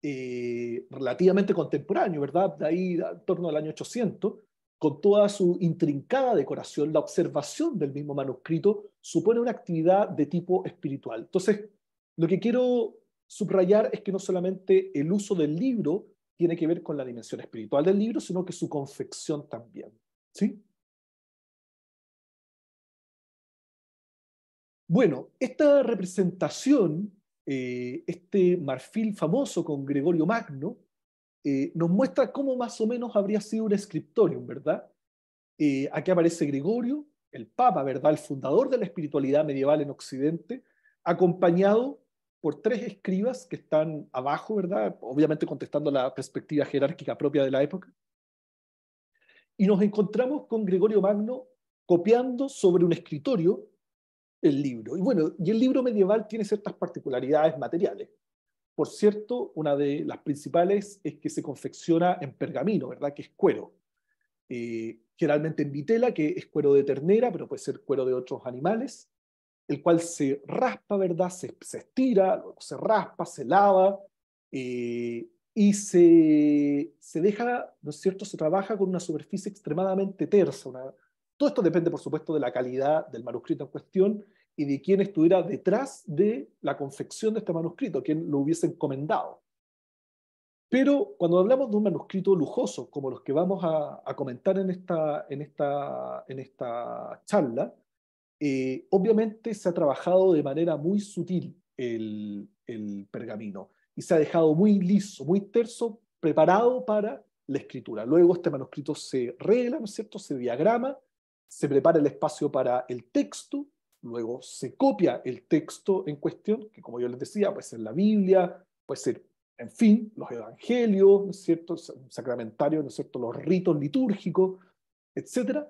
eh, relativamente contemporáneo, ¿verdad? De ahí, en torno al año 800, con toda su intrincada decoración, la observación del mismo manuscrito supone una actividad de tipo espiritual. Entonces, lo que quiero subrayar es que no solamente el uso del libro tiene que ver con la dimensión espiritual del libro, sino que su confección también. ¿Sí? Bueno, esta representación, eh, este marfil famoso con Gregorio Magno, eh, nos muestra cómo más o menos habría sido un escritorium, ¿verdad? Eh, aquí aparece Gregorio, el Papa, ¿verdad? El fundador de la espiritualidad medieval en Occidente, acompañado por tres escribas que están abajo, ¿verdad? Obviamente contestando la perspectiva jerárquica propia de la época. Y nos encontramos con Gregorio Magno copiando sobre un escritorio el libro. Y bueno, y el libro medieval tiene ciertas particularidades materiales. Por cierto, una de las principales es que se confecciona en pergamino, ¿verdad? Que es cuero. Eh, generalmente en vitela, que es cuero de ternera, pero puede ser cuero de otros animales, el cual se raspa, ¿verdad? Se, estira, se raspa, se lava eh, y se, deja, ¿no es cierto? Se trabaja con una superficie extremadamente tersa. todo esto depende, por supuesto, de la calidad del manuscrito en cuestión y de quién estuviera detrás de la confección de este manuscrito, quién lo hubiese encomendado. Pero cuando hablamos de un manuscrito lujoso, como los que vamos a, comentar en esta, en esta, en esta charla, eh, obviamente se ha trabajado de manera muy sutil el, el pergamino y se ha dejado muy liso, muy terso, preparado para la escritura. Luego este manuscrito se regla, ¿no es cierto? Se diagrama, se prepara el espacio para el texto luego se copia el texto en cuestión, que como yo les decía, puede ser la Biblia, puede ser, en fin, los evangelios, ¿no cierto?, sacramentarios, cierto?, los ritos litúrgicos, etc.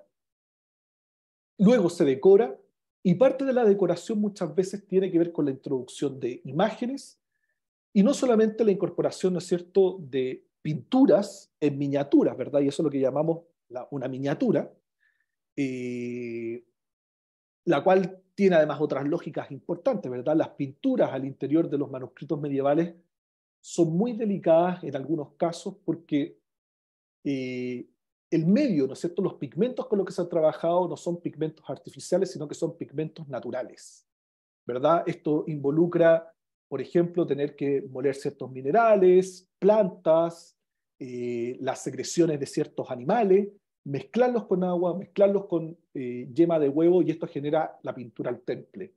Luego se decora y parte de la decoración muchas veces tiene que ver con la introducción de imágenes y no solamente la incorporación, ¿no es cierto?, de pinturas en miniaturas, ¿verdad? Y eso es lo que llamamos una miniatura, eh, la cual tiene además otras lógicas importantes, ¿verdad? Las pinturas al interior de los manuscritos medievales son muy delicadas en algunos casos porque eh, el medio, ¿no es cierto? Los pigmentos con los que se han trabajado no son pigmentos artificiales, sino que son pigmentos naturales, ¿verdad? Esto involucra, por ejemplo, tener que moler ciertos minerales, plantas, eh, las secreciones de ciertos animales, mezclarlos con agua, mezclarlos con eh, yema de huevo y esto genera la pintura al temple.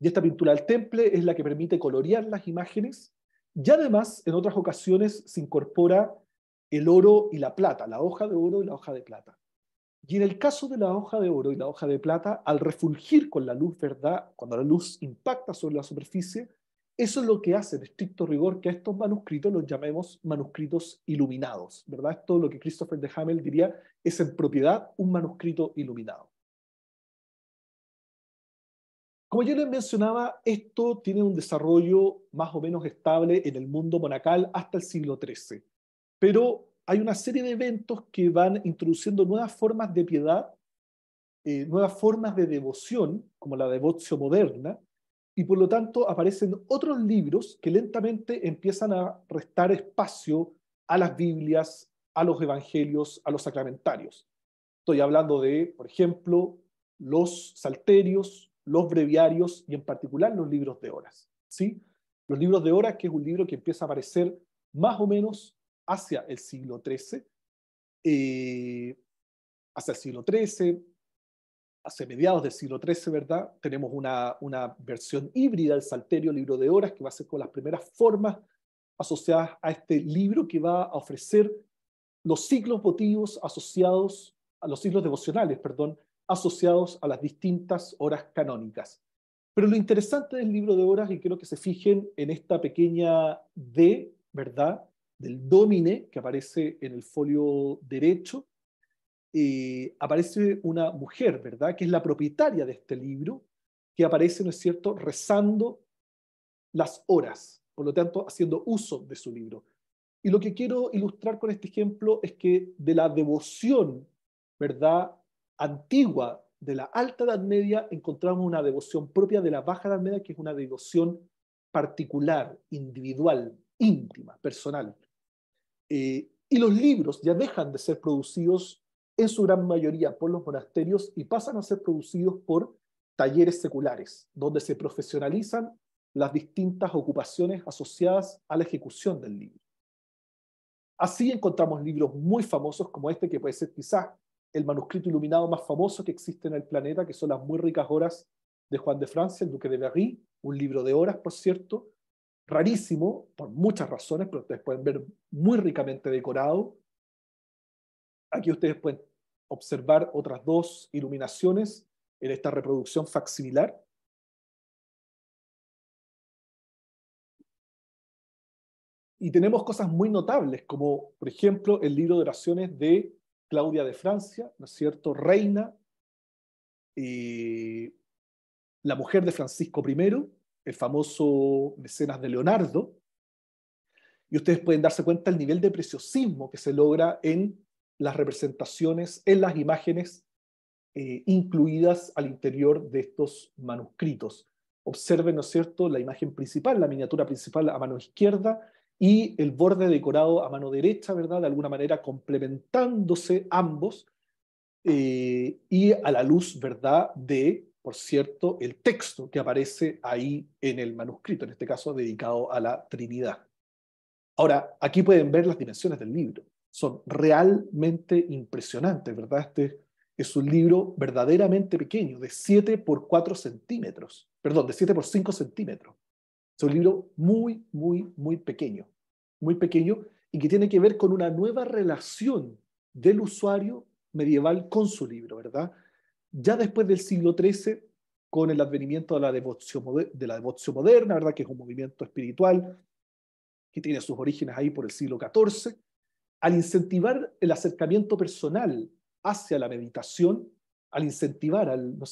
Y esta pintura al temple es la que permite colorear las imágenes y además en otras ocasiones se incorpora el oro y la plata, la hoja de oro y la hoja de plata. Y en el caso de la hoja de oro y la hoja de plata, al refulgir con la luz, ¿verdad? Cuando la luz impacta sobre la superficie, eso es lo que hace de estricto rigor que estos manuscritos los llamemos manuscritos iluminados, ¿verdad? Esto todo lo que Christopher de Hamel diría es en propiedad un manuscrito iluminado. Como ya les mencionaba, esto tiene un desarrollo más o menos estable en el mundo monacal hasta el siglo XIII, pero hay una serie de eventos que van introduciendo nuevas formas de piedad, eh, nuevas formas de devoción, como la devoción moderna, y por lo tanto aparecen otros libros que lentamente empiezan a restar espacio a las Biblias, a los Evangelios, a los sacramentarios. Estoy hablando de, por ejemplo, los salterios, los breviarios y en particular los libros de horas. ¿sí? Los libros de horas, que es un libro que empieza a aparecer más o menos hacia el siglo XIII, eh, hacia el siglo XIII, hace mediados del siglo XIII, ¿verdad? Tenemos una, versión híbrida del Salterio, libro de horas, que va a ser con las primeras formas asociadas a este libro que va a ofrecer los ciclos votivos asociados a los ciclos devocionales, perdón, asociados a las distintas horas canónicas. Pero lo interesante del libro de horas, y quiero que se fijen en esta pequeña D, ¿verdad? Del domine que aparece en el folio derecho, eh, aparece una mujer, ¿verdad?, que es la propietaria de este libro, que aparece, ¿no es cierto?, rezando las horas, por lo tanto, haciendo uso de su libro. Y lo que quiero ilustrar con este ejemplo es que de la devoción, ¿verdad?, antigua de la alta Edad Media, encontramos una devoción propia de la baja Edad Media, que es una devoción particular, individual, íntima, personal. Eh, y los libros ya dejan de ser producidos en su gran mayoría por los monasterios y pasan a ser producidos por talleres seculares, donde se profesionalizan las distintas ocupaciones asociadas a la ejecución del libro. Así encontramos libros muy famosos como este, que puede ser quizás el manuscrito iluminado más famoso que existe en el planeta, que son las muy ricas horas de Juan de Francia, el duque de Berry, un libro de horas, por cierto, rarísimo por muchas razones, pero ustedes pueden ver muy ricamente decorado. Aquí ustedes pueden observar otras dos iluminaciones en esta reproducción facsimilar. Y tenemos cosas muy notables, como por ejemplo el libro de oraciones de Claudia de Francia, ¿no es cierto? Reina, la mujer de Francisco I, el famoso mecenas de Leonardo. Y ustedes pueden darse cuenta del nivel de preciosismo que se logra en las representaciones, en las imágenes eh, incluidas al interior de estos manuscritos. Observen, ¿no es cierto?, la imagen principal, la miniatura principal a mano izquierda y el borde decorado a mano derecha, ¿verdad?, de alguna manera complementándose ambos eh, y a la luz, ¿verdad?, de, por cierto, el texto que aparece ahí en el manuscrito, en este caso dedicado a la Trinidad. Ahora, aquí pueden ver las dimensiones del libro son realmente impresionantes, ¿verdad? Este es un libro verdaderamente pequeño, de 7 por 4 centímetros, perdón, de 7 por 5 centímetros. Es un libro muy, muy, muy pequeño, muy pequeño y que tiene que ver con una nueva relación del usuario medieval con su libro, ¿verdad? Ya después del siglo XIII, con el advenimiento de la devoción, de la devoción moderna, ¿verdad? Que es un movimiento espiritual que tiene sus orígenes ahí por el siglo XIV, al incentivar el acercamiento personal hacia la meditación, al incentivar, al, ¿no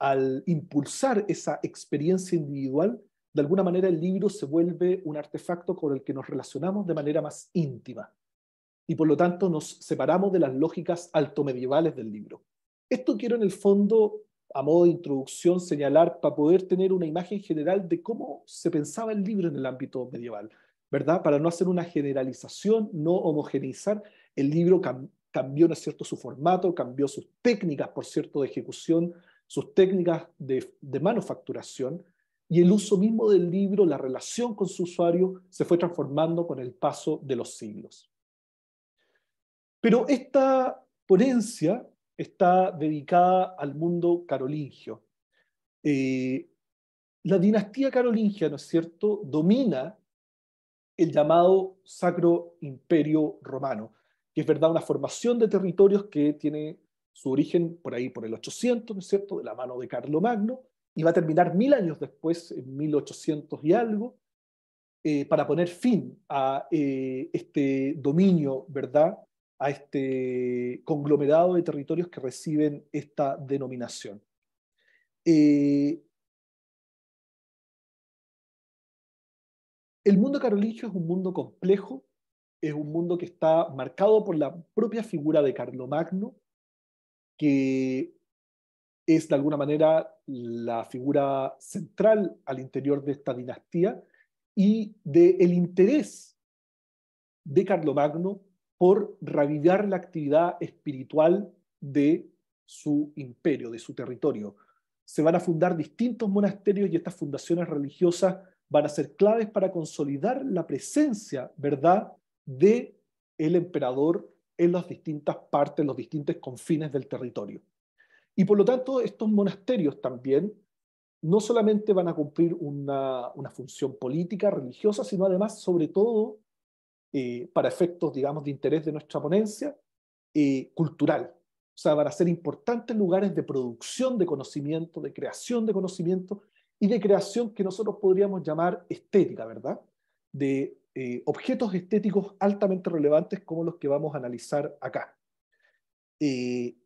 al impulsar esa experiencia individual, de alguna manera el libro se vuelve un artefacto con el que nos relacionamos de manera más íntima y por lo tanto nos separamos de las lógicas altomedievales del libro. Esto quiero en el fondo, a modo de introducción, señalar para poder tener una imagen general de cómo se pensaba el libro en el ámbito medieval. ¿verdad? Para no hacer una generalización, no homogeneizar, el libro cambió, ¿no es cierto?, su formato, cambió sus técnicas, por cierto, de ejecución, sus técnicas de, manufacturación, y el uso mismo del libro, la relación con su usuario, se fue transformando con el paso de los siglos. Pero esta ponencia está dedicada al mundo carolingio. Eh, la dinastía carolingia, ¿no es cierto?, domina el llamado Sacro Imperio Romano, que es verdad una formación de territorios que tiene su origen por ahí, por el 800, ¿no es cierto?, de la mano de Magno, y va a terminar mil años después, en 1800 y algo, eh, para poner fin a eh, este dominio, ¿verdad?, a este conglomerado de territorios que reciben esta denominación. Eh, El mundo carolingio es un mundo complejo, es un mundo que está marcado por la propia figura de Carlomagno, que es de alguna manera la figura central al interior de esta dinastía y del interés de Carlomagno por revivir la actividad espiritual de su imperio, de su territorio. Se van a fundar distintos monasterios y estas fundaciones religiosas van a ser claves para consolidar la presencia, ¿verdad?, de el emperador en las distintas partes, en los distintos confines del territorio. Y por lo tanto, estos monasterios también no solamente van a cumplir una, función política, religiosa, sino además, sobre todo, eh, para efectos, digamos, de interés de nuestra ponencia, eh, cultural. O sea, van a ser importantes lugares de producción de conocimiento, de creación de conocimiento, y de creación que nosotros podríamos llamar estética, ¿verdad? De eh, objetos estéticos altamente relevantes como los que vamos a analizar acá. Eh,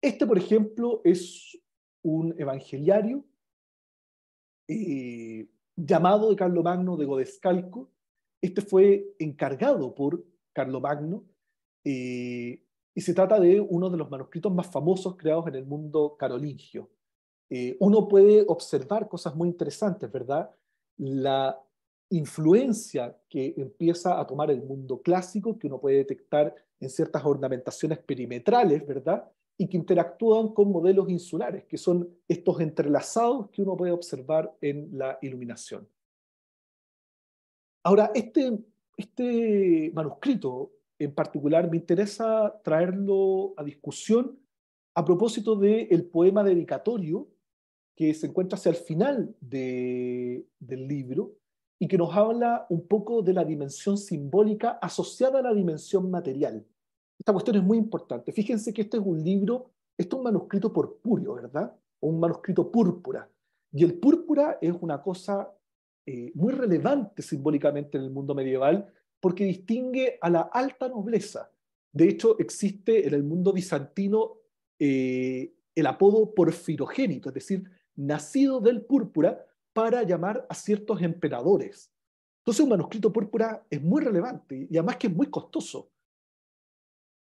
este, por ejemplo, es un evangeliario eh, llamado de Carlomagno de Godescalco. Este fue encargado por Carlomagno y y se trata de uno de los manuscritos más famosos creados en el mundo carolingio. Eh, uno puede observar cosas muy interesantes, ¿verdad? La influencia que empieza a tomar el mundo clásico, que uno puede detectar en ciertas ornamentaciones perimetrales, ¿verdad? Y que interactúan con modelos insulares, que son estos entrelazados que uno puede observar en la iluminación. Ahora, este, este manuscrito en particular me interesa traerlo a discusión a propósito del poema dedicatorio que se encuentra hacia el final del libro y que nos habla un poco de la dimensión simbólica asociada a la dimensión material. Esta cuestión es muy importante. Fíjense que este es un libro, esto es un manuscrito purpúreo, ¿verdad? O un manuscrito púrpura. Y el púrpura es una cosa eh, muy relevante simbólicamente en el mundo medieval porque distingue a la alta nobleza. De hecho, existe en el mundo bizantino eh, el apodo porfirogénito, es decir, nacido del púrpura, para llamar a ciertos emperadores. Entonces, un manuscrito púrpura es muy relevante y además que es muy costoso.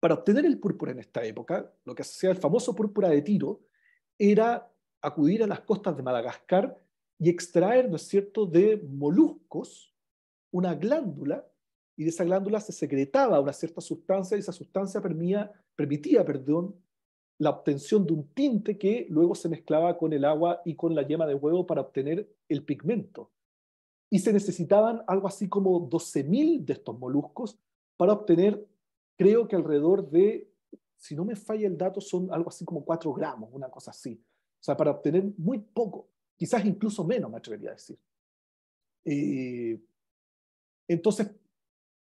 Para obtener el púrpura en esta época, lo que hacía el famoso púrpura de tiro era acudir a las costas de Madagascar y extraer, ¿no es cierto?, de moluscos una glándula y de esa glándula se secretaba una cierta sustancia y esa sustancia permitía perdón, la obtención de un tinte que luego se mezclaba con el agua y con la yema de huevo para obtener el pigmento. Y se necesitaban algo así como 12.000 de estos moluscos para obtener, creo que alrededor de, si no me falla el dato, son algo así como 4 gramos, una cosa así. O sea, para obtener muy poco, quizás incluso menos, me atrevería a decir. Eh, entonces,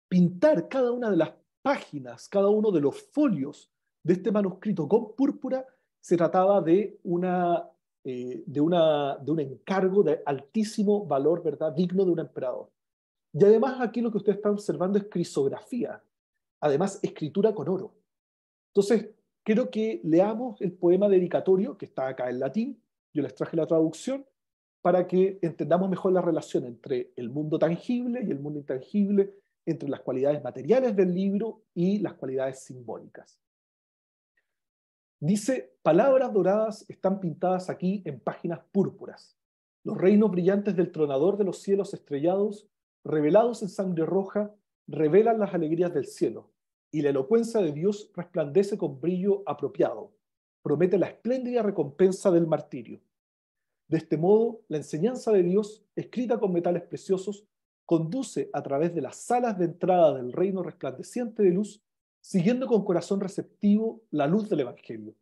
pintar cada una de las páginas, cada uno de los folios de este manuscrito con púrpura, se trataba de, una, eh, de, de un encargo de altísimo valor, ¿verdad? Digno de un emperador. Y además aquí lo que usted está observando es crisografía, además escritura con oro. Entonces, quiero que leamos el poema dedicatorio, que está acá en latín, yo les traje la traducción, para que entendamos mejor la relación entre el mundo tangible y el mundo intangible, entre las cualidades materiales del libro y las cualidades simbólicas. Dice, palabras doradas están pintadas aquí en páginas púrpuras. Los reinos brillantes del tronador de los cielos estrellados, revelados en sangre roja, revelan las alegrías del cielo, y la elocuencia de Dios resplandece con brillo apropiado. Promete la espléndida recompensa del martirio. De este modo, la enseñanza de Dios, escrita con metales preciosos, conduce a través de las salas de entrada del reino resplandeciente de luz, siguiendo con corazón receptivo la luz del Evangelio,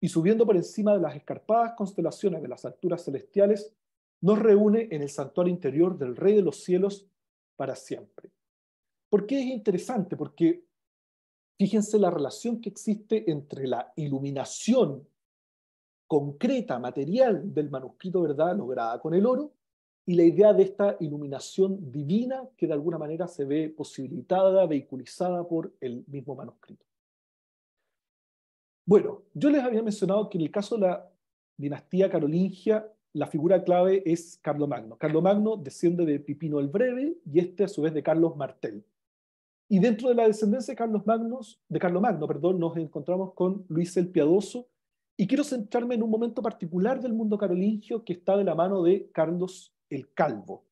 y subiendo por encima de las escarpadas constelaciones de las alturas celestiales, nos reúne en el santuario interior del Rey de los cielos para siempre. ¿Por qué es interesante? Porque fíjense la relación que existe entre la iluminación concreta, material del manuscrito verdad lograda con el oro y la idea de esta iluminación divina que de alguna manera se ve posibilitada, vehiculizada por el mismo manuscrito. Bueno, yo les había mencionado que en el caso de la dinastía carolingia, la figura clave es Carlomagno. Carlomagno desciende de Pipino el Breve y este a su vez de Carlos Martel. Y dentro de la descendencia de Carlos Magno de Carlomagno, perdón, nos encontramos con Luis el Piadoso y quiero centrarme en un momento particular del mundo carolingio que está de la mano de Carlos el Calvo.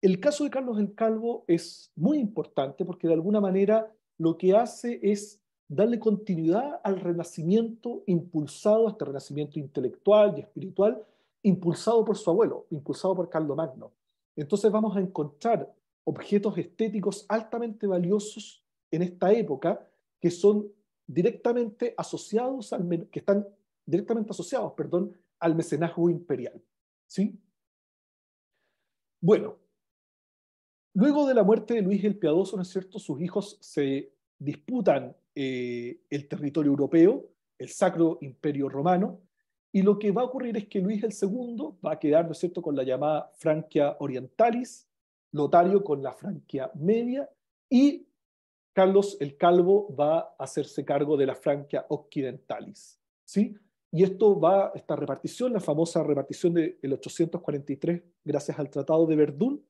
El caso de Carlos el Calvo es muy importante porque de alguna manera lo que hace es darle continuidad al renacimiento impulsado, este renacimiento intelectual y espiritual, impulsado por su abuelo, impulsado por Carlo Magno. Entonces vamos a encontrar objetos estéticos altamente valiosos en esta época que son directamente asociados al que están directamente asociados, perdón, al mecenazgo imperial, ¿sí? Bueno, luego de la muerte de Luis el Piadoso, ¿no es cierto? Sus hijos se disputan eh, el territorio europeo, el Sacro Imperio Romano, y lo que va a ocurrir es que Luis el II va a quedar, ¿no es cierto?, con la llamada Francia Orientalis, Lotario con la Francia Media, y Carlos el Calvo va a hacerse cargo de la Francia Occidentalis, ¿sí? Y esto va, esta repartición, la famosa repartición del 843, gracias al Tratado de Verdún,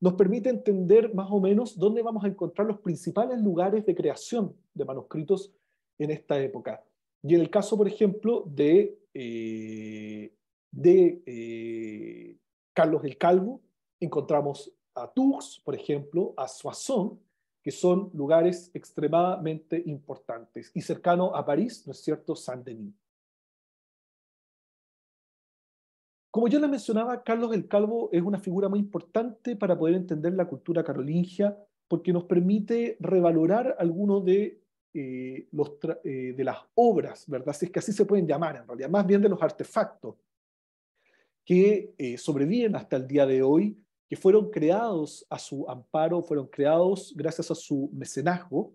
nos permite entender más o menos dónde vamos a encontrar los principales lugares de creación de manuscritos en esta época. Y en el caso, por ejemplo, de, eh, eh, Carlos el Calvo, encontramos a Tours, por ejemplo, a Soissons, que son lugares extremadamente importantes y cercano a París, ¿no es cierto?, Saint-Denis. Como ya le mencionaba, Carlos el Calvo es una figura muy importante para poder entender la cultura carolingia, porque nos permite revalorar algunos de, eh, eh, las obras, ¿verdad? Si es que así se pueden llamar, en realidad, más bien de los artefactos que eh, sobreviven hasta el día de hoy, que fueron creados a su amparo, fueron creados gracias a su mecenazgo,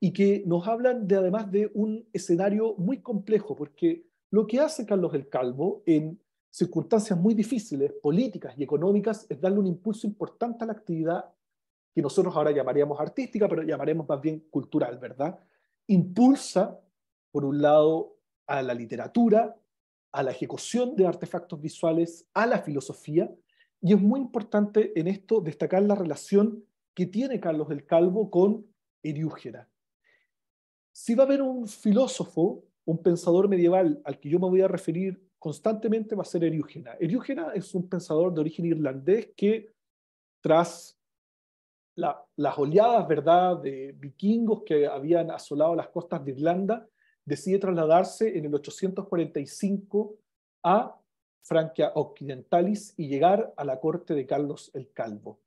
y que nos hablan de además de un escenario muy complejo, porque lo que hace Carlos el Calvo en circunstancias muy difíciles, políticas y económicas, es darle un impulso importante a la actividad que nosotros ahora llamaríamos artística, pero llamaremos más bien cultural, ¿verdad? Impulsa, por un lado, a la literatura, a la ejecución de artefactos visuales, a la filosofía, y es muy importante en esto destacar la relación que tiene Carlos del Calvo con Eriúgera. Si va a haber un filósofo, un pensador medieval al que yo me voy a referir constantemente va a ser Eriúgena. Eriúgena es un pensador de origen irlandés que tras las oleadas ¿verdad? de vikingos que habían asolado las costas de Irlanda, decide trasladarse en el 845 a Francia Occidentalis y llegar a la corte de Carlos el Calvo.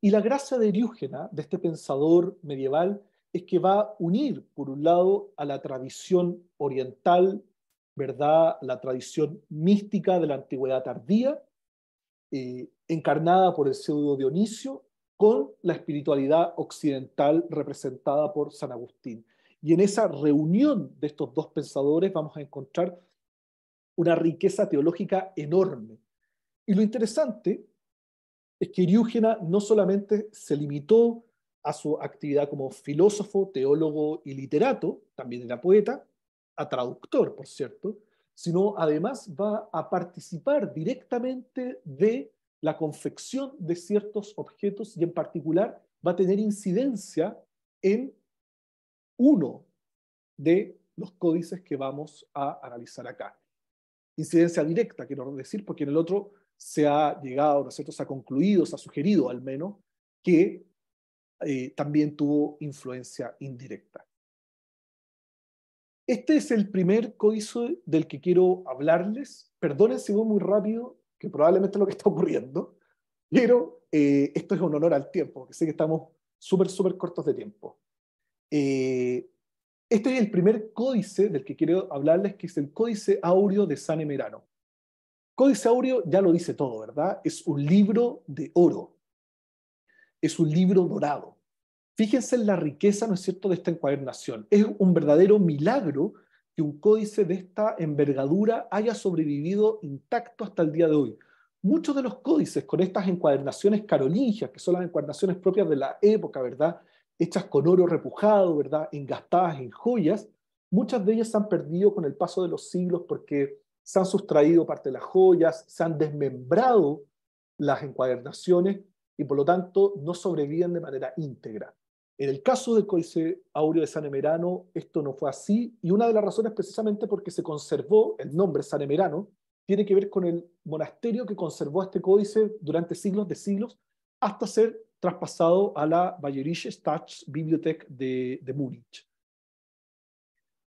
Y la gracia de Eriúgena, de este pensador medieval, es que va a unir, por un lado, a la tradición oriental ¿verdad? la tradición mística de la antigüedad tardía, eh, encarnada por el pseudo Dionisio, con la espiritualidad occidental representada por San Agustín. Y en esa reunión de estos dos pensadores vamos a encontrar una riqueza teológica enorme. Y lo interesante es que Iriúgena no solamente se limitó a su actividad como filósofo, teólogo y literato, también era poeta, a traductor, por cierto, sino además va a participar directamente de la confección de ciertos objetos y en particular va a tener incidencia en uno de los códices que vamos a analizar acá. Incidencia directa, quiero decir, porque en el otro se ha llegado, ¿no Se ha concluido, se ha sugerido al menos, que eh, también tuvo influencia indirecta. Este es el primer códice del que quiero hablarles. Perdonen si voy muy rápido, que probablemente es lo que está ocurriendo, pero eh, esto es un honor al tiempo, porque sé que estamos súper, súper cortos de tiempo. Eh, este es el primer códice del que quiero hablarles, que es el Códice Aureo de San Emerano. Códice Aureo ya lo dice todo, ¿verdad? Es un libro de oro, es un libro dorado. Fíjense en la riqueza, ¿no es cierto?, de esta encuadernación. Es un verdadero milagro que un códice de esta envergadura haya sobrevivido intacto hasta el día de hoy. Muchos de los códices con estas encuadernaciones carolingias, que son las encuadernaciones propias de la época, ¿verdad?, hechas con oro repujado, ¿verdad?, engastadas en joyas, muchas de ellas se han perdido con el paso de los siglos porque se han sustraído parte de las joyas, se han desmembrado las encuadernaciones y por lo tanto no sobreviven de manera íntegra. En el caso del Códice Aureo de San Emerano, esto no fue así, y una de las razones precisamente porque se conservó el nombre San Emerano, tiene que ver con el monasterio que conservó este códice durante siglos de siglos, hasta ser traspasado a la Bayerische Staatsbibliothek de, de Múnich.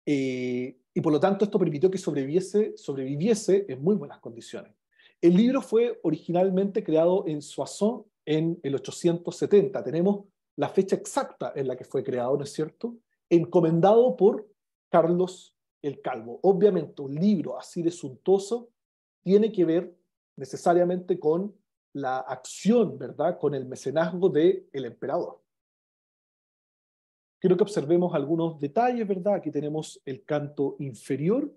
Eh, y por lo tanto esto permitió que sobreviviese, sobreviviese en muy buenas condiciones. El libro fue originalmente creado en Soissons en el 870. Tenemos la fecha exacta en la que fue creado, ¿no es cierto? Encomendado por Carlos el Calvo. Obviamente, un libro así de suntuoso tiene que ver necesariamente con la acción, ¿verdad? Con el mecenazgo del el emperador. Quiero que observemos algunos detalles, ¿verdad? Aquí tenemos el canto inferior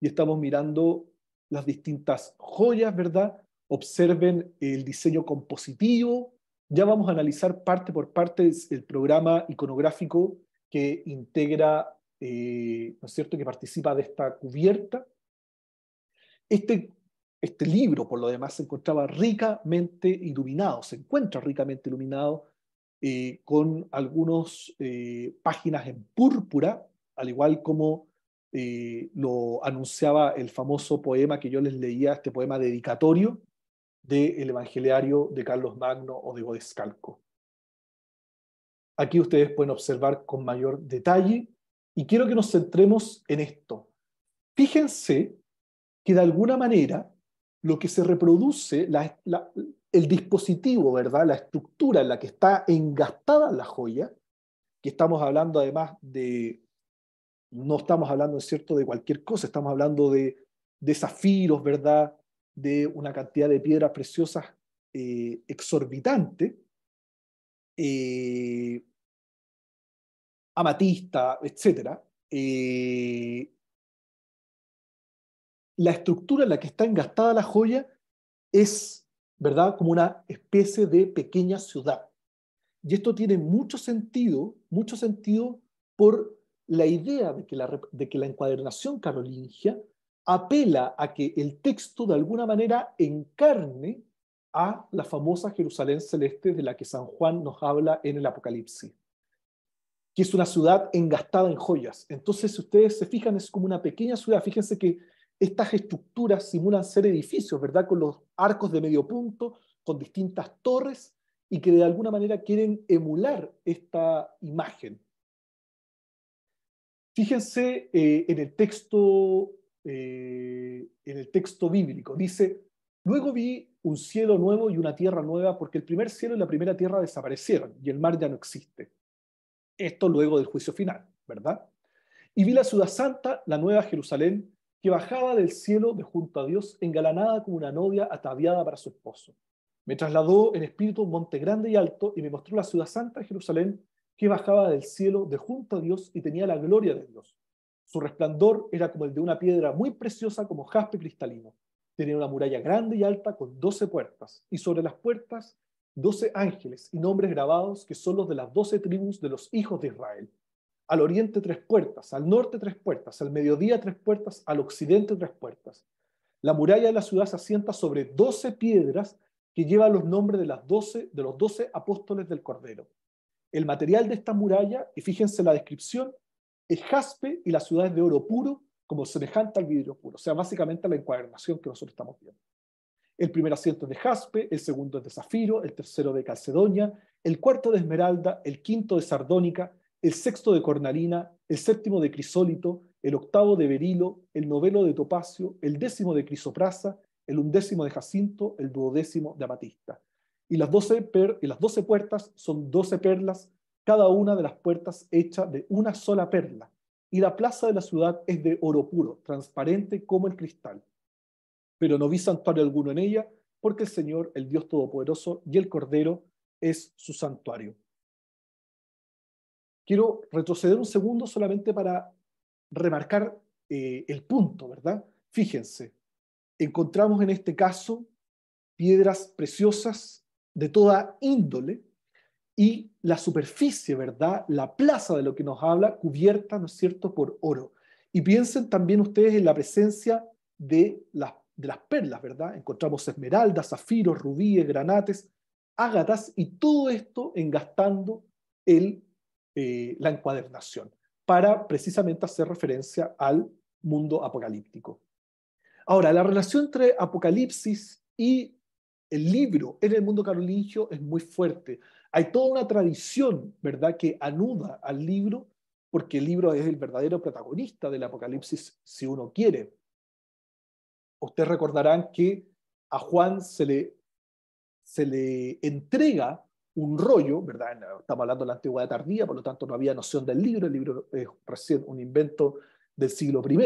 y estamos mirando las distintas joyas, ¿verdad? Observen el diseño compositivo ya vamos a analizar parte por parte el programa iconográfico que integra, eh, ¿no es cierto?, que participa de esta cubierta. Este, este, libro, por lo demás, se encontraba ricamente iluminado, se encuentra ricamente iluminado eh, con algunas eh, páginas en púrpura, al igual como lo anunciaba el famoso poema que yo les leía, este poema dedicatorio, del de Evangeliario de Carlos Magno o de Godescalco. Aquí ustedes pueden observar con mayor detalle y quiero que nos centremos en esto. Fíjense que de alguna manera lo que se reproduce, el dispositivo, ¿verdad? la estructura en la que está engastada la joya, que estamos hablando además de, no estamos hablando, cierto, de cualquier cosa, estamos hablando de, desafíos, ¿verdad? de una cantidad de piedras preciosas eh, exorbitante, eh, amatista, etc. Eh, la estructura en la que está engastada la joya es, ¿verdad?, como una especie de pequeña ciudad. Y esto tiene mucho sentido, mucho sentido por la idea de que la encuadernación carolingia apela a que el texto de alguna manera encarne a la famosa Jerusalén celeste de la que San Juan nos habla en el Apocalipsis, que es una ciudad engastada en joyas. Entonces, si ustedes se fijan, es como una pequeña ciudad. Fíjense que estas estructuras simulan ser edificios, ¿verdad? Con los arcos de medio punto, con distintas torres, y que de alguna manera quieren emular esta imagen. Fíjense eh, en el texto eh, en el texto bíblico. Dice, luego vi un cielo nuevo y una tierra nueva porque el primer cielo y la primera tierra desaparecieron y el mar ya no existe. Esto luego del juicio final, ¿verdad? Y vi la ciudad santa, la nueva Jerusalén, que bajaba del cielo de junto a Dios, engalanada como una novia ataviada para su esposo. Me trasladó en espíritu un monte grande y alto y me mostró la ciudad santa Jerusalén, que bajaba del cielo de junto a Dios y tenía la gloria de Dios. Su resplandor era como el de una piedra muy preciosa como jaspe cristalino. Tenía una muralla grande y alta con doce puertas, y sobre las puertas doce ángeles y nombres grabados que son los de las doce tribus de los hijos de Israel. Al oriente tres puertas, al norte tres puertas, al mediodía tres puertas, al occidente tres puertas. La muralla de la ciudad se asienta sobre doce piedras que llevan los nombres de, las 12, de los doce apóstoles del Cordero. El material de esta muralla, y fíjense la descripción, el jaspe y las ciudades de oro puro como semejante al vidrio puro, o sea, básicamente la encuadernación que nosotros estamos viendo. El primer asiento es de jaspe, el segundo es de zafiro, el tercero de calcedonia, el cuarto de esmeralda, el quinto de sardónica, el sexto de cornalina, el séptimo de crisólito, el octavo de berilo, el noveno de topacio, el décimo de crisoprasa, el undécimo de jacinto, el duodécimo de amatista. Y las y las doce puertas son doce perlas cada una de las puertas hecha de una sola perla, y la plaza de la ciudad es de oro puro, transparente como el cristal. Pero no vi santuario alguno en ella, porque el Señor, el Dios Todopoderoso y el Cordero es su santuario. Quiero retroceder un segundo solamente para remarcar eh, el punto, ¿verdad? Fíjense, encontramos en este caso piedras preciosas de toda índole y la superficie, ¿verdad? La plaza de lo que nos habla, cubierta, ¿no es cierto?, por oro. Y piensen también ustedes en la presencia de las, de las perlas, ¿verdad? Encontramos esmeraldas, zafiros, rubíes, granates, ágatas y todo esto engastando el, eh, la encuadernación para precisamente hacer referencia al mundo apocalíptico. Ahora, la relación entre Apocalipsis y el libro en el mundo carolingio es muy fuerte. Hay toda una tradición, ¿verdad?, que anuda al libro, porque el libro es el verdadero protagonista del Apocalipsis, si uno quiere. Ustedes recordarán que a Juan se le, se le entrega un rollo, ¿verdad? Estamos hablando de la antigüedad tardía, por lo tanto no había noción del libro, el libro es recién un invento del siglo I.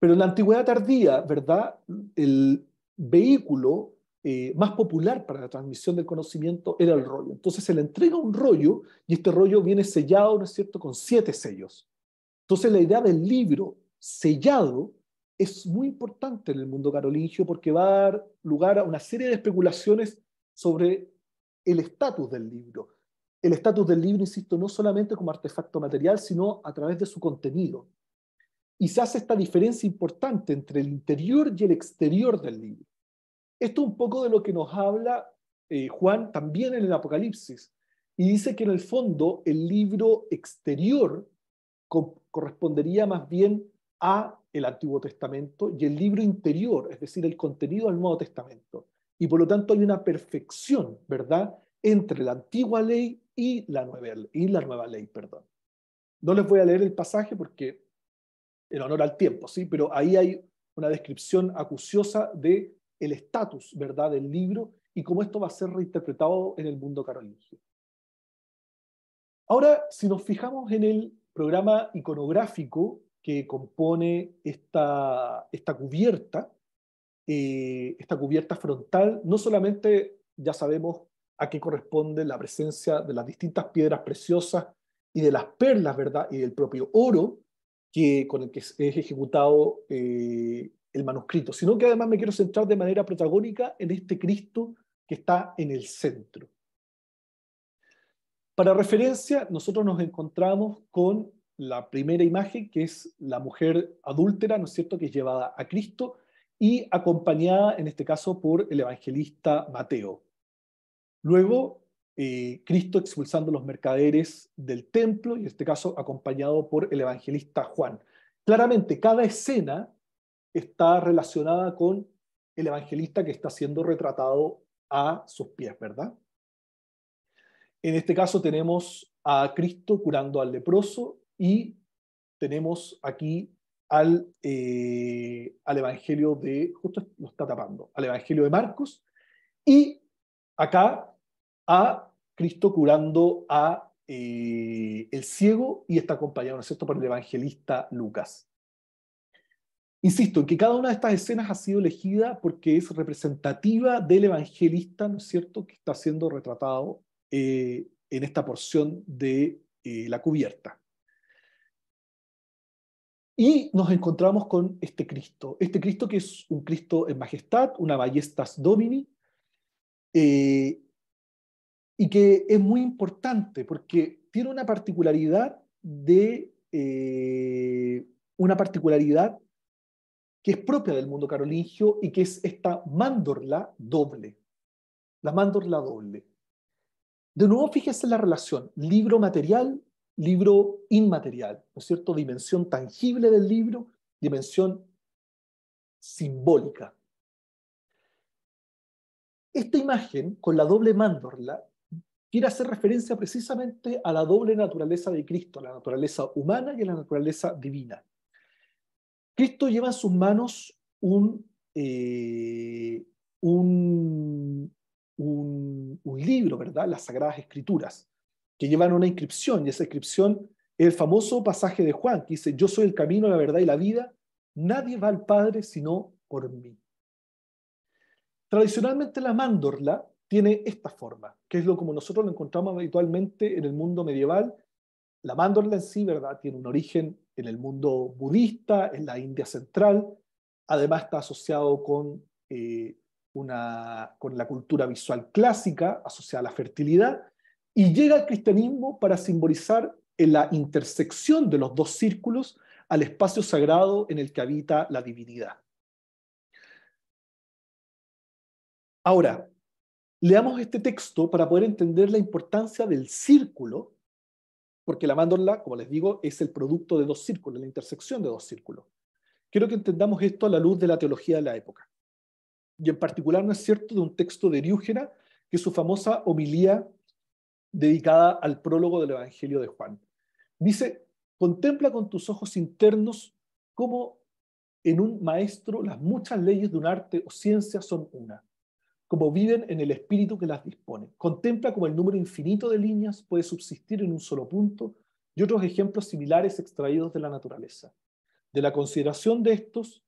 Pero en la antigüedad tardía, ¿verdad? El vehículo eh, más popular para la transmisión del conocimiento era el rollo. Entonces se le entrega un rollo y este rollo viene sellado, ¿no es cierto?, con siete sellos. Entonces la idea del libro sellado es muy importante en el mundo carolingio porque va a dar lugar a una serie de especulaciones sobre el estatus del libro. El estatus del libro, insisto, no solamente como artefacto material, sino a través de su contenido. Y se hace esta diferencia importante entre el interior y el exterior del libro. Esto es un poco de lo que nos habla eh, Juan también en el Apocalipsis. Y dice que en el fondo el libro exterior correspondería más bien a el Antiguo Testamento y el libro interior, es decir, el contenido del Nuevo Testamento. Y por lo tanto hay una perfección, ¿verdad?, entre la antigua ley y la nueva, y la nueva ley. Perdón. No les voy a leer el pasaje porque, en honor al tiempo, ¿sí? pero ahí hay una descripción acuciosa de el estatus, ¿verdad?, del libro y cómo esto va a ser reinterpretado en el mundo carolingio. Ahora, si nos fijamos en el programa iconográfico que compone esta, cubierta, eh, esta cubierta frontal, no solamente ya sabemos a qué corresponde la presencia de las distintas piedras preciosas y de las perlas, ¿verdad? Y del propio oro que, con el que es ejecutado eh, el manuscrito, sino que además me quiero centrar de manera protagónica en este Cristo que está en el centro. Para referencia, nosotros nos encontramos con la primera imagen, que es la mujer adúltera, ¿no es cierto?, que es llevada a Cristo y acompañada, en este caso, por el evangelista Mateo. Luego, eh, Cristo expulsando a los mercaderes del templo, y en este caso acompañado por el evangelista Juan. Claramente, cada escena está relacionada con el evangelista que está siendo retratado a sus pies, ¿verdad? En este caso tenemos a Cristo curando al leproso y tenemos aquí al, eh, Evangelio de, justo lo está tapando, al Evangelio de Marcos y acá a Cristo curando a eh, el ciego y está acompañado, ¿no es cierto?, por el evangelista Lucas. Insisto en que cada una de estas escenas ha sido elegida porque es representativa del evangelista, ¿no es cierto?, que está siendo retratado eh, en esta porción de eh, la cubierta. Y nos encontramos con este Cristo, este Cristo que es un Cristo en majestad, una ballestas domini, eh, y que es muy importante porque tiene una particularidad de una particularidad que es propia del mundo carolingio y que es esta mandorla doble. La mandorla doble. De nuevo, fíjese la relación libro material, libro inmaterial, ¿no es cierto? Dimensión tangible del libro, dimensión simbólica. Esta imagen con la doble mandorla quiere hacer referencia precisamente a la doble naturaleza de Cristo, la naturaleza humana y la naturaleza divina. Cristo lleva en sus manos eh, un, un, libro, ¿verdad? Las Sagradas Escrituras, que llevan una inscripción, y esa inscripción es el famoso pasaje de Juan, que dice, yo soy el camino, la verdad y la vida, nadie va al Padre sino por mí. Tradicionalmente la mandorla tiene esta forma, que es lo como nosotros lo encontramos habitualmente en el mundo medieval la mandorla en sí, ¿verdad?, tiene un origen en el mundo budista, en la India central. Además está asociado con, eh, con la cultura visual clásica, asociada a la fertilidad, y llega al cristianismo para simbolizar la intersección de los dos círculos al espacio sagrado en el que habita la divinidad. Ahora, leamos este texto para poder entender la importancia del círculo porque la mandorla, como les digo, es el producto de dos círculos, la intersección de dos círculos. Quiero que entendamos esto a la luz de la teología de la época. Y en particular, ¿no es cierto?, de un texto de Eriúgena, que es su famosa homilía dedicada al prólogo del Evangelio de Juan. Dice, contempla con tus ojos internos cómo en un maestro las muchas leyes de un arte o ciencia son una como viven en el espíritu que las dispone. Contempla como el número infinito de líneas puede subsistir en un solo punto y otros ejemplos similares extraídos de la naturaleza. De la consideración de estos,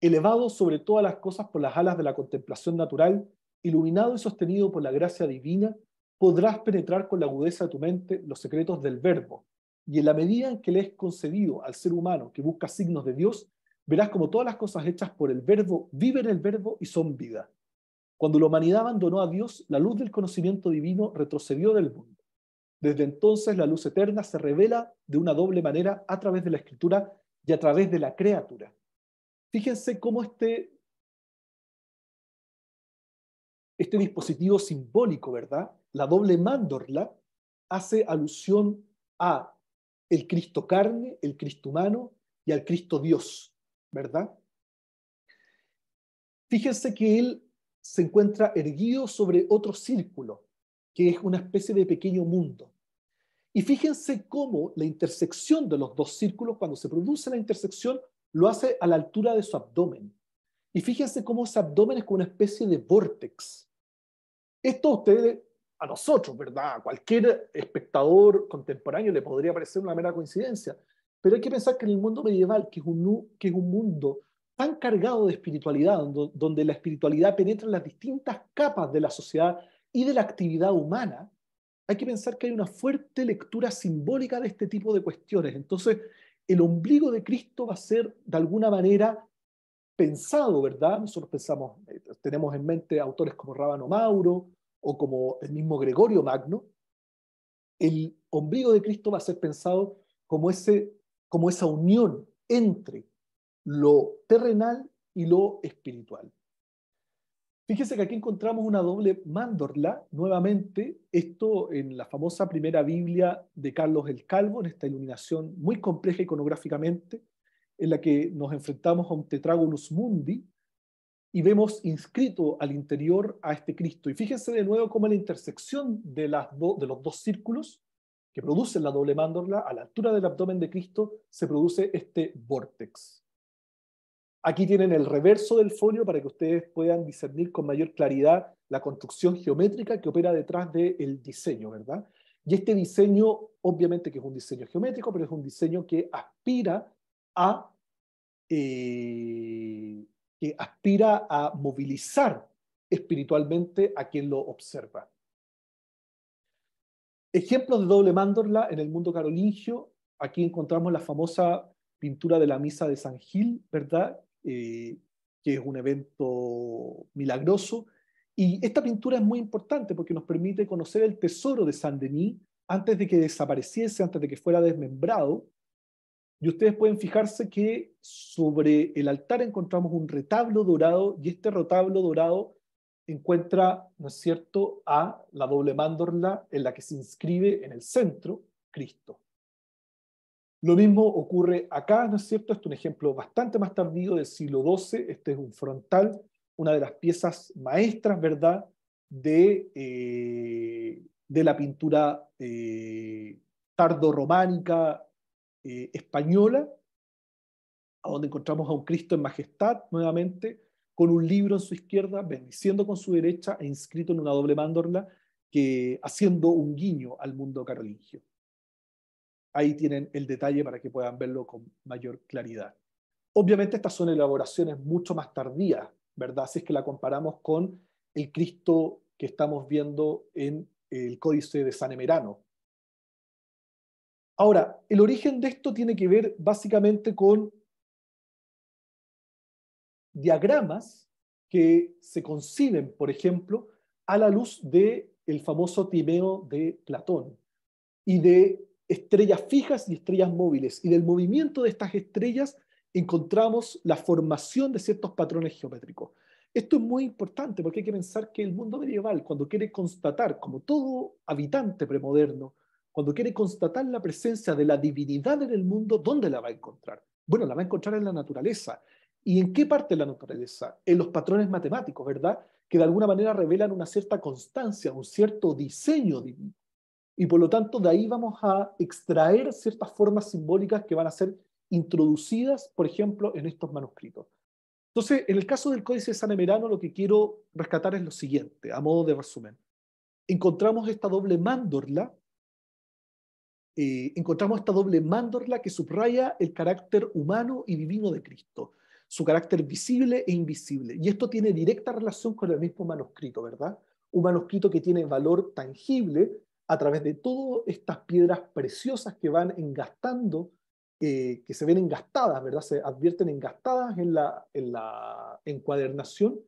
elevado sobre todas las cosas por las alas de la contemplación natural, iluminado y sostenido por la gracia divina, podrás penetrar con la agudeza de tu mente los secretos del verbo, y en la medida en que le es concedido al ser humano que busca signos de Dios, verás como todas las cosas hechas por el verbo viven el verbo y son vida. Cuando la humanidad abandonó a Dios, la luz del conocimiento divino retrocedió del mundo. Desde entonces la luz eterna se revela de una doble manera a través de la escritura y a través de la criatura. Fíjense cómo este, este dispositivo simbólico, ¿verdad? La doble mandorla hace alusión a el Cristo carne, el Cristo humano y al Cristo Dios, ¿verdad? Fíjense que él se encuentra erguido sobre otro círculo, que es una especie de pequeño mundo. Y fíjense cómo la intersección de los dos círculos, cuando se produce la intersección, lo hace a la altura de su abdomen. Y fíjense cómo ese abdomen es como una especie de vórtex. Esto a ustedes, a nosotros, ¿verdad? A cualquier espectador contemporáneo le podría parecer una mera coincidencia. Pero hay que pensar que en el mundo medieval, que es un mundo tan cargado de espiritualidad, donde la espiritualidad penetra en las distintas capas de la sociedad y de la actividad humana, hay que pensar que hay una fuerte lectura simbólica de este tipo de cuestiones. Entonces, el ombligo de Cristo va a ser de alguna manera pensado, ¿verdad? Nosotros pensamos, eh, tenemos en mente autores como Rábano Mauro o como el mismo Gregorio Magno. El ombligo de Cristo va a ser pensado como, ese, como esa unión entre lo terrenal y lo espiritual. Fíjese que aquí encontramos una doble mandorla, nuevamente, esto en la famosa primera Biblia de Carlos el Calvo, en esta iluminación muy compleja iconográficamente, en la que nos enfrentamos a un tetragonus mundi y vemos inscrito al interior a este Cristo. Y fíjense de nuevo cómo la intersección de, los dos círculos que producen la doble mandorla, a la altura del abdomen de Cristo, se produce este vórtex. Aquí tienen el reverso del folio para que ustedes puedan discernir con mayor claridad la construcción geométrica que opera detrás del diseño, ¿verdad? Y este diseño, obviamente que es un diseño geométrico, pero es un diseño que aspira a, eh, que aspira a movilizar espiritualmente a quien lo observa. Ejemplos de doble mandorla en el mundo carolingio. Aquí encontramos la famosa pintura de la misa de San Gil, ¿verdad? Eh, que es un evento milagroso. Y esta pintura es muy importante porque nos permite conocer el tesoro de San denis antes de que desapareciese, antes de que fuera desmembrado. Y ustedes pueden fijarse que sobre el altar encontramos un retablo dorado y este retablo dorado encuentra, ¿no es cierto?, a la doble mandorla en la que se inscribe en el centro Cristo. Lo mismo ocurre acá, ¿no es cierto? Este es un ejemplo bastante más tardío del siglo XII, este es un frontal, una de las piezas maestras, ¿verdad?, de, eh, de la pintura tardo eh, tardorrománica eh, española, a donde encontramos a un Cristo en majestad nuevamente, con un libro en su izquierda, bendiciendo con su derecha e inscrito en una doble mandorla que, haciendo un guiño al mundo carolingio ahí tienen el detalle para que puedan verlo con mayor claridad. Obviamente estas son elaboraciones mucho más tardías, ¿verdad? Si es que la comparamos con el Cristo que estamos viendo en el Códice de San Emerano. Ahora, el origen de esto tiene que ver básicamente con diagramas que se conciben, por ejemplo, a la luz del el famoso Timeo de Platón y de estrellas fijas y estrellas móviles. Y del movimiento de estas estrellas encontramos la formación de ciertos patrones geométricos. Esto es muy importante porque hay que pensar que el mundo medieval, cuando quiere constatar, como todo habitante premoderno, cuando quiere constatar la presencia de la divinidad en el mundo, ¿dónde la va a encontrar? Bueno, la va a encontrar en la naturaleza. ¿Y en qué parte de la naturaleza? En los patrones matemáticos, ¿verdad? Que de alguna manera revelan una cierta constancia, un cierto diseño divino. Y por lo tanto, de ahí vamos a extraer ciertas formas simbólicas que van a ser introducidas, por ejemplo, en estos manuscritos. Entonces, en el caso del Códice de San Emerano, lo que quiero rescatar es lo siguiente, a modo de resumen. Encontramos esta doble mandorla eh, encontramos esta doble mandorla que subraya el carácter humano y divino de Cristo, su carácter visible e invisible. Y esto tiene directa relación con el mismo manuscrito, ¿verdad? Un manuscrito que tiene valor tangible a través de todas estas piedras preciosas que van engastando, eh, que se ven engastadas, ¿verdad? Se advierten engastadas en la, en la encuadernación,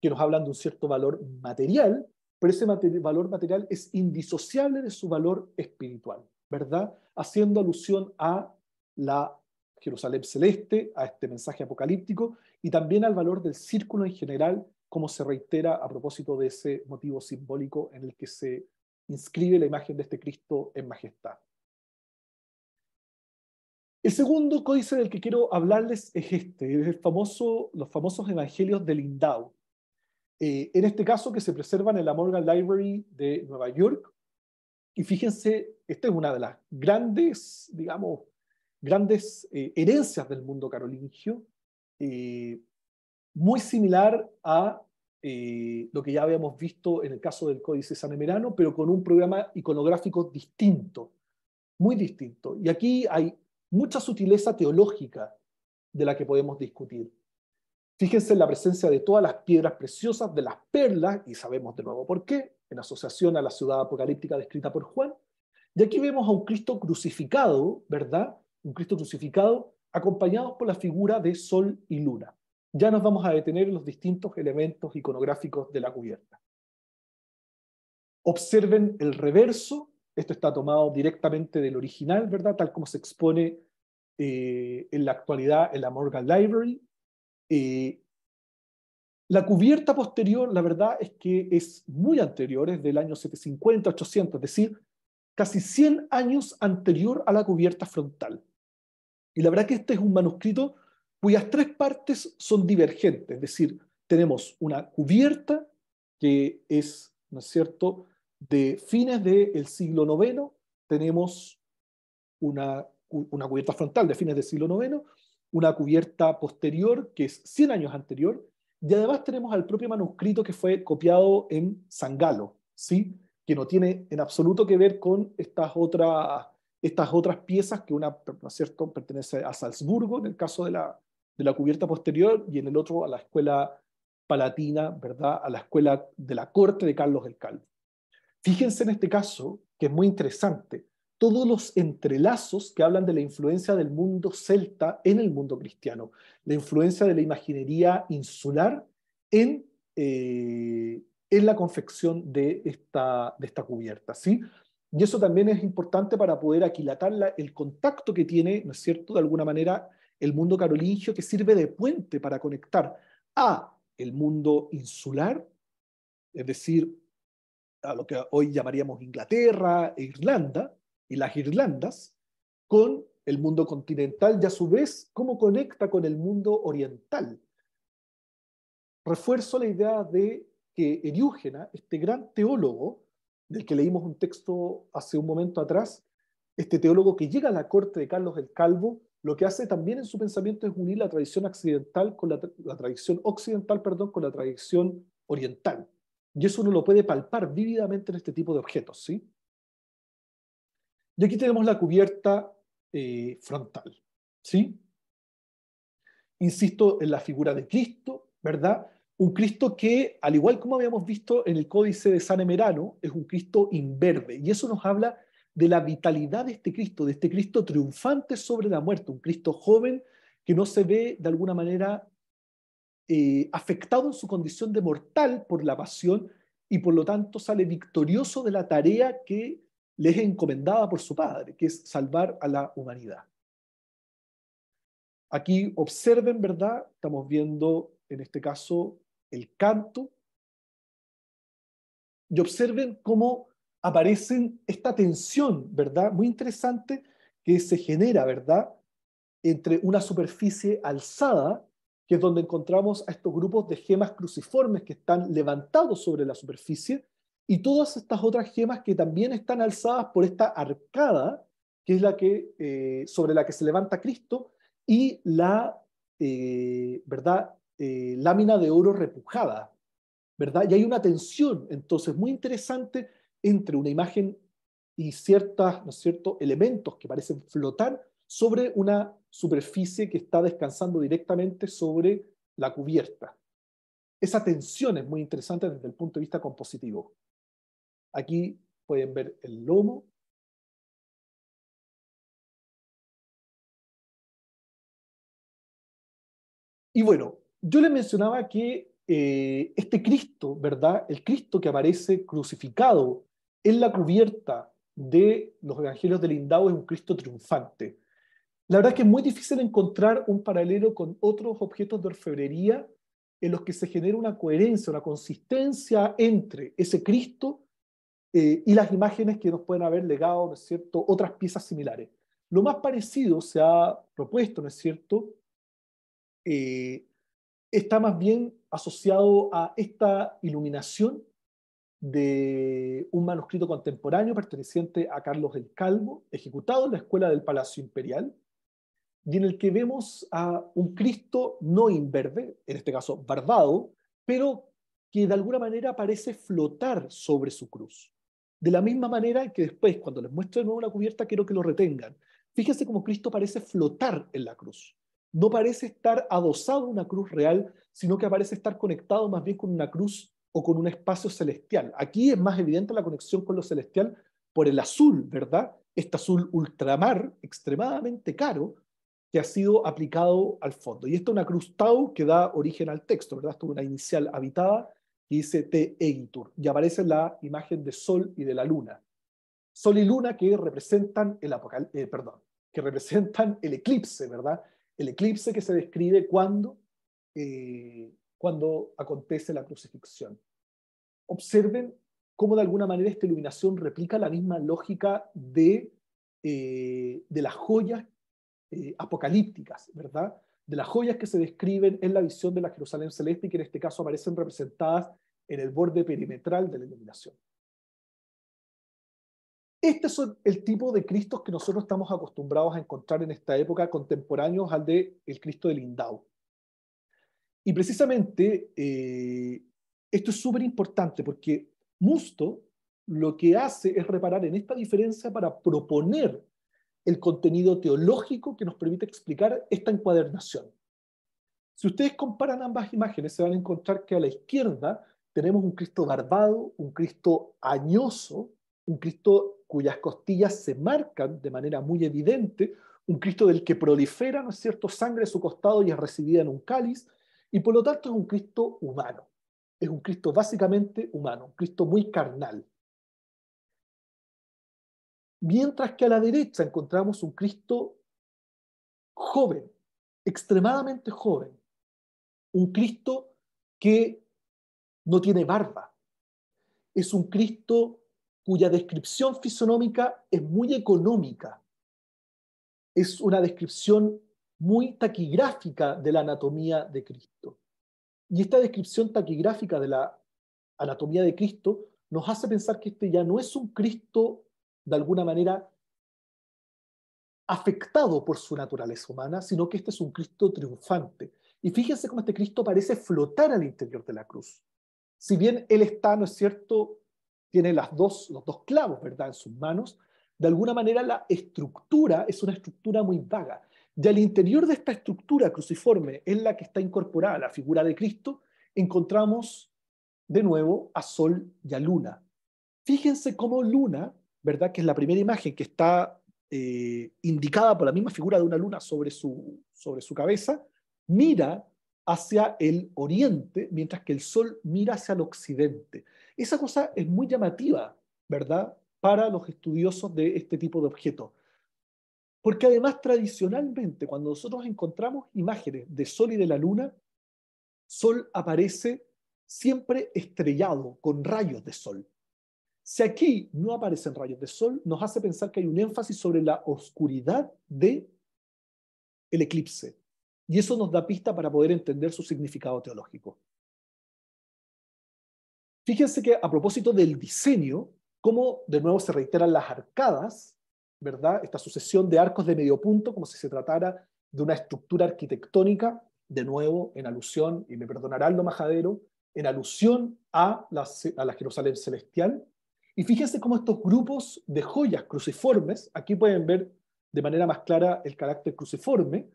que nos hablan de un cierto valor material, pero ese valor material es indisociable de su valor espiritual, ¿verdad? Haciendo alusión a la Jerusalén celeste, a este mensaje apocalíptico, y también al valor del círculo en general, como se reitera a propósito de ese motivo simbólico en el que se inscribe la imagen de este Cristo en majestad. El segundo códice del que quiero hablarles es este, es el famoso, los famosos Evangelios de Lindau. Eh, en este caso que se preservan en la Morgan Library de Nueva York. Y fíjense, esta es una de las grandes, digamos, grandes eh, herencias del mundo carolingio, eh, muy similar a eh, lo que ya habíamos visto en el caso del Códice Sanemerano, pero con un programa iconográfico distinto, muy distinto. Y aquí hay mucha sutileza teológica de la que podemos discutir. Fíjense en la presencia de todas las piedras preciosas, de las perlas, y sabemos de nuevo por qué, en asociación a la ciudad apocalíptica descrita por Juan. Y aquí vemos a un Cristo crucificado, ¿verdad? Un Cristo crucificado acompañado por la figura de sol y luna ya nos vamos a detener en los distintos elementos iconográficos de la cubierta. Observen el reverso, esto está tomado directamente del original, ¿verdad? Tal como se expone eh, en la actualidad en la Morgan Library. Eh, la cubierta posterior, la verdad es que es muy anterior, es del año 750, 800, es decir, casi 100 años anterior a la cubierta frontal. Y la verdad que este es un manuscrito cuyas tres partes son divergentes, es decir, tenemos una cubierta que es, ¿no es cierto?, de fines del siglo IX, tenemos una, una cubierta frontal de fines del siglo IX, una cubierta posterior que es 100 años anterior, y además tenemos al propio manuscrito que fue copiado en Sangalo, ¿sí? que no tiene en absoluto que ver con estas otras, estas otras piezas que una, ¿no es cierto?, pertenece a Salzburgo en el caso de la, de la cubierta posterior y en el otro a la escuela palatina, ¿verdad? A la escuela de la corte de Carlos el Calvo. Fíjense en este caso, que es muy interesante, todos los entrelazos que hablan de la influencia del mundo celta en el mundo cristiano, la influencia de la imaginería insular en, eh, en la confección de esta, de esta cubierta, ¿sí? Y eso también es importante para poder aquilatar el contacto que tiene, ¿no es cierto?, de alguna manera el mundo carolingio que sirve de puente para conectar a el mundo insular, es decir, a lo que hoy llamaríamos Inglaterra e Irlanda, y las Irlandas, con el mundo continental y a su vez cómo conecta con el mundo oriental. Refuerzo la idea de que Eriúgena, este gran teólogo, del que leímos un texto hace un momento atrás, este teólogo que llega a la corte de Carlos el Calvo lo que hace también en su pensamiento es unir la tradición occidental con la, tradición occidental, perdón, con la tradición oriental. Y eso uno lo puede palpar vívidamente en este tipo de objetos, ¿sí? Y aquí tenemos la cubierta eh, frontal, ¿sí? Insisto en la figura de Cristo, ¿verdad? Un Cristo que, al igual como habíamos visto en el Códice de San Emerano, es un Cristo inverde. Y eso nos habla de la vitalidad de este Cristo, de este Cristo triunfante sobre la muerte, un Cristo joven que no se ve de alguna manera eh, afectado en su condición de mortal por la pasión y por lo tanto sale victorioso de la tarea que le es encomendada por su Padre, que es salvar a la humanidad. Aquí observen, ¿verdad? Estamos viendo en este caso el canto y observen cómo Aparece esta tensión, ¿verdad? Muy interesante que se genera, ¿verdad? Entre una superficie alzada, que es donde encontramos a estos grupos de gemas cruciformes que están levantados sobre la superficie, y todas estas otras gemas que también están alzadas por esta arcada, que es la que, eh, sobre la que se levanta Cristo, y la, eh, ¿verdad? Eh, lámina de oro repujada, ¿verdad? Y hay una tensión, entonces, muy interesante entre una imagen y ciertos ¿no elementos que parecen flotar sobre una superficie que está descansando directamente sobre la cubierta. Esa tensión es muy interesante desde el punto de vista compositivo. Aquí pueden ver el lomo. Y bueno, yo les mencionaba que eh, este Cristo, ¿verdad? El Cristo que aparece crucificado en la cubierta de los evangelios del Lindau es un Cristo triunfante. La verdad es que es muy difícil encontrar un paralelo con otros objetos de orfebrería en los que se genera una coherencia, una consistencia entre ese Cristo eh, y las imágenes que nos pueden haber legado, ¿no es cierto?, otras piezas similares. Lo más parecido se ha propuesto, ¿no es cierto?, eh, está más bien asociado a esta iluminación de un manuscrito contemporáneo perteneciente a Carlos el Calvo, ejecutado en la escuela del Palacio Imperial, y en el que vemos a un Cristo no inverde, en este caso barbado, pero que de alguna manera parece flotar sobre su cruz. De la misma manera que después, cuando les muestro de nuevo la cubierta, quiero que lo retengan. Fíjense cómo Cristo parece flotar en la cruz. No parece estar adosado a una cruz real, sino que parece estar conectado más bien con una cruz o con un espacio celestial. Aquí es más evidente la conexión con lo celestial por el azul, ¿verdad? Este azul ultramar, extremadamente caro, que ha sido aplicado al fondo. Y esto es una cruz que da origen al texto, ¿verdad? Esto es una inicial habitada y dice Te y aparece la imagen de Sol y de la Luna. Sol y Luna que representan el apocal eh, perdón, que representan el eclipse, ¿verdad? El eclipse que se describe cuando eh, cuando acontece la crucifixión. Observen cómo de alguna manera esta iluminación replica la misma lógica de, eh, de las joyas eh, apocalípticas, ¿verdad? De las joyas que se describen en la visión de la Jerusalén celeste y que en este caso aparecen representadas en el borde perimetral de la iluminación. Este es el tipo de Cristos que nosotros estamos acostumbrados a encontrar en esta época, contemporáneos al de el Cristo del Lindau. Y precisamente eh, esto es súper importante porque Musto lo que hace es reparar en esta diferencia para proponer el contenido teológico que nos permite explicar esta encuadernación. Si ustedes comparan ambas imágenes, se van a encontrar que a la izquierda tenemos un Cristo barbado, un Cristo añoso, un Cristo cuyas costillas se marcan de manera muy evidente, un Cristo del que prolifera, ¿no es cierto?, sangre a su costado y es recibida en un cáliz, y por lo tanto es un Cristo humano, es un Cristo básicamente humano, un Cristo muy carnal. Mientras que a la derecha encontramos un Cristo joven, extremadamente joven, un Cristo que no tiene barba, es un Cristo cuya descripción fisonómica es muy económica, es una descripción muy taquigráfica de la anatomía de Cristo. Y esta descripción taquigráfica de la anatomía de Cristo nos hace pensar que este ya no es un Cristo de alguna manera afectado por su naturaleza humana, sino que este es un Cristo triunfante. Y fíjense cómo este Cristo parece flotar al interior de la cruz. Si bien él está, ¿no es cierto?, tiene las dos, los dos clavos, ¿verdad?, en sus manos, de alguna manera la estructura es una estructura muy vaga. Y al interior de esta estructura cruciforme en la que está incorporada la figura de Cristo, encontramos de nuevo a Sol y a Luna. Fíjense cómo Luna, ¿verdad? que es la primera imagen que está eh, indicada por la misma figura de una luna sobre su, cabeza, mira hacia el oriente, mientras que el Sol mira hacia el occidente. Esa cosa es muy llamativa, ¿verdad? Para los estudiosos de este tipo de objetos. Porque además tradicionalmente cuando nosotros encontramos imágenes de Sol y de la Luna, Sol aparece siempre estrellado con rayos de Sol. Si aquí no aparecen rayos de Sol, nos hace pensar que hay un énfasis sobre la oscuridad de eclipse. Y eso nos da pista para poder entender su significado teológico. Fíjense que a propósito del diseño, como de nuevo se reiteran las arcadas, ¿verdad? Esta sucesión de arcos de medio punto, como si se tratara de una estructura arquitectónica, de nuevo, en alusión, y me perdonará lo Majadero, en alusión a la, Jerusalén celestial. Y fíjense cómo estos grupos de joyas cruciformes, aquí pueden ver de manera más clara el carácter cruciforme,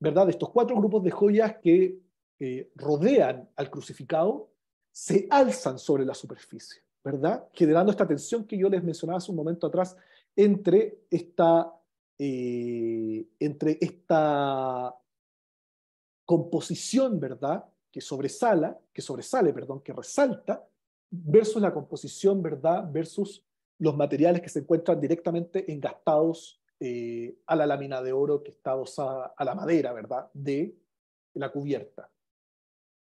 ¿verdad? De estos cuatro grupos de joyas que eh, rodean al crucificado, se alzan sobre la superficie, ¿verdad? Generando esta tensión que yo les mencionaba hace un momento atrás entre esta, eh, entre esta composición, ¿verdad? Que sobresala, que sobresale, perdón, que resalta, versus la composición, ¿verdad? Versus los materiales que se encuentran directamente engastados eh, a la lámina de oro que está dosada a la madera, ¿verdad? De la cubierta.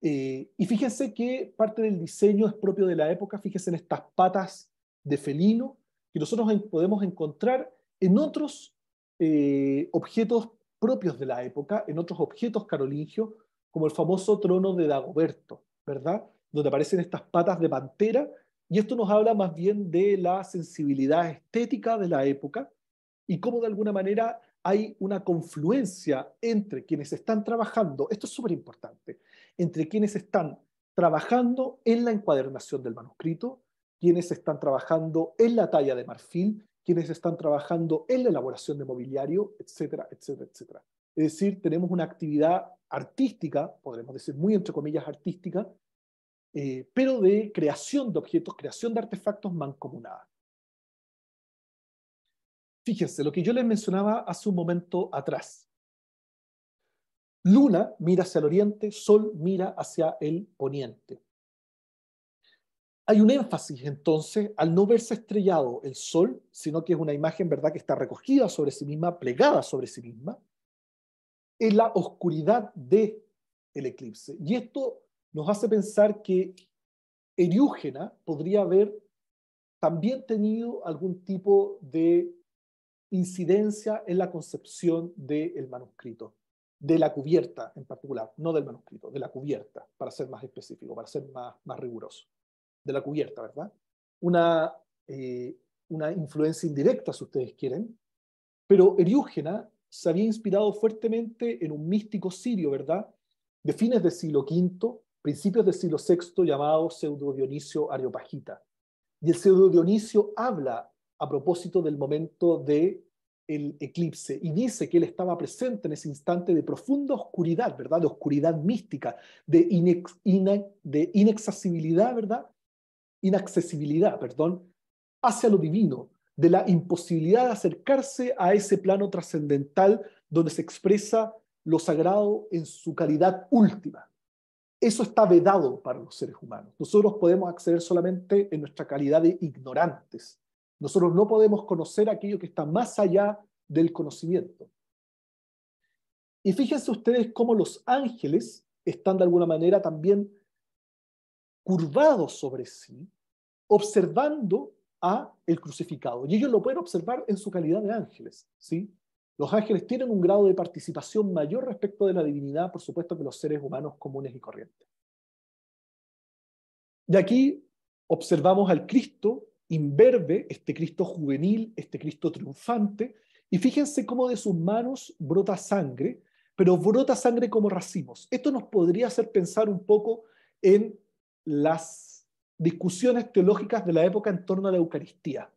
Eh, y fíjense que parte del diseño es propio de la época, fíjense en estas patas de felino, que nosotros podemos encontrar en otros eh, objetos propios de la época, en otros objetos carolingios, como el famoso trono de Dagoberto, ¿verdad? Donde aparecen estas patas de pantera, y esto nos habla más bien de la sensibilidad estética de la época y cómo de alguna manera hay una confluencia entre quienes están trabajando, esto es súper importante, entre quienes están trabajando en la encuadernación del manuscrito quienes están trabajando en la talla de marfil, quienes están trabajando en la elaboración de mobiliario, etcétera, etcétera, etcétera. Es decir, tenemos una actividad artística, podremos decir muy entre comillas artística, eh, pero de creación de objetos, creación de artefactos mancomunada. Fíjense, lo que yo les mencionaba hace un momento atrás. Luna mira hacia el oriente, Sol mira hacia el poniente. Hay un énfasis entonces al no verse estrellado el sol, sino que es una imagen verdad que está recogida sobre sí misma, plegada sobre sí misma, en la oscuridad de el eclipse. Y esto nos hace pensar que Eriúgena podría haber también tenido algún tipo de incidencia en la concepción del manuscrito, de la cubierta en particular, no del manuscrito, de la cubierta, para ser más específico, para ser más riguroso de la cubierta, ¿verdad? Una, eh, una influencia indirecta, si ustedes quieren, pero Eriúgena se había inspirado fuertemente en un místico sirio, ¿verdad? De fines del siglo V, principios del siglo VI, llamado Pseudo Dionisio Areopagita. Y el Pseudo Dionisio habla a propósito del momento de el eclipse y dice que él estaba presente en ese instante de profunda oscuridad, ¿verdad? De oscuridad mística, de, inex, de ¿verdad? inaccesibilidad, perdón, hacia lo divino, de la imposibilidad de acercarse a ese plano trascendental donde se expresa lo sagrado en su calidad última. Eso está vedado para los seres humanos. Nosotros podemos acceder solamente en nuestra calidad de ignorantes. Nosotros no podemos conocer aquello que está más allá del conocimiento. Y fíjense ustedes cómo los ángeles están de alguna manera también curvado sobre sí, observando a el crucificado. Y ellos lo pueden observar en su calidad de ángeles. ¿sí? Los ángeles tienen un grado de participación mayor respecto de la divinidad, por supuesto, que los seres humanos comunes y corrientes. De aquí observamos al Cristo imberbe, este Cristo juvenil, este Cristo triunfante, y fíjense cómo de sus manos brota sangre, pero brota sangre como racimos. Esto nos podría hacer pensar un poco en las discusiones teológicas de la época en torno a la Eucaristía,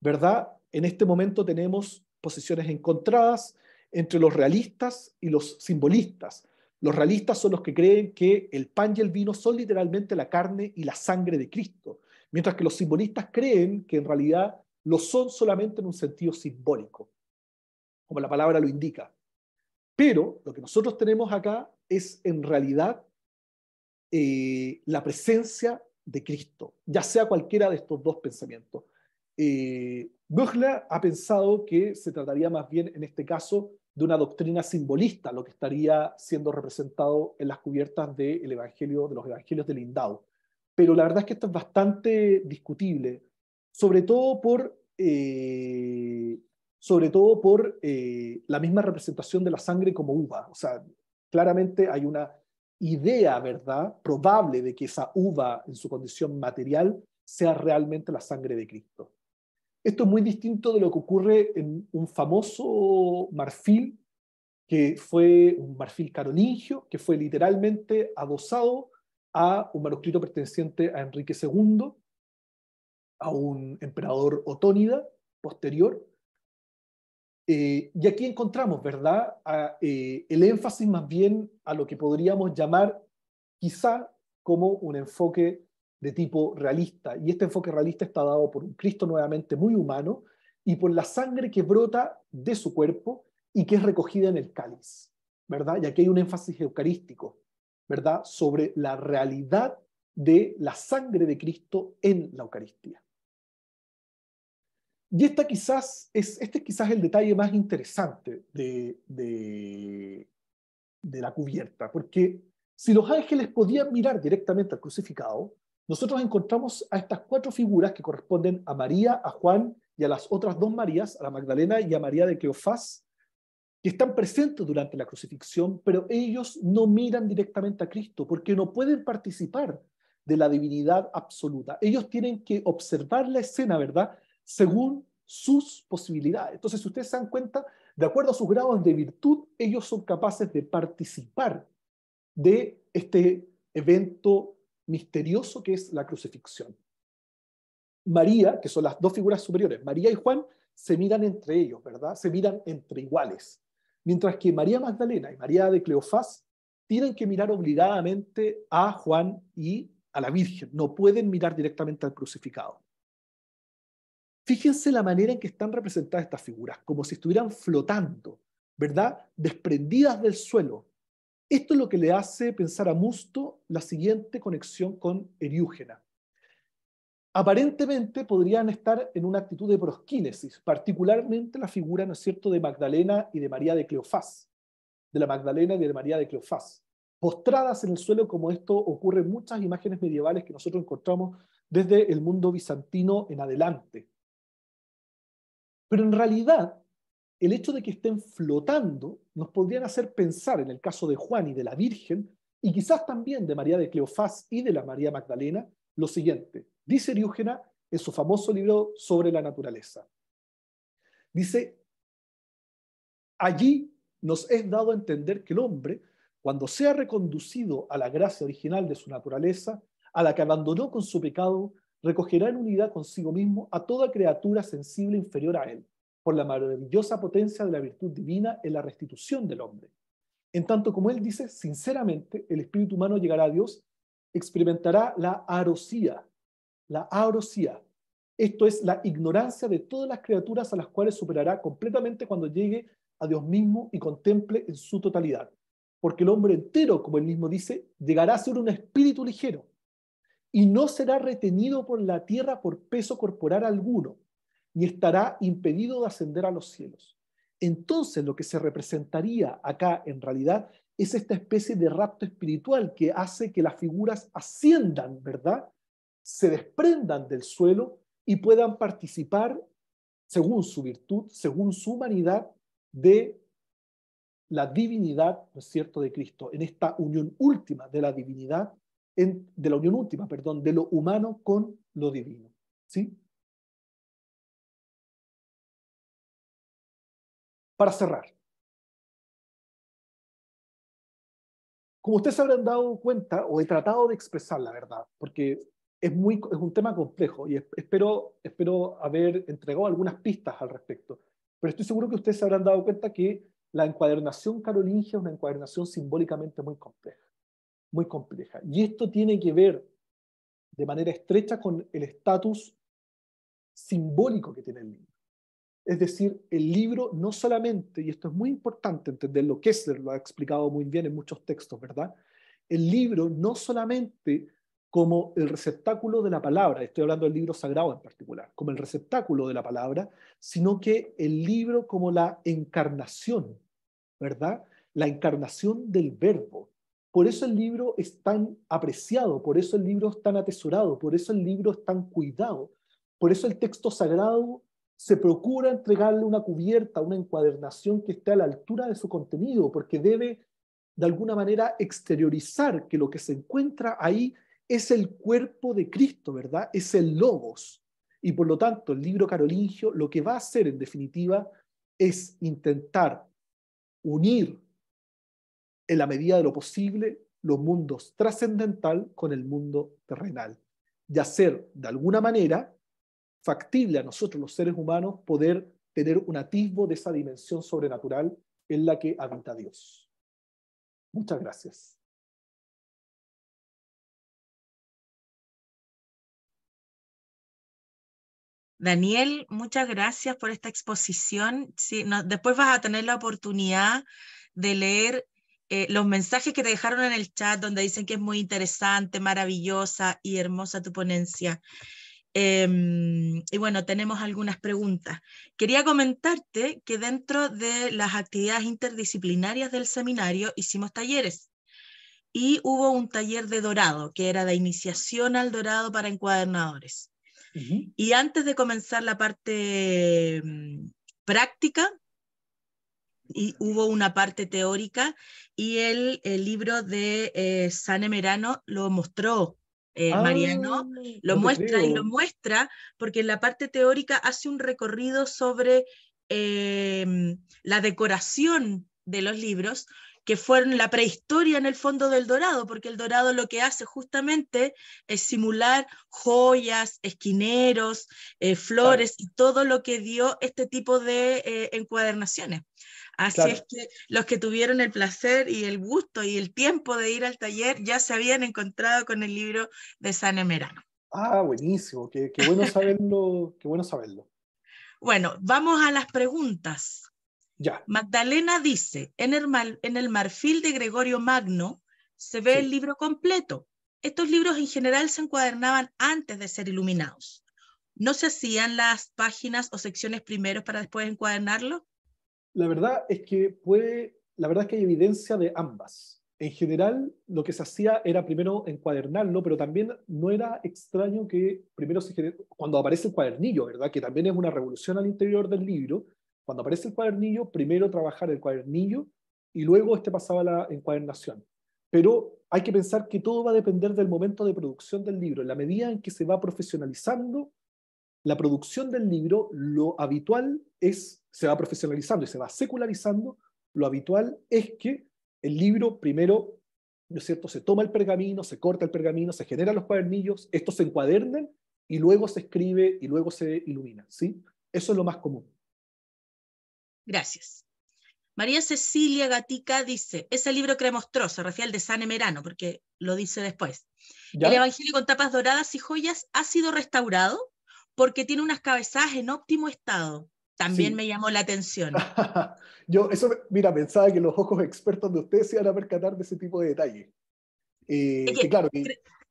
¿verdad? En este momento tenemos posiciones encontradas entre los realistas y los simbolistas. Los realistas son los que creen que el pan y el vino son literalmente la carne y la sangre de Cristo, mientras que los simbolistas creen que en realidad lo son solamente en un sentido simbólico, como la palabra lo indica. Pero lo que nosotros tenemos acá es en realidad eh, la presencia de Cristo, ya sea cualquiera de estos dos pensamientos. Eh, ha pensado que se trataría más bien, en este caso, de una doctrina simbolista, lo que estaría siendo representado en las cubiertas de, evangelio, de los evangelios de Lindau. Pero la verdad es que esto es bastante discutible, sobre todo por, eh, sobre todo por eh, la misma representación de la sangre como uva. O sea, claramente hay una idea, ¿verdad?, probable de que esa uva en su condición material sea realmente la sangre de Cristo. Esto es muy distinto de lo que ocurre en un famoso marfil, que fue un marfil carolingio, que fue literalmente adosado a un manuscrito perteneciente a Enrique II, a un emperador otónida posterior, eh, y aquí encontramos, ¿verdad?, eh, el énfasis más bien a lo que podríamos llamar quizá como un enfoque de tipo realista. Y este enfoque realista está dado por un Cristo nuevamente muy humano y por la sangre que brota de su cuerpo y que es recogida en el cáliz, ¿verdad? Y aquí hay un énfasis eucarístico, ¿verdad?, sobre la realidad de la sangre de Cristo en la Eucaristía. Y esta quizás es, este es quizás el detalle más interesante de, de la cubierta, porque si los ángeles podían mirar directamente al crucificado, nosotros encontramos a estas cuatro figuras que corresponden a María, a Juan y a las otras dos Marías, a la Magdalena y a María de Cleofás, que están presentes durante la crucifixión, pero ellos no miran directamente a Cristo porque no pueden participar de la divinidad absoluta. Ellos tienen que observar la escena, ¿verdad? según sus posibilidades. Entonces, si ustedes se dan cuenta, de acuerdo a sus grados de virtud, ellos son capaces de participar de este evento misterioso que es la crucifixión. María, que son las dos figuras superiores, María y Juan, se miran entre ellos, ¿verdad? Se miran entre iguales. Mientras que María Magdalena y María de Cleofás tienen que mirar obligadamente a Juan y a la Virgen, no pueden mirar directamente al crucificado. Fíjense la manera en que están representadas estas figuras, como si estuvieran flotando, ¿verdad? Desprendidas del suelo. Esto es lo que le hace pensar a Musto la siguiente conexión con Eriúgena. Aparentemente podrían estar en una actitud de prosquínesis, particularmente la figura, ¿no es cierto?, de Magdalena y de María de Cleofás, de la Magdalena y de María de Cleofás, postradas en el suelo como esto ocurre en muchas imágenes medievales que nosotros encontramos desde el mundo bizantino en adelante. Pero en realidad, el hecho de que estén flotando nos podrían hacer pensar en el caso de Juan y de la Virgen, y quizás también de María de Cleofás y de la María Magdalena, lo siguiente. Dice Eriúgena en su famoso libro sobre la naturaleza. Dice, allí nos es dado a entender que el hombre, cuando sea reconducido a la gracia original de su naturaleza, a la que abandonó con su pecado, recogerá en unidad consigo mismo a toda criatura sensible inferior a él, por la maravillosa potencia de la virtud divina en la restitución del hombre. En tanto como él dice, sinceramente, el espíritu humano llegará a Dios, experimentará la arosía, la arosía, esto es la ignorancia de todas las criaturas a las cuales superará completamente cuando llegue a Dios mismo y contemple en su totalidad. Porque el hombre entero, como él mismo dice, llegará a ser un espíritu ligero, y no será retenido por la tierra por peso corporal alguno, ni estará impedido de ascender a los cielos. Entonces lo que se representaría acá en realidad es esta especie de rapto espiritual que hace que las figuras asciendan, ¿verdad? Se desprendan del suelo y puedan participar, según su virtud, según su humanidad, de la divinidad, ¿no es cierto?, de Cristo, en esta unión última de la divinidad de la unión última, perdón, de lo humano con lo divino. ¿sí? Para cerrar, como ustedes se habrán dado cuenta, o he tratado de expresar la verdad, porque es, muy, es un tema complejo y espero, espero haber entregado algunas pistas al respecto, pero estoy seguro que ustedes se habrán dado cuenta que la encuadernación carolingia es una encuadernación simbólicamente muy compleja muy compleja. Y esto tiene que ver de manera estrecha con el estatus simbólico que tiene el libro. Es decir, el libro no solamente, y esto es muy importante entenderlo, Kessler lo ha explicado muy bien en muchos textos, ¿verdad? El libro no solamente como el receptáculo de la palabra, estoy hablando del libro sagrado en particular, como el receptáculo de la palabra, sino que el libro como la encarnación, ¿verdad? La encarnación del verbo, por eso el libro es tan apreciado, por eso el libro es tan atesorado, por eso el libro es tan cuidado, por eso el texto sagrado se procura entregarle una cubierta, una encuadernación que esté a la altura de su contenido, porque debe de alguna manera exteriorizar que lo que se encuentra ahí es el cuerpo de Cristo, ¿verdad? Es el logos. Y por lo tanto, el libro carolingio lo que va a hacer en definitiva es intentar unir en la medida de lo posible, los mundos trascendental con el mundo terrenal y hacer de alguna manera factible a nosotros los seres humanos poder tener un atisbo de esa dimensión sobrenatural en la que habita Dios. Muchas gracias. Daniel, muchas gracias por esta exposición. después vas a tener la oportunidad de leer eh, los mensajes que te dejaron en el chat donde dicen que es muy interesante, maravillosa y hermosa tu ponencia. Em, y bueno, tenemos algunas preguntas. Quería comentarte que dentro de las actividades interdisciplinarias del seminario hicimos talleres y hubo un taller de dorado, que era de iniciación al dorado para encuadernadores. Y antes de comenzar la parte em, práctica, y hubo una parte teórica y el, libro de eh, San Emerano lo mostró. Eh, ah, Mariano lo muestra y lo muestra porque en la parte teórica hace un recorrido sobre eh, la decoración de los libros que fueron la prehistoria en el fondo del dorado, porque el dorado lo que hace justamente es simular joyas, esquineros, eh, flores y todo lo que dio este tipo de eh, encuadernaciones. Así es que los que tuvieron el placer y el gusto y el tiempo de ir al taller ya se habían encontrado con el libro de San Emerano. Ah, buenísimo, bueno saberlo, qué bueno saberlo. Bueno, vamos a las preguntas. Magdalena dice, en el, marfil de Gregorio Magno se ve el libro completo. Estos libros en general se encuadernaban antes de ser iluminados. ¿No se hacían las páginas o secciones primero para después encuadernarlo? La verdad es que puede, la verdad que hay evidencia de ambas. En general, lo que se hacía era primero encuadernarlo, pero también no era extraño que primero se cuando aparece el cuadernillo, ¿verdad? Que también es una revolución al interior del libro, cuando aparece el cuadernillo, primero trabajar el cuadernillo y luego este pasaba a la encuadernación. Pero hay que pensar que todo va a depender del momento de producción del libro. En la medida en que se va profesionalizando la producción del libro, lo habitual es, se va profesionalizando y se va secularizando, lo habitual es que el libro primero, ¿no es cierto?, se toma el pergamino, se corta el pergamino, se generan los cuadernillos, estos se encuadernan y luego se escribe y luego se ilumina, ¿sí? Eso es lo más común. Gracias. María Cecilia Gatica dice, ese libro que mostró, se refiere al de San Emerano, porque lo dice después. El Evangelio con tapas doradas y joyas ha sido restaurado porque tiene unas cabezadas en óptimo estado. También me llamó la atención. Yo, eso, mira, pensaba que los ojos expertos de ustedes se iban a percatar de ese tipo de detalles. Eh, claro,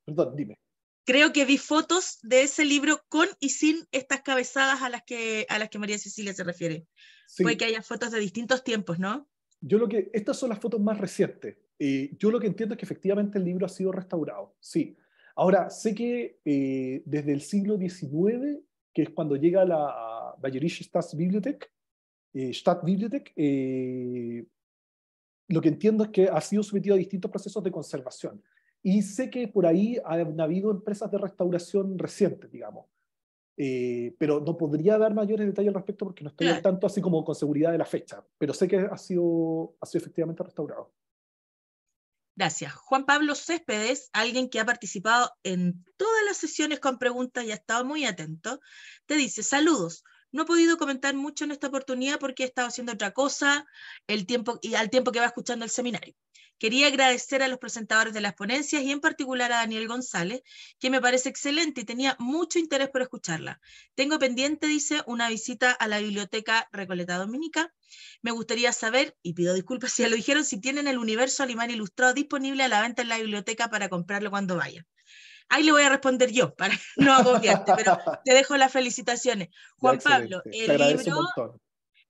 perdón, dime creo que vi fotos de ese libro con y sin estas cabezadas a las que, a las que María Cecilia se refiere. Puede que haya fotos de distintos tiempos, ¿no? Yo lo que, estas son las fotos más recientes. yo lo que entiendo es que efectivamente el libro ha sido restaurado, sí. Ahora, sé que eh, desde el siglo XIX, que es cuando llega la Bayerische Staatsbibliothek, eh, Stadtbibliothek, eh, lo que entiendo es que ha sido sometido a distintos procesos de conservación. Y sé que por ahí han habido empresas de restauración recientes, digamos. Eh, pero no podría dar mayores detalles al respecto porque no estoy al tanto así como con seguridad de la fecha, pero sé que ha sido, ha sido efectivamente restaurado. Gracias. Juan Pablo Céspedes, alguien que ha participado en todas las sesiones con preguntas y ha estado muy atento, te dice, saludos. No he podido comentar mucho en esta oportunidad porque he estado haciendo otra cosa el tiempo, y al tiempo que va escuchando el seminario. Quería agradecer a los presentadores de las ponencias y en particular a Daniel González, que me parece excelente y tenía mucho interés por escucharla. Tengo pendiente, dice, una visita a la biblioteca Recoleta Dominica. Me gustaría saber, y pido disculpas si ya lo dijeron, si tienen el universo Alimán Ilustrado disponible a la venta en la biblioteca para comprarlo cuando vaya. Ahí le voy a responder yo, para no agobiarte, pero te dejo las felicitaciones. Juan Pablo, el libro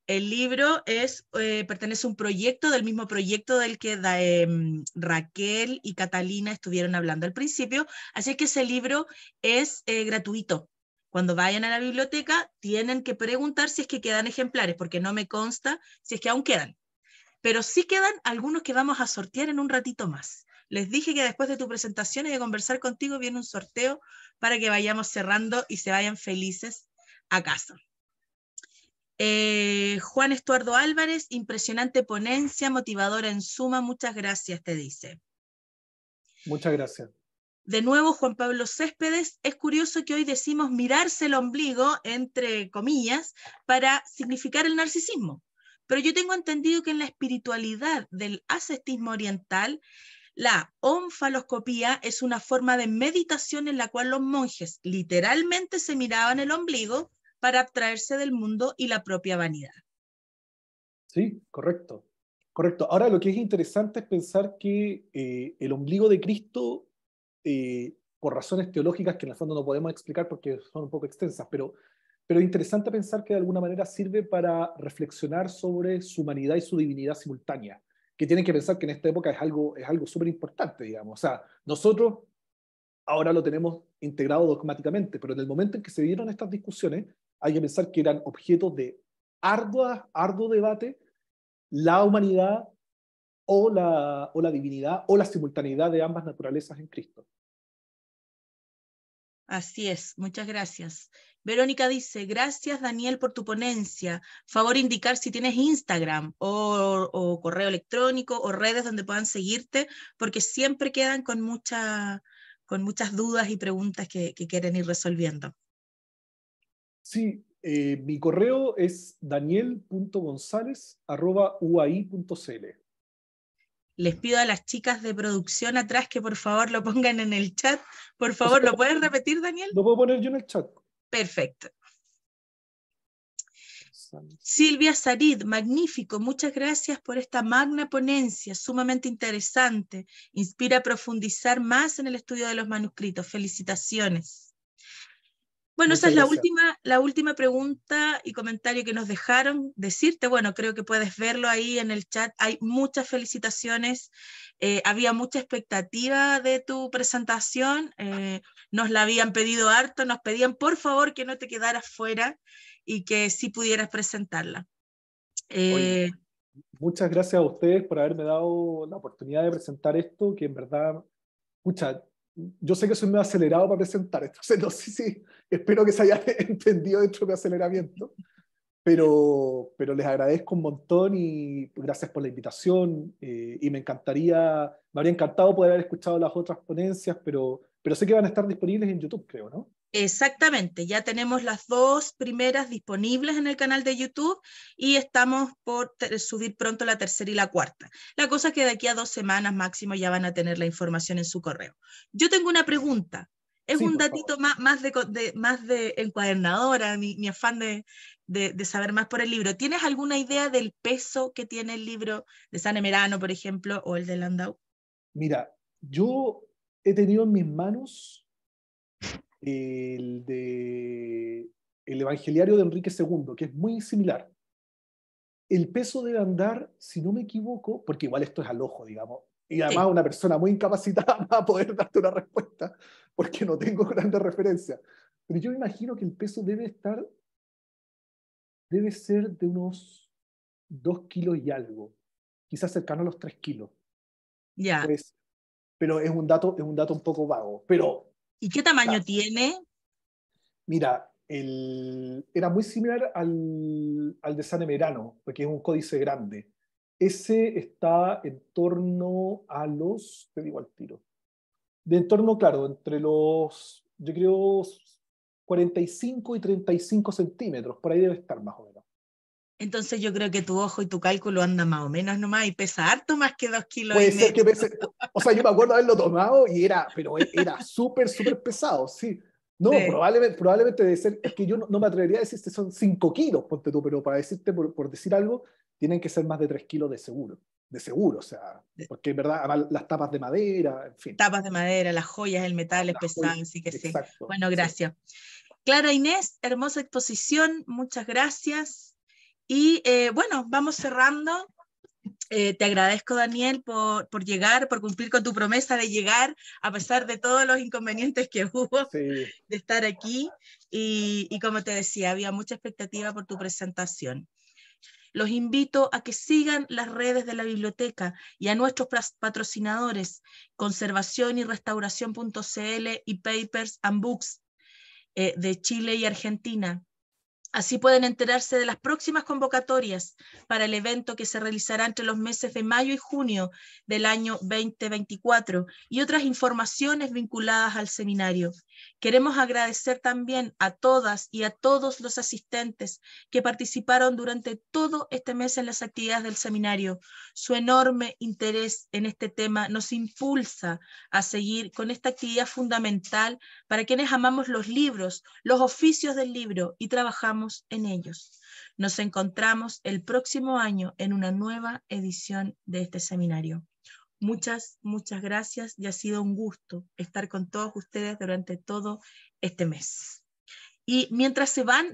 el libro es, eh, pertenece a un proyecto del mismo proyecto del que em, Raquel y Catalina estuvieron hablando al principio, así que ese libro es eh, gratuito. Cuando vayan a la biblioteca tienen que preguntar si es que quedan ejemplares, porque no me consta si es que aún quedan. Pero sí quedan algunos que vamos a sortear en un ratito más. Les dije que después de tu presentación y de conversar contigo viene un sorteo para que vayamos cerrando y se vayan felices a casa. Eh, Juan Estuardo Álvarez, impresionante ponencia, motivadora en suma, muchas gracias, te dice. Muchas gracias. De nuevo, Juan Pablo Céspedes, es curioso que hoy decimos mirarse el ombligo, entre comillas, para significar el narcisismo. Pero yo tengo entendido que en la espiritualidad del ascetismo oriental, la onfaloscopía es una forma de meditación en la cual los monjes literalmente se miraban el ombligo para abstraerse del mundo y la propia vanidad. Sí, correcto. Correcto. Ahora lo que es interesante es pensar que eh, el ombligo de Cristo, eh, por razones teológicas que en el fondo no podemos explicar porque son un poco extensas, pero, pero es interesante pensar que de alguna manera sirve para reflexionar sobre su humanidad y su divinidad simultánea, que tienen que pensar que en esta época es algo, es algo súper importante, digamos. O sea, nosotros ahora lo tenemos integrado dogmáticamente, pero en el momento en que se dieron estas discusiones, hay que pensar que eran objetos de arduo debate la humanidad o la, o la divinidad o la simultaneidad de ambas naturalezas en Cristo. Así es, muchas gracias. Verónica dice, gracias Daniel por tu ponencia. Favor indicar si tienes Instagram o, correo electrónico o redes donde puedan seguirte, porque siempre quedan con, mucha, con muchas dudas y preguntas que quieren ir resolviendo. Sí, eh, mi correo es uai.cl Les pido a las chicas de producción atrás que por favor lo pongan en el chat. Por favor, ¿lo pueden repetir, Daniel? Lo puedo poner yo en el chat. Perfecto. Silvia Sarid, magnífico, muchas gracias por esta magna ponencia, sumamente interesante. Inspira a profundizar más en el estudio de los manuscritos. Felicitaciones. Bueno, esa es la última, la última pregunta y comentario que nos dejaron decirte. Bueno, creo que puedes verlo ahí en el chat. Hay muchas felicitaciones. Eh, había mucha expectativa de tu presentación. Eh, nos la habían pedido harto. Nos pedían, por favor, que no te quedaras fuera y que sí pudieras presentarla. Eh, muchas gracias a ustedes por haberme dado la oportunidad de presentar esto, que en verdad, muchas yo sé que soy muy acelerado para presentar, esto, no sí. espero que se haya entendido dentro de mi aceleramiento, pero, pero les agradezco un montón y gracias por la invitación eh, y me encantaría, me habría encantado poder haber escuchado las otras ponencias, pero, pero sé que van a estar disponibles en YouTube, creo, ¿no? Exactamente, ya tenemos las dos primeras disponibles en el canal de YouTube y estamos por subir pronto la tercera y la cuarta. La cosa es que de aquí a dos semanas máximo ya van a tener la información en su correo. Yo tengo una pregunta, es un datito más, de, encuadernadora, mi, afán de, de, saber más por el libro. ¿Tienes alguna idea del peso que tiene el libro de San Emerano, por ejemplo, o el de Landau? Mira, yo he tenido en mis manos el de el Evangeliario de Enrique II, que es muy similar. El peso debe andar, si no me equivoco, porque igual esto es al ojo, digamos, y además una persona muy incapacitada va a poder darte una respuesta, porque no tengo grandes referencias. Pero yo me imagino que el peso debe estar, debe ser de unos dos kilos y algo, quizás cercano a los tres kilos. Ya. pero es un, dato, es un dato un poco vago. Pero ¿Y qué tamaño tiene? Mira, el, era muy similar al, al de San Emerano, porque es un códice grande. Ese está en torno a los, te digo al tiro, de en torno, claro, entre los, yo creo, 45 y 35 centímetros, por ahí debe estar más o menos. Entonces yo creo que tu ojo y tu cálculo andan más o menos nomás y pesa harto más que dos kilos. Puede ser que pese, o sea, yo me acuerdo haberlo tomado y era, pero e, era súper, súper pesado, sí. No, probablemente, probablemente debe ser, es que yo no, me atrevería a decirte este son cinco kilos, ponte tú, pero para decirte, por, decir algo, tienen que ser más de tres kilos de seguro, de seguro, o sea, porque en verdad, las tapas de madera, en fin. Tapas de madera, las joyas, el metal es pesado, así que sí. Bueno, gracias. Clara Inés, hermosa exposición, muchas gracias. Y eh, bueno, vamos cerrando. Eh, te agradezco, Daniel, por, llegar, por cumplir con tu promesa de llegar, a pesar de todos los inconvenientes que hubo de estar aquí. Y, como te decía, había mucha expectativa por tu presentación. Los invito a que sigan las redes de la biblioteca y a nuestros patrocinadores, conservación y restauración.cl y Papers and Books eh, de Chile y Argentina. Así pueden enterarse de las próximas convocatorias para el evento que se realizará entre los meses de mayo y junio del año 2024 y otras informaciones vinculadas al seminario. Queremos agradecer también a todas y a todos los asistentes que participaron durante todo este mes en las actividades del seminario. Su enorme interés en este tema nos impulsa a seguir con esta actividad fundamental para quienes amamos los libros, los oficios del libro y trabajamos en ellos. Nos encontramos el próximo año en una nueva edición de este seminario. Muchas, muchas gracias y ha sido un gusto estar con todos ustedes durante todo este mes. Y mientras se van...